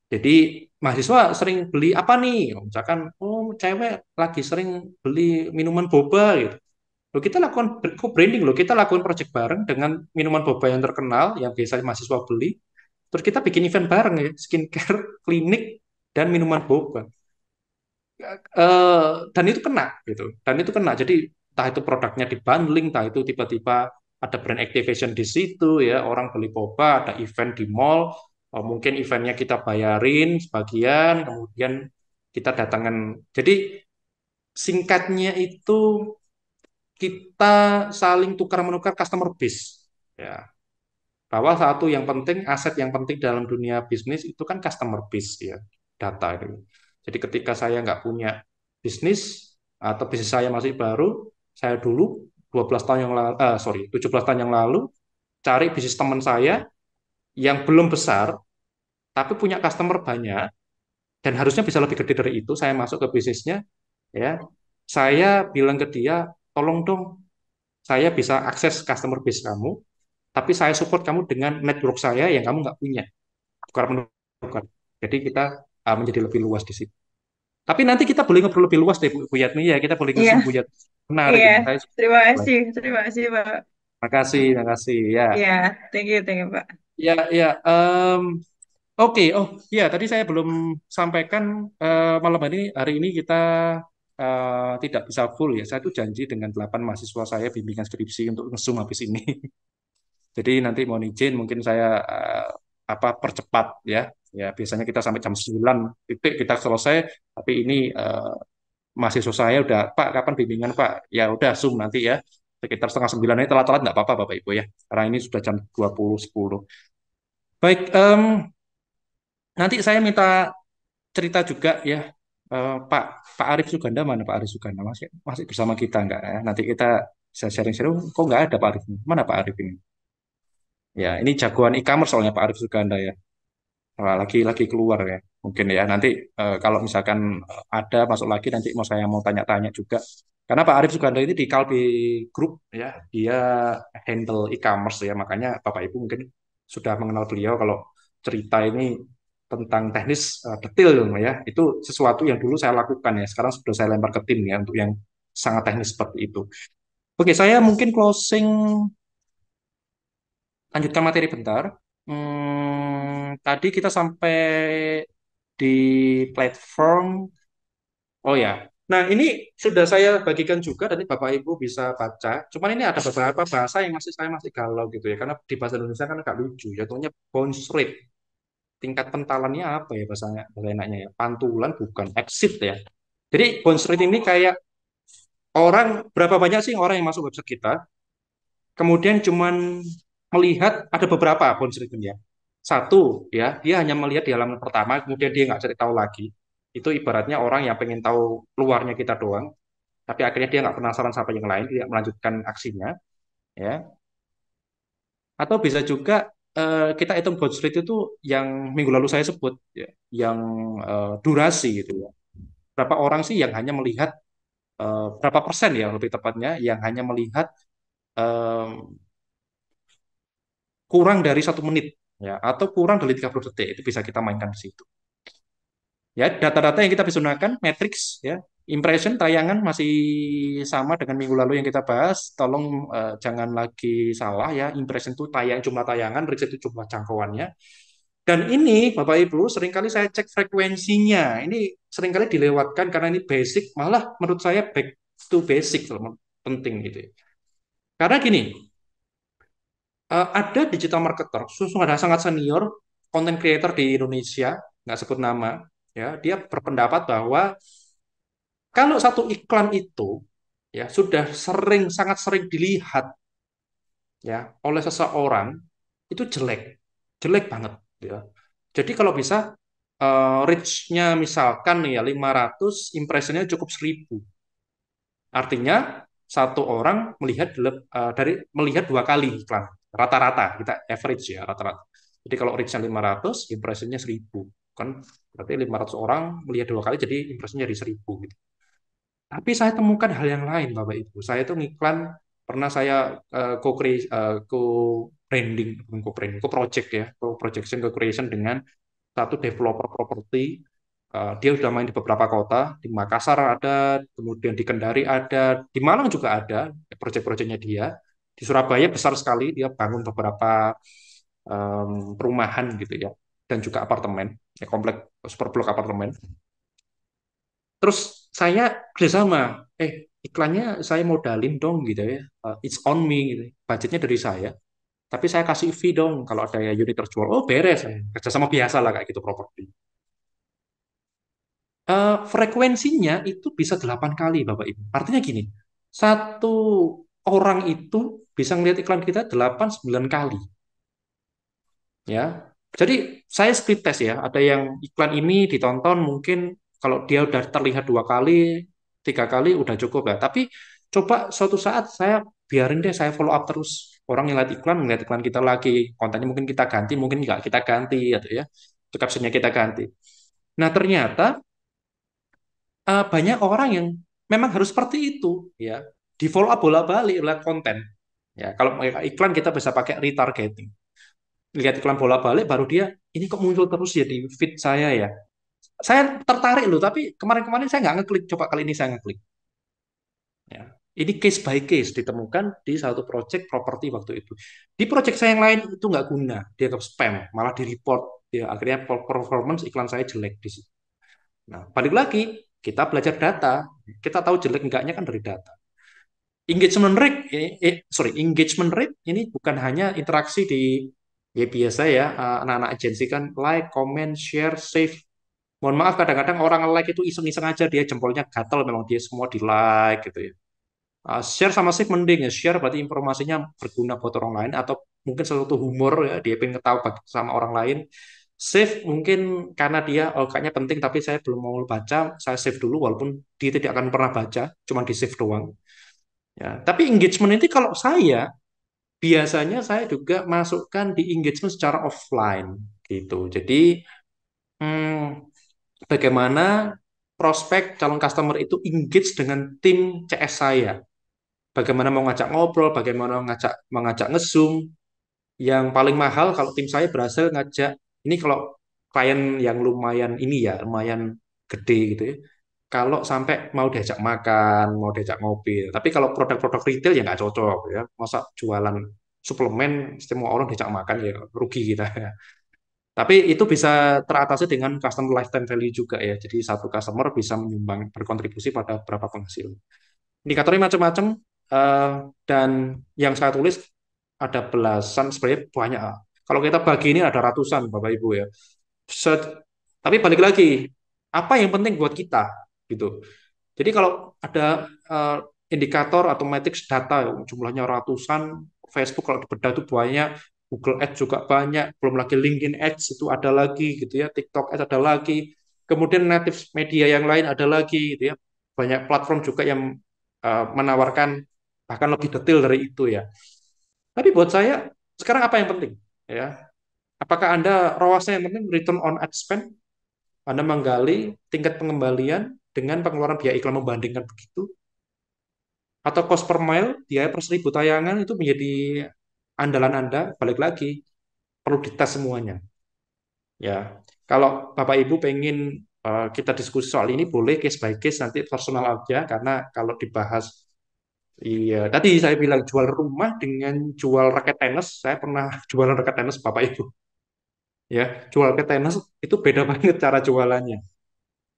Speaker 2: Jadi mahasiswa sering beli apa nih? Misalkan oh cewek lagi sering beli minuman boba gitu loh kita lakukan co-branding loh kita lakukan project bareng dengan minuman boba yang terkenal yang biasanya mahasiswa beli terus kita bikin event bareng ya skincare klinik dan minuman boba uh, dan itu kena gitu dan itu kena jadi entah itu produknya bundling, entah itu tiba-tiba ada brand activation di situ ya orang beli boba ada event di mall oh, mungkin eventnya kita bayarin sebagian kemudian kita datangkan jadi singkatnya itu kita saling tukar menukar customer base ya bahwa satu yang penting aset yang penting dalam dunia bisnis itu kan customer base ya data itu jadi ketika saya nggak punya bisnis atau bisnis saya masih baru saya dulu 12 tahun yang lalu uh, eh, sorry 17 tahun yang lalu cari bisnis teman saya yang belum besar tapi punya customer banyak dan harusnya bisa lebih gede dari itu saya masuk ke bisnisnya ya saya bilang ke dia tolong dong saya bisa akses customer base kamu, tapi saya support kamu dengan network saya yang kamu nggak punya. Tukar menukar. Jadi kita uh, menjadi lebih luas di situ. Tapi nanti kita boleh ngobrol lebih luas deh Bu Yatmi ya, kita boleh ngobrol yeah. Bu Yatmi. Benar. Yeah. Saya...
Speaker 4: Terima kasih, terima kasih Pak.
Speaker 2: Terima kasih, terima kasih ya. Ya, yeah.
Speaker 4: thank you, thank you Pak.
Speaker 2: Ya, ya. Um, Oke, okay. oh ya tadi saya belum sampaikan uh, malam ini hari ini kita uh, tidak bisa full ya. Saya itu janji dengan 8 mahasiswa saya bimbingan skripsi untuk ngesum habis ini. Jadi nanti mohon izin mungkin saya uh, apa percepat ya. Ya biasanya kita sampai jam 9 titik kita selesai, tapi ini uh, mahasiswa saya udah Pak kapan bimbingan Pak? Ya udah Zoom nanti ya sekitar setengah sembilan ini telat-telat nggak apa-apa Bapak Ibu ya karena ini sudah jam 20.10 baik um, nanti saya minta cerita juga ya Uh, Pak Pak Arif Suganda mana Pak Arif Suganda masih masih bersama kita enggak ya? Nanti kita saya sharing-sharing. Kok enggak ada Pak Arif? Mana Pak Arif ini? Ya, ini jagoan e-commerce soalnya Pak Arif Suganda ya. Lagi lagi keluar ya. Mungkin ya nanti uh, kalau misalkan ada masuk lagi nanti mau saya mau tanya-tanya juga. Karena Pak Arif Suganda ini di Kalbi Group ya, dia handle e-commerce ya, makanya Bapak Ibu mungkin sudah mengenal beliau kalau cerita ini tentang teknis uh, detail ya itu sesuatu yang dulu saya lakukan ya sekarang sudah saya lempar ke tim ya untuk yang sangat teknis seperti itu oke saya mungkin closing lanjutkan materi bentar hmm, tadi kita sampai di platform oh ya Nah, ini sudah saya bagikan juga nanti Bapak Ibu bisa baca. Cuman ini ada beberapa bahasa yang masih saya masih galau gitu ya karena di bahasa Indonesia kan agak lucu ya contohnya bounce rate tingkat pentalannya apa ya bahasanya bahasa enaknya ya pantulan bukan exit ya jadi bounce rate ini kayak orang berapa banyak sih orang yang masuk website kita kemudian cuman melihat ada beberapa bounce rate ya satu ya dia hanya melihat di halaman pertama kemudian dia nggak cari tahu lagi itu ibaratnya orang yang pengen tahu luarnya kita doang tapi akhirnya dia nggak penasaran sama yang lain dia melanjutkan aksinya ya atau bisa juga Eh, kita hitung bounce rate itu yang minggu lalu saya sebut ya, yang uh, durasi gitu ya. Berapa orang sih yang hanya melihat uh, berapa persen ya lebih tepatnya yang hanya melihat um, kurang dari satu menit ya atau kurang dari 30 detik itu bisa kita mainkan di situ. Ya, data-data yang kita bisa gunakan matrix ya impression tayangan masih sama dengan minggu lalu yang kita bahas. Tolong uh, jangan lagi salah ya. Impression itu tayang jumlah tayangan, reach itu jumlah jangkauannya. Dan ini Bapak Ibu seringkali saya cek frekuensinya. Ini seringkali dilewatkan karena ini basic, malah menurut saya back to basic penting gitu. Ya. Karena gini, eh, ada digital marketer, susung ada sangat senior, content creator di Indonesia, nggak sebut nama, ya dia berpendapat bahwa kalau satu iklan itu ya sudah sering sangat sering dilihat ya oleh seseorang itu jelek, jelek banget ya. Jadi kalau bisa uh, reach-nya misalkan ya 500, impressionnya cukup 1000. Artinya satu orang melihat uh, dari melihat dua kali iklan rata-rata kita average ya rata-rata. Jadi kalau reach-nya 500, impressionnya 1000 kan berarti 500 orang melihat dua kali jadi impressionnya jadi 1000 gitu. Tapi saya temukan hal yang lain, Bapak Ibu. Saya itu ngiklan pernah saya uh, eh, co uh, eh, co branding, co co project ya, co projection, co creation dengan satu developer properti. Uh, dia sudah main di beberapa kota, di Makassar ada, kemudian di Kendari ada, di Malang juga ada project-projectnya dia. Di Surabaya besar sekali, dia bangun beberapa um, perumahan gitu ya, dan juga apartemen, ya komplek super blok apartemen terus saya kerjasama eh iklannya saya modalin dong gitu ya eh, it's on me gitu budgetnya dari saya tapi saya kasih fee dong kalau ada ya unit terjual oh beres kerjasama biasa lah kayak gitu properti uh, frekuensinya itu bisa delapan kali bapak ibu artinya gini satu orang itu bisa melihat iklan kita delapan, 9 kali. Ya. Jadi saya split test ya, ada yang iklan ini ditonton mungkin kalau dia udah terlihat dua kali, tiga kali udah cukup ya. Tapi coba suatu saat saya biarin deh saya follow up terus orang yang lihat iklan melihat iklan kita lagi kontennya mungkin kita ganti mungkin nggak kita ganti atau gitu ya itu captionnya kita ganti nah ternyata uh, banyak orang yang memang harus seperti itu ya di follow up bola balik lihat konten ya kalau iklan kita bisa pakai retargeting lihat iklan bola balik baru dia ini kok muncul terus ya di feed saya ya saya tertarik loh, tapi kemarin-kemarin saya nggak ngeklik. Coba kali ini saya ngeklik. Ya. Ini case by case ditemukan di satu project properti waktu itu. Di project saya yang lain itu nggak guna, dia dianggap spam, malah di report. Ya, akhirnya performance iklan saya jelek di situ. Nah, balik lagi, kita belajar data, kita tahu jelek enggaknya kan dari data. Engagement rate, eh, sorry, engagement rate ini bukan hanya interaksi di ya biasa ya eh, anak-anak agensi kan like, comment, share, save mohon maaf kadang-kadang orang like itu iseng-iseng aja dia jempolnya gatel memang dia semua di like gitu ya uh, share sama sih mending ya share berarti informasinya berguna buat orang lain atau mungkin sesuatu humor ya dia pengen tahu sama orang lain save mungkin karena dia oh, kayaknya penting tapi saya belum mau baca saya save dulu walaupun dia tidak akan pernah baca cuma di save doang ya tapi engagement itu kalau saya biasanya saya juga masukkan di engagement secara offline gitu jadi hmm, bagaimana prospek calon customer itu engage dengan tim CS saya. Bagaimana mau ngajak ngobrol, bagaimana ngajak mengajak ngesum? Yang paling mahal kalau tim saya berhasil ngajak ini kalau klien yang lumayan ini ya, lumayan gede gitu ya. Kalau sampai mau diajak makan, mau diajak ngopi. Tapi kalau produk-produk retail ya nggak cocok ya. Masa jualan suplemen semua orang diajak makan ya rugi kita. Ya. Tapi itu bisa teratasi dengan customer lifetime value juga ya. Jadi satu customer bisa menyumbang berkontribusi pada berapa penghasil. Indikatornya macam-macam uh, dan yang saya tulis ada belasan sebenarnya banyak. Kalau kita bagi ini ada ratusan Bapak Ibu ya. Set, tapi balik lagi, apa yang penting buat kita gitu. Jadi kalau ada uh, indikator atau metrics data jumlahnya ratusan, Facebook kalau dibedah itu banyak, Google Ads juga banyak, belum lagi LinkedIn Ads itu ada lagi gitu ya, TikTok Ads ada lagi, kemudian native media yang lain ada lagi gitu ya, banyak platform juga yang uh, menawarkan bahkan lebih detail dari itu ya. Tapi buat saya sekarang apa yang penting ya? Apakah anda rawasnya yang penting return on ad spend? Anda menggali tingkat pengembalian dengan pengeluaran biaya iklan membandingkan begitu atau cost per mile biaya per seribu tayangan itu menjadi andalan Anda balik lagi perlu dites semuanya. Ya, kalau Bapak Ibu pengen uh, kita diskusi soal ini boleh case by case nanti personal aja karena kalau dibahas Iya, tadi saya bilang jual rumah dengan jual raket tenis. Saya pernah jualan raket tenis Bapak Ibu. Ya, jual raket tenis itu beda banget cara jualannya.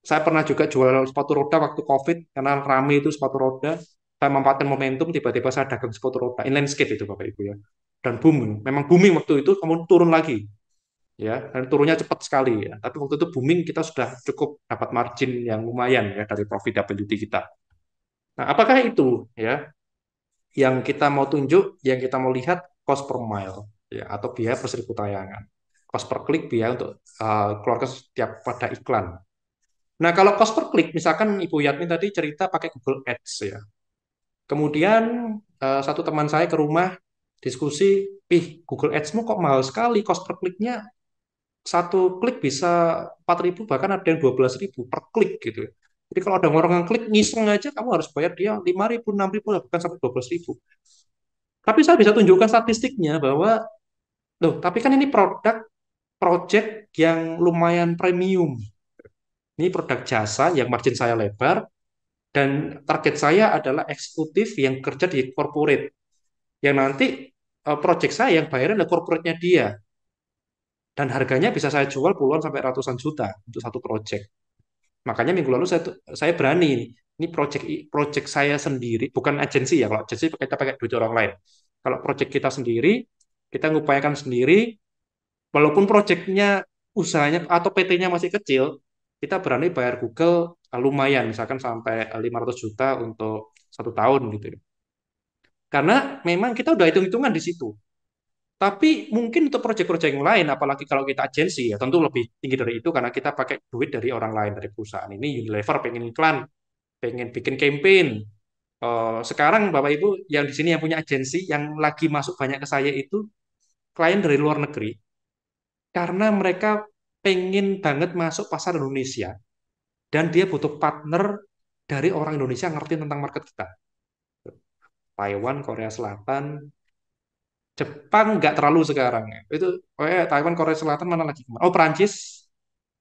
Speaker 2: Saya pernah juga jual sepatu roda waktu COVID karena rame itu sepatu roda. Saya memanfaatkan momentum tiba-tiba saya dagang sepatu roda inline skate itu Bapak Ibu ya dan booming. Memang booming waktu itu, kemudian turun lagi, ya, dan turunnya cepat sekali. Ya. Tapi waktu itu booming kita sudah cukup dapat margin yang lumayan ya dari profitability kita. Nah, apakah itu ya yang kita mau tunjuk, yang kita mau lihat cost per mile ya, atau biaya per seribu tayangan, cost per klik biaya untuk uh, keluarga setiap pada iklan. Nah, kalau cost per klik, misalkan Ibu Yatmi tadi cerita pakai Google Ads ya. Kemudian eh, satu teman saya ke rumah diskusi, ih Google Ads-mu kok mahal sekali, cost per kliknya satu klik bisa 4.000 bahkan ada yang 12.000 per klik gitu. Jadi kalau ada orang yang klik ngiseng aja kamu harus bayar dia 5.000, 6.000 bahkan sampai 12.000. Tapi saya bisa tunjukkan statistiknya bahwa loh, tapi kan ini produk project yang lumayan premium. Ini produk jasa yang margin saya lebar dan target saya adalah eksekutif yang kerja di corporate yang nanti uh, project saya yang bayaran adalah corporate-nya dia. Dan harganya bisa saya jual puluhan sampai ratusan juta untuk satu project. Makanya minggu lalu saya saya berani ini project project saya sendiri, bukan agensi ya. Kalau agensi kita pakai duit orang lain. Kalau project kita sendiri, kita ngupayakan sendiri walaupun projectnya usahanya atau PT-nya masih kecil, kita berani bayar Google eh, lumayan misalkan sampai 500 eh, juta untuk satu tahun gitu ya karena memang kita udah hitung-hitungan di situ. Tapi mungkin untuk proyek-proyek yang lain, apalagi kalau kita agensi, ya tentu lebih tinggi dari itu karena kita pakai duit dari orang lain, dari perusahaan. Ini Unilever pengen iklan, pengen bikin campaign. Eh, sekarang Bapak Ibu yang di sini yang punya agensi, yang lagi masuk banyak ke saya itu klien dari luar negeri. Karena mereka pengen banget masuk pasar Indonesia. Dan dia butuh partner dari orang Indonesia yang ngerti tentang market kita. Taiwan, Korea Selatan, Jepang nggak terlalu sekarang ya. Itu oh ya, Taiwan, Korea Selatan mana lagi Oh Perancis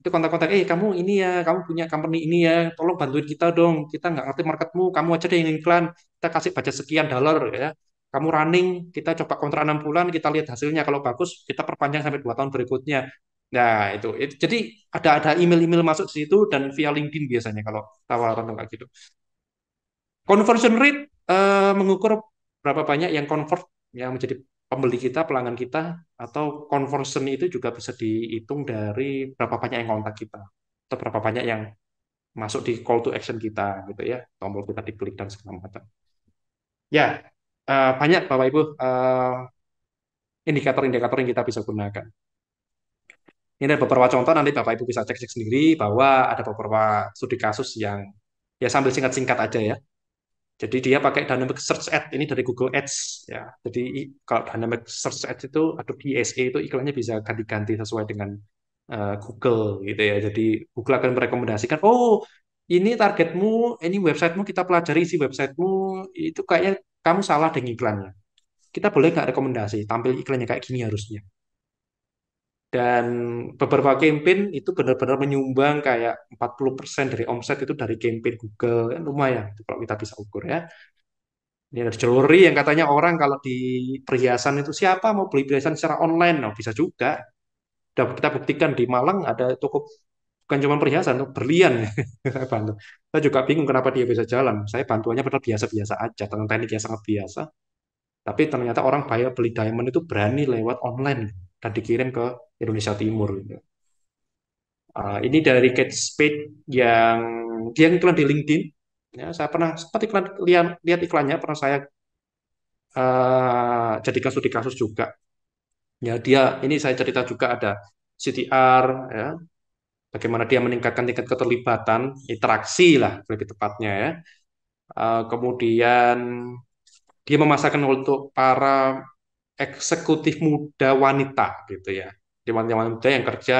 Speaker 2: itu kontak-kontak, eh kamu ini ya, kamu punya company ini ya, tolong bantuin kita dong, kita nggak ngerti marketmu, kamu aja deh yang iklan, kita kasih budget sekian dolar ya, kamu running, kita coba kontrak enam bulan, kita lihat hasilnya, kalau bagus kita perpanjang sampai 2 tahun berikutnya. Nah itu, itu jadi ada ada email-email masuk di situ dan via LinkedIn biasanya kalau tawaran kayak gitu. Conversion rate uh, mengukur berapa banyak yang convert yang menjadi pembeli kita, pelanggan kita, atau conversion itu juga bisa dihitung dari berapa banyak yang kontak kita, atau berapa banyak yang masuk di call to action kita, gitu ya, tombol kita diklik dan segala macam. Ya, uh, banyak Bapak Ibu eh, indikator-indikator uh, yang kita bisa gunakan. Ini ada beberapa contoh, nanti Bapak Ibu bisa cek-cek sendiri bahwa ada beberapa studi kasus yang ya sambil singkat-singkat aja ya, jadi dia pakai dynamic search ad ini dari Google Ads ya. Jadi kalau dynamic search ad itu atau DSA e itu iklannya bisa ganti-ganti sesuai dengan uh, Google gitu ya. Jadi Google akan merekomendasikan, "Oh, ini targetmu, ini websitemu kita pelajari isi websitemu, itu kayaknya kamu salah dengan iklannya. Kita boleh nggak rekomendasi tampil iklannya kayak gini harusnya." dan beberapa campaign itu benar-benar menyumbang kayak 40% dari omset itu dari campaign Google kan lumayan kalau kita bisa ukur ya ini ada jewelry yang katanya orang kalau di perhiasan itu siapa mau beli perhiasan secara online nah bisa juga dan kita buktikan di Malang ada toko bukan cuma perhiasan itu berlian saya bantu saya juga bingung kenapa dia bisa jalan saya bantuannya benar biasa-biasa aja tentang teknik yang sangat biasa tapi ternyata orang bayar beli diamond itu berani lewat online dan dikirim ke Indonesia Timur gitu. Uh, ini dari Kate Spade yang dia iklan di LinkedIn. Ya, saya pernah sempat iklan lihat, lihat iklannya, pernah saya uh, ah, kasus di kasus juga. Ya, dia ini saya cerita juga ada CTR, ya, bagaimana dia meningkatkan tingkat keterlibatan, interaksi lah lebih tepatnya ya. Uh, kemudian dia memasarkan untuk para eksekutif muda wanita gitu ya teman-teman muda yang kerja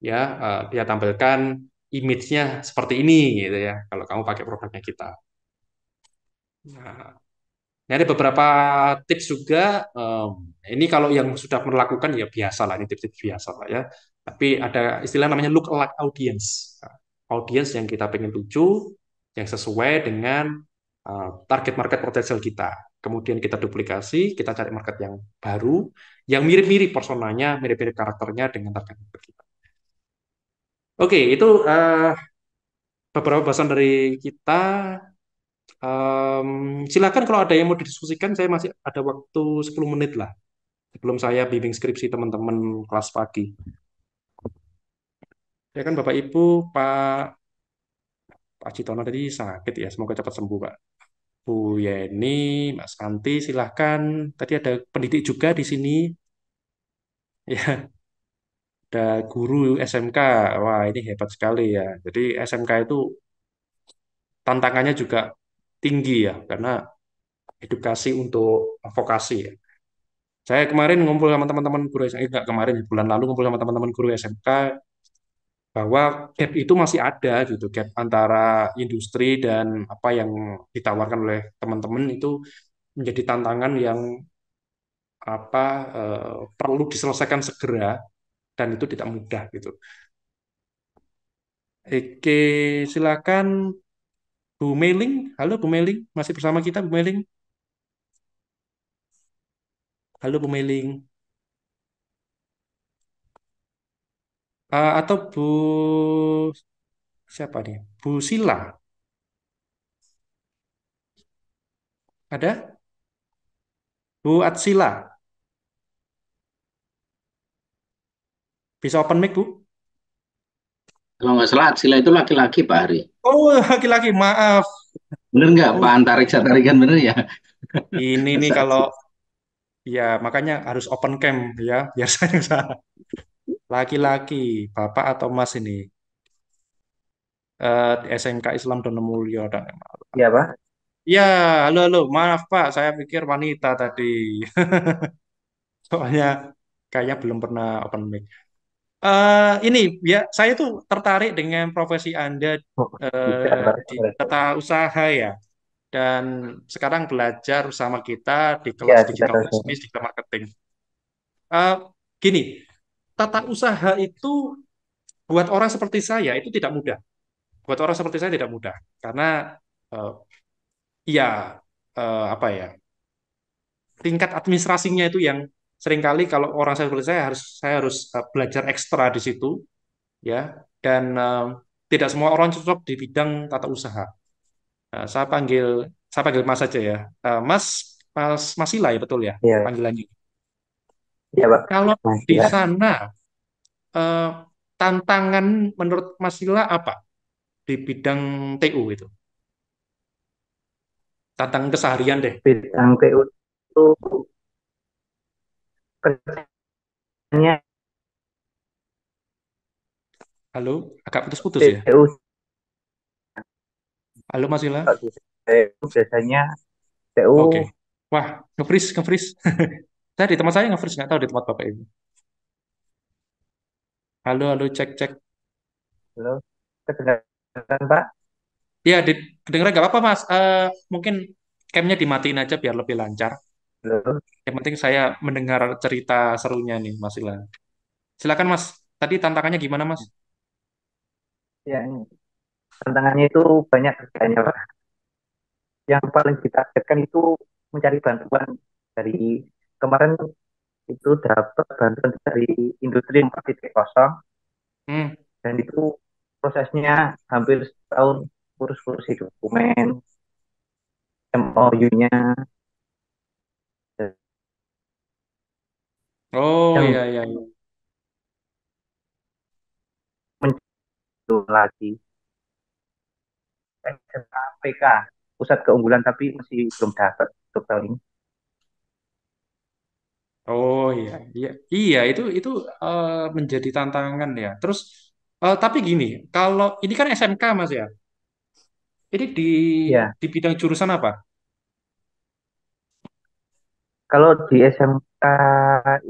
Speaker 2: ya uh, eh, dia ya tampilkan image-nya seperti ini gitu ya kalau kamu pakai produknya kita. Nah, ini ada beberapa tips juga. Um, ini kalau yang sudah melakukan ya biasa lah, ini tips-tips biasa lah ya. Tapi ada istilah namanya look alike audience. Nah, audience yang kita pengen tuju, yang sesuai dengan uh, target market potensial kita. Kemudian kita duplikasi, kita cari market yang baru, yang mirip-mirip personanya, mirip-mirip karakternya dengan target market kita. Oke, itu uh, beberapa bahasan dari kita. Um, silakan kalau ada yang mau didiskusikan, saya masih ada waktu 10 menit lah sebelum saya bimbing skripsi teman-teman kelas pagi. Ya kan Bapak Ibu, Pak Pak Citono tadi sakit ya, semoga cepat sembuh Pak. Bu Yeni, Mas Kanti, silahkan. Tadi ada pendidik juga di sini, Ya, ada guru SMK. Wah, ini hebat sekali ya. Jadi SMK itu tantangannya juga tinggi ya, karena edukasi untuk vokasi ya. Saya kemarin ngumpul sama teman-teman guru SMK, eh, enggak kemarin, bulan lalu ngumpul sama teman-teman guru SMK, bahwa gap itu masih ada gitu, gap antara industri dan apa yang ditawarkan oleh teman-teman itu menjadi tantangan yang apa eh, perlu diselesaikan segera dan itu tidak mudah gitu. Oke, silakan Bu Meling. Halo Bu Meling, masih bersama kita Bu Meling? Halo Bu Meling. Uh, eh, atau Bu siapa nih? Bu Sila. Ada? Bu Atsila. Bisa open mic, Bu? Kalau nggak salah, Atsila itu laki-laki, Pak Hari. Oh, laki-laki, maaf.
Speaker 3: Bener nggak, Pak Antariksa tarikan bener ya?
Speaker 2: Ini nih kalau, ya makanya harus open cam ya, biar saya salah. Laki-laki, Bapak atau Mas ini? Uh, eh, SMK Islam Donomulyo dan Iya, Pak. Ya, halo, halo, maaf Pak, saya pikir wanita tadi. Soalnya kayaknya belum pernah open mic. Uh, ini ya saya tuh tertarik dengan profesi Anda uh, di tata usaha ya dan sekarang belajar sama kita di iya, kelas ya, digital business, digital marketing. Uh, gini, tata usaha itu buat orang seperti saya itu tidak mudah. Buat orang seperti saya tidak mudah karena uh, ya uh, apa ya tingkat administrasinya itu yang seringkali kalau orang saya seperti saya harus saya harus eh, belajar ekstra di situ ya dan uh, tidak semua orang cocok di bidang tata usaha. Uh, saya panggil saya panggil Mas saja ya. Uh, mas Mas masila ya betul ya ya. panggilannya. Ya,
Speaker 3: Pak. Kalau di sana
Speaker 2: uh, tantangan menurut masila apa di bidang TU itu? Tantangan keseharian deh. Bidang TU itu
Speaker 3: kerjanya halo agak putus-putus ya
Speaker 2: halo Mas Ila. halo biasanya oke okay. wah nge ngefreeze tadi teman saya nge ngefreeze nggak tahu di tempat bapak ini halo halo cek cek
Speaker 3: halo kedengaran
Speaker 2: Pak ya di, kedengaran nggak apa-apa Mas uh, mungkin camnya dimatiin aja biar lebih lancar yang penting saya mendengar cerita serunya nih, Mas Ilham. Silakan, Mas. Tadi tantangannya gimana, Mas?
Speaker 3: Ya, ini. tantangannya itu banyak kerjanya, Pak. Yang paling kita ditargetkan itu mencari bantuan dari kemarin itu dapat bantuan dari industri 4.0 hmm. dan itu prosesnya hampir setahun kurus-kurus dokumen MOU-nya Oh yang iya iya. iya. lagi PK eh, pusat keunggulan tapi masih belum dapat untuk tahun
Speaker 2: ini Oh iya iya iya itu itu uh, menjadi tantangan ya. Terus uh, tapi gini kalau ini kan SMK Mas ya. Ini di ya di bidang jurusan apa?
Speaker 3: Kalau di SMK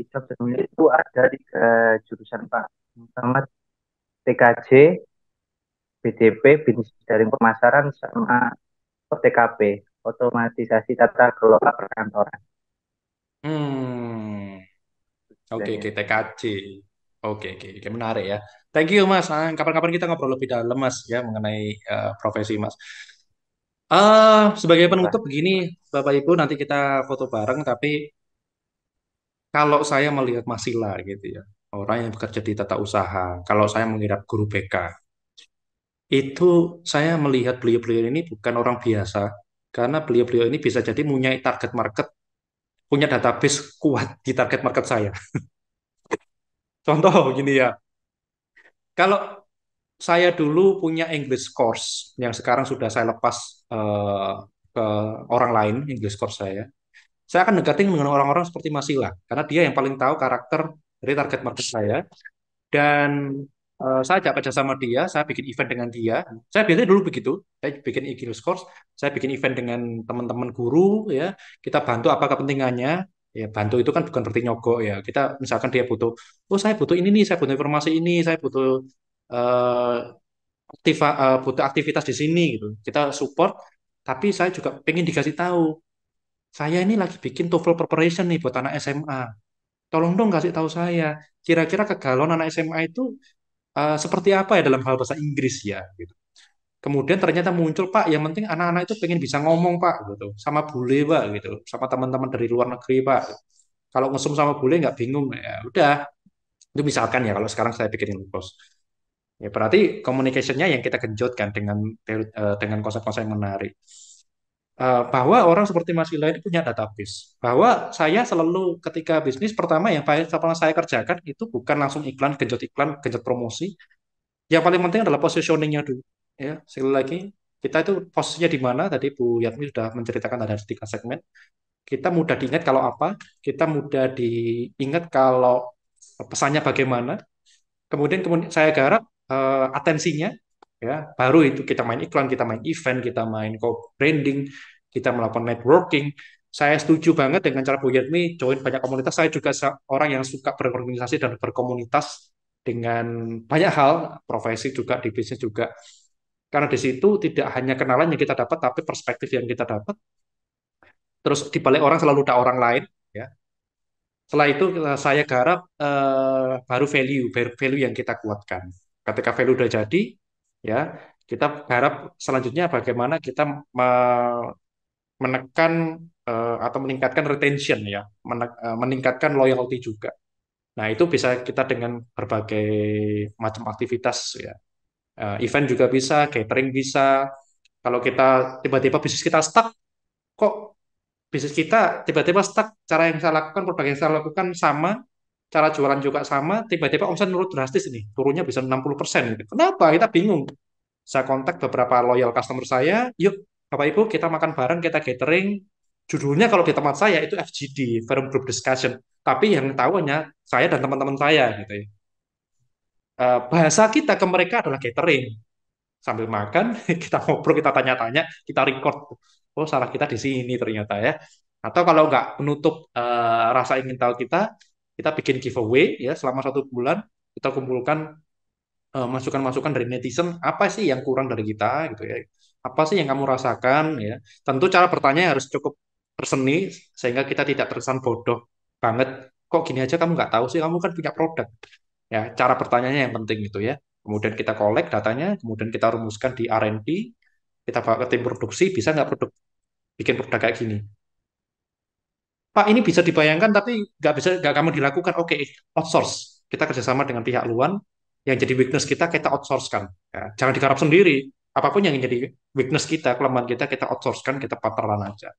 Speaker 3: Islam Sedunia itu ada tiga jurusan Pak. Pertama TKJ, BDP, bisnis daring pemasaran, sama TKP, otomatisasi tata kelola perkantoran.
Speaker 2: Hmm. Oke, okay, TKJ. Oke, okay, oke, okay. menarik ya. Thank you, Mas. Ah, kapan-kapan kita ngobrol lebih dalam, Mas, ya, mengenai uh, profesi, Mas. Uh, sebagai iya. penutup begini, Bapak Ibu nanti kita foto bareng tapi kalau saya melihat Masila gitu ya, orang yang bekerja di tata usaha, kalau saya mengidap guru BK, itu saya melihat beliau-beliau ini bukan orang biasa karena beliau-beliau ini bisa jadi punya target market, punya database kuat di target market saya. Contoh gini ya. Kalau saya dulu punya English course yang sekarang sudah saya lepas uh, ke orang lain English course saya. Saya akan negating dengan orang-orang seperti Masila karena dia yang paling tahu karakter dari target market saya dan uh, saya ajak kerja sama dia, saya bikin event dengan dia. Saya biasanya dulu begitu, saya bikin English course, saya bikin event dengan teman-teman guru ya, kita bantu apa kepentingannya, ya bantu itu kan bukan berarti nyogok ya kita misalkan dia butuh oh saya butuh ini nih saya butuh informasi ini saya butuh uh, aktiva, uh, butuh aktivitas di sini gitu. Kita support, tapi saya juga pengen dikasih tahu. Saya ini lagi bikin TOEFL preparation nih buat anak SMA. Tolong dong kasih tahu saya, kira-kira kegalauan anak SMA itu uh, seperti apa ya dalam hal bahasa Inggris ya gitu. Kemudian ternyata muncul Pak, yang penting anak-anak itu pengen bisa ngomong Pak gitu, sama bule Pak gitu, sama teman-teman dari luar negeri Pak. Kalau ngesum sama bule nggak bingung ya udah. Itu misalkan ya kalau sekarang saya pikirin bos Ya berarti komunikasinya yang kita genjotkan dengan uh, dengan konsep-konsep yang menarik. Eh, bahwa orang seperti Mas ini punya database. Bahwa saya selalu ketika bisnis pertama yang paling saya kerjakan itu bukan langsung iklan, genjot iklan, genjot promosi. Yang paling penting adalah positioningnya dulu. Ya, sekali lagi kita itu posisinya di mana tadi Bu Yatmi sudah menceritakan ada tiga segmen kita mudah diingat kalau apa, kita mudah diingat kalau pesannya bagaimana. Kemudian, kemudian saya garap uh, atensinya ya baru itu kita main iklan kita main event kita main co branding kita melakukan networking saya setuju banget dengan cara Bu Yatmi join banyak komunitas saya juga orang yang suka berorganisasi dan berkomunitas dengan banyak hal profesi juga di bisnis juga karena di situ tidak hanya kenalan yang kita dapat tapi perspektif yang kita dapat terus dibalik orang selalu ada orang lain ya setelah itu eh, saya garap uh, baru value baru value yang kita kuatkan Ketika value sudah jadi, ya kita harap selanjutnya bagaimana kita menekan eh, atau meningkatkan retention ya, eh, meningkatkan loyalty juga. Nah, itu bisa kita dengan berbagai macam aktivitas ya. Eh, event juga bisa, catering bisa. Kalau kita tiba-tiba bisnis kita stuck, kok bisnis kita tiba-tiba stuck, cara yang saya lakukan, produk yang saya lakukan sama, cara jualan juga sama, tiba-tiba omset menurun drastis ini, turunnya bisa 60%. persen. Gitu. Kenapa? Kita bingung. Saya kontak beberapa loyal customer saya, yuk Bapak Ibu kita makan bareng, kita gathering Judulnya kalau di tempat saya itu FGD, Forum Group Discussion. Tapi yang tahu hanya saya dan teman-teman saya. gitu ya. Eh, bahasa kita ke mereka adalah catering. Sambil makan, kita ngobrol, kita tanya-tanya, kita record. Oh, salah kita di sini ternyata ya. Atau kalau nggak menutup uh, rasa ingin tahu kita, kita bikin giveaway ya selama satu bulan kita kumpulkan eh, masukan-masukan uh, dari netizen apa sih yang kurang dari kita gitu ya apa sih yang kamu rasakan ya tentu cara bertanya harus cukup terseni sehingga kita tidak terkesan bodoh banget kok gini aja kamu nggak tahu sih kamu kan punya produk ya cara pertanyaannya yang penting gitu ya kemudian kita kolek datanya kemudian kita rumuskan di R&D kita bawa tim produksi bisa nggak produk bikin produk kayak gini Pak ini bisa dibayangkan tapi nggak bisa nggak kamu dilakukan. Oke, okay, outsource. Kita kerjasama dengan pihak luar yang jadi weakness kita kita outsourcekan. Ya, jangan digarap sendiri. Apapun yang jadi weakness kita, kelemahan kita kita outsourcekan, kita partneran aja.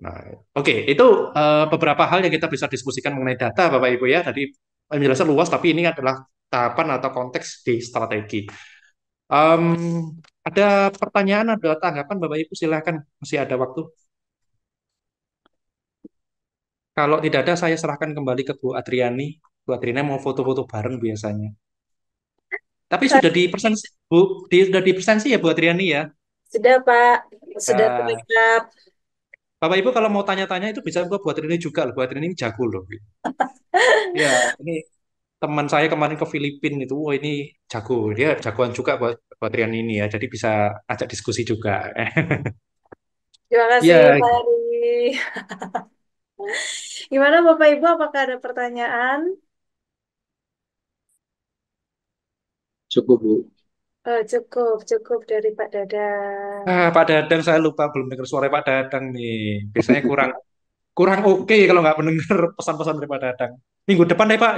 Speaker 2: Nah, oke, okay, itu uh, beberapa hal yang kita bisa diskusikan mengenai data, Bapak Ibu ya. Tadi penjelasan luas, tapi ini adalah tahapan atau konteks di strategi. Um, ada pertanyaan, ada tanggapan, Bapak Ibu silahkan masih ada waktu. Kalau tidak ada, saya serahkan kembali ke Bu Adriani. Bu Adriani mau foto-foto bareng biasanya. Tapi sudah di persen, Bu, di, sudah di persensi ya Bu Adriani ya?
Speaker 1: Sudah Pak, sudah uh, lengkap.
Speaker 2: Bapak Ibu kalau mau tanya-tanya itu bisa Bu Adriani juga loh. Bu Adriani ini jago loh. ya, ini teman saya kemarin ke Filipina itu, wah ini jago. Dia jagoan juga buat Bu Adriani ini ya. Jadi bisa ajak diskusi juga.
Speaker 1: Terima ya. kasih ya. Pak Gimana Bapak Ibu, apakah ada pertanyaan? Cukup, Bu. Oh, cukup, cukup dari Pak Dadang. Ah,
Speaker 2: Pak Dadang saya lupa belum dengar suara Pak Dadang nih. Biasanya kurang kurang oke okay kalau nggak mendengar pesan-pesan dari Pak Dadang. Minggu depan deh Pak.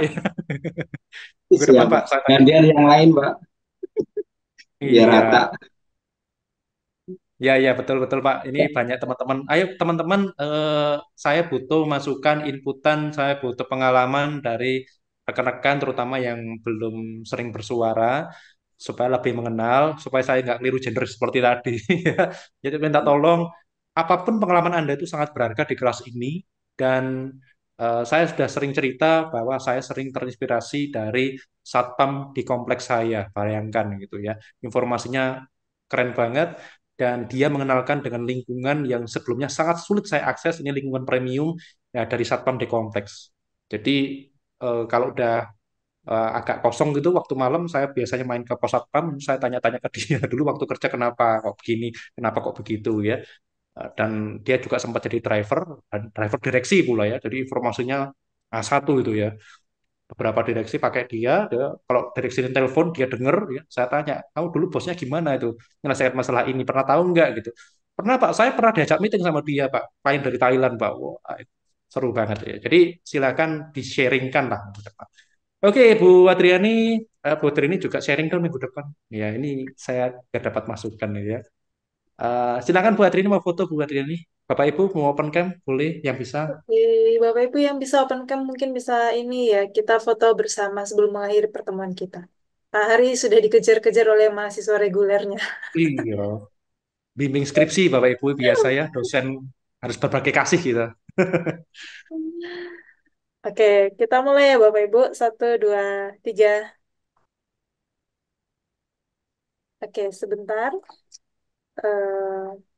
Speaker 3: Minggu Siap. depan Pak. Gantian yang lain Pak. Biar iya. rata.
Speaker 2: Ya, ya, betul, betul, Pak. Ini ya. banyak teman-teman. Ayo, teman-teman, eh, saya butuh masukan, inputan, saya butuh pengalaman dari rekan-rekan, terutama yang belum sering bersuara, supaya lebih mengenal, supaya saya nggak keliru gender seperti tadi. Ya, jadi, minta hmm. tolong, apapun pengalaman Anda itu sangat berharga di kelas ini, dan eh, saya sudah sering cerita bahwa saya sering terinspirasi dari satpam di kompleks saya, bayangkan gitu ya. Informasinya keren banget dan dia mengenalkan dengan lingkungan yang sebelumnya sangat sulit saya akses ini lingkungan premium ya, dari satpam di kompleks. Jadi eh, kalau udah eh, agak kosong gitu waktu malam saya biasanya main ke pos satpam saya tanya-tanya ke dia dulu waktu kerja kenapa kok begini kenapa kok begitu ya eh, dan dia juga sempat jadi driver dan driver direksi pula ya jadi informasinya A1 itu ya beberapa direksi pakai dia, dia kalau direksi ini telepon dia dengar ya saya tanya kamu dulu bosnya gimana itu menyelesaikan masalah ini pernah tahu nggak gitu pernah pak saya pernah diajak meeting sama dia pak paling dari Thailand pak wow, seru banget ya jadi silakan di sharingkan lah minggu depan oke Bu Adriani uh, Bu Adriani juga sharing ke minggu depan ya ini saya tidak dapat masukkan ya uh, silakan Bu Adriani mau foto Bu Adriani Bapak Ibu mau open cam boleh yang bisa.
Speaker 1: Oke, Bapak Ibu yang bisa open cam mungkin bisa ini ya, kita foto bersama sebelum mengakhiri pertemuan kita. Pak Hari sudah dikejar-kejar oleh mahasiswa regulernya.
Speaker 2: Iya. Bimbing skripsi Bapak Ibu biasa ya, dosen harus berbagi kasih kita. Gitu.
Speaker 1: Oke, kita mulai ya Bapak Ibu. Satu, dua, tiga. Oke, sebentar. Uh...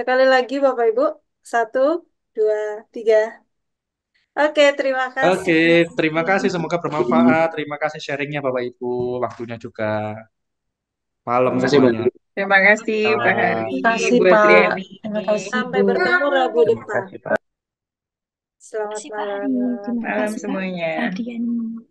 Speaker 1: Sekali lagi Bapak Ibu, satu, dua, tiga. Oke, terima kasih. Oke,
Speaker 2: terima kasih. Semoga bermanfaat. Terima kasih sharingnya Bapak Ibu, waktunya juga. Malam terima kasih, semuanya.
Speaker 1: Terima kasih Pak Terima kasih Pak. Sampai bertemu
Speaker 3: Rabu depan.
Speaker 1: Selamat malam. Malam semuanya.
Speaker 3: Adian.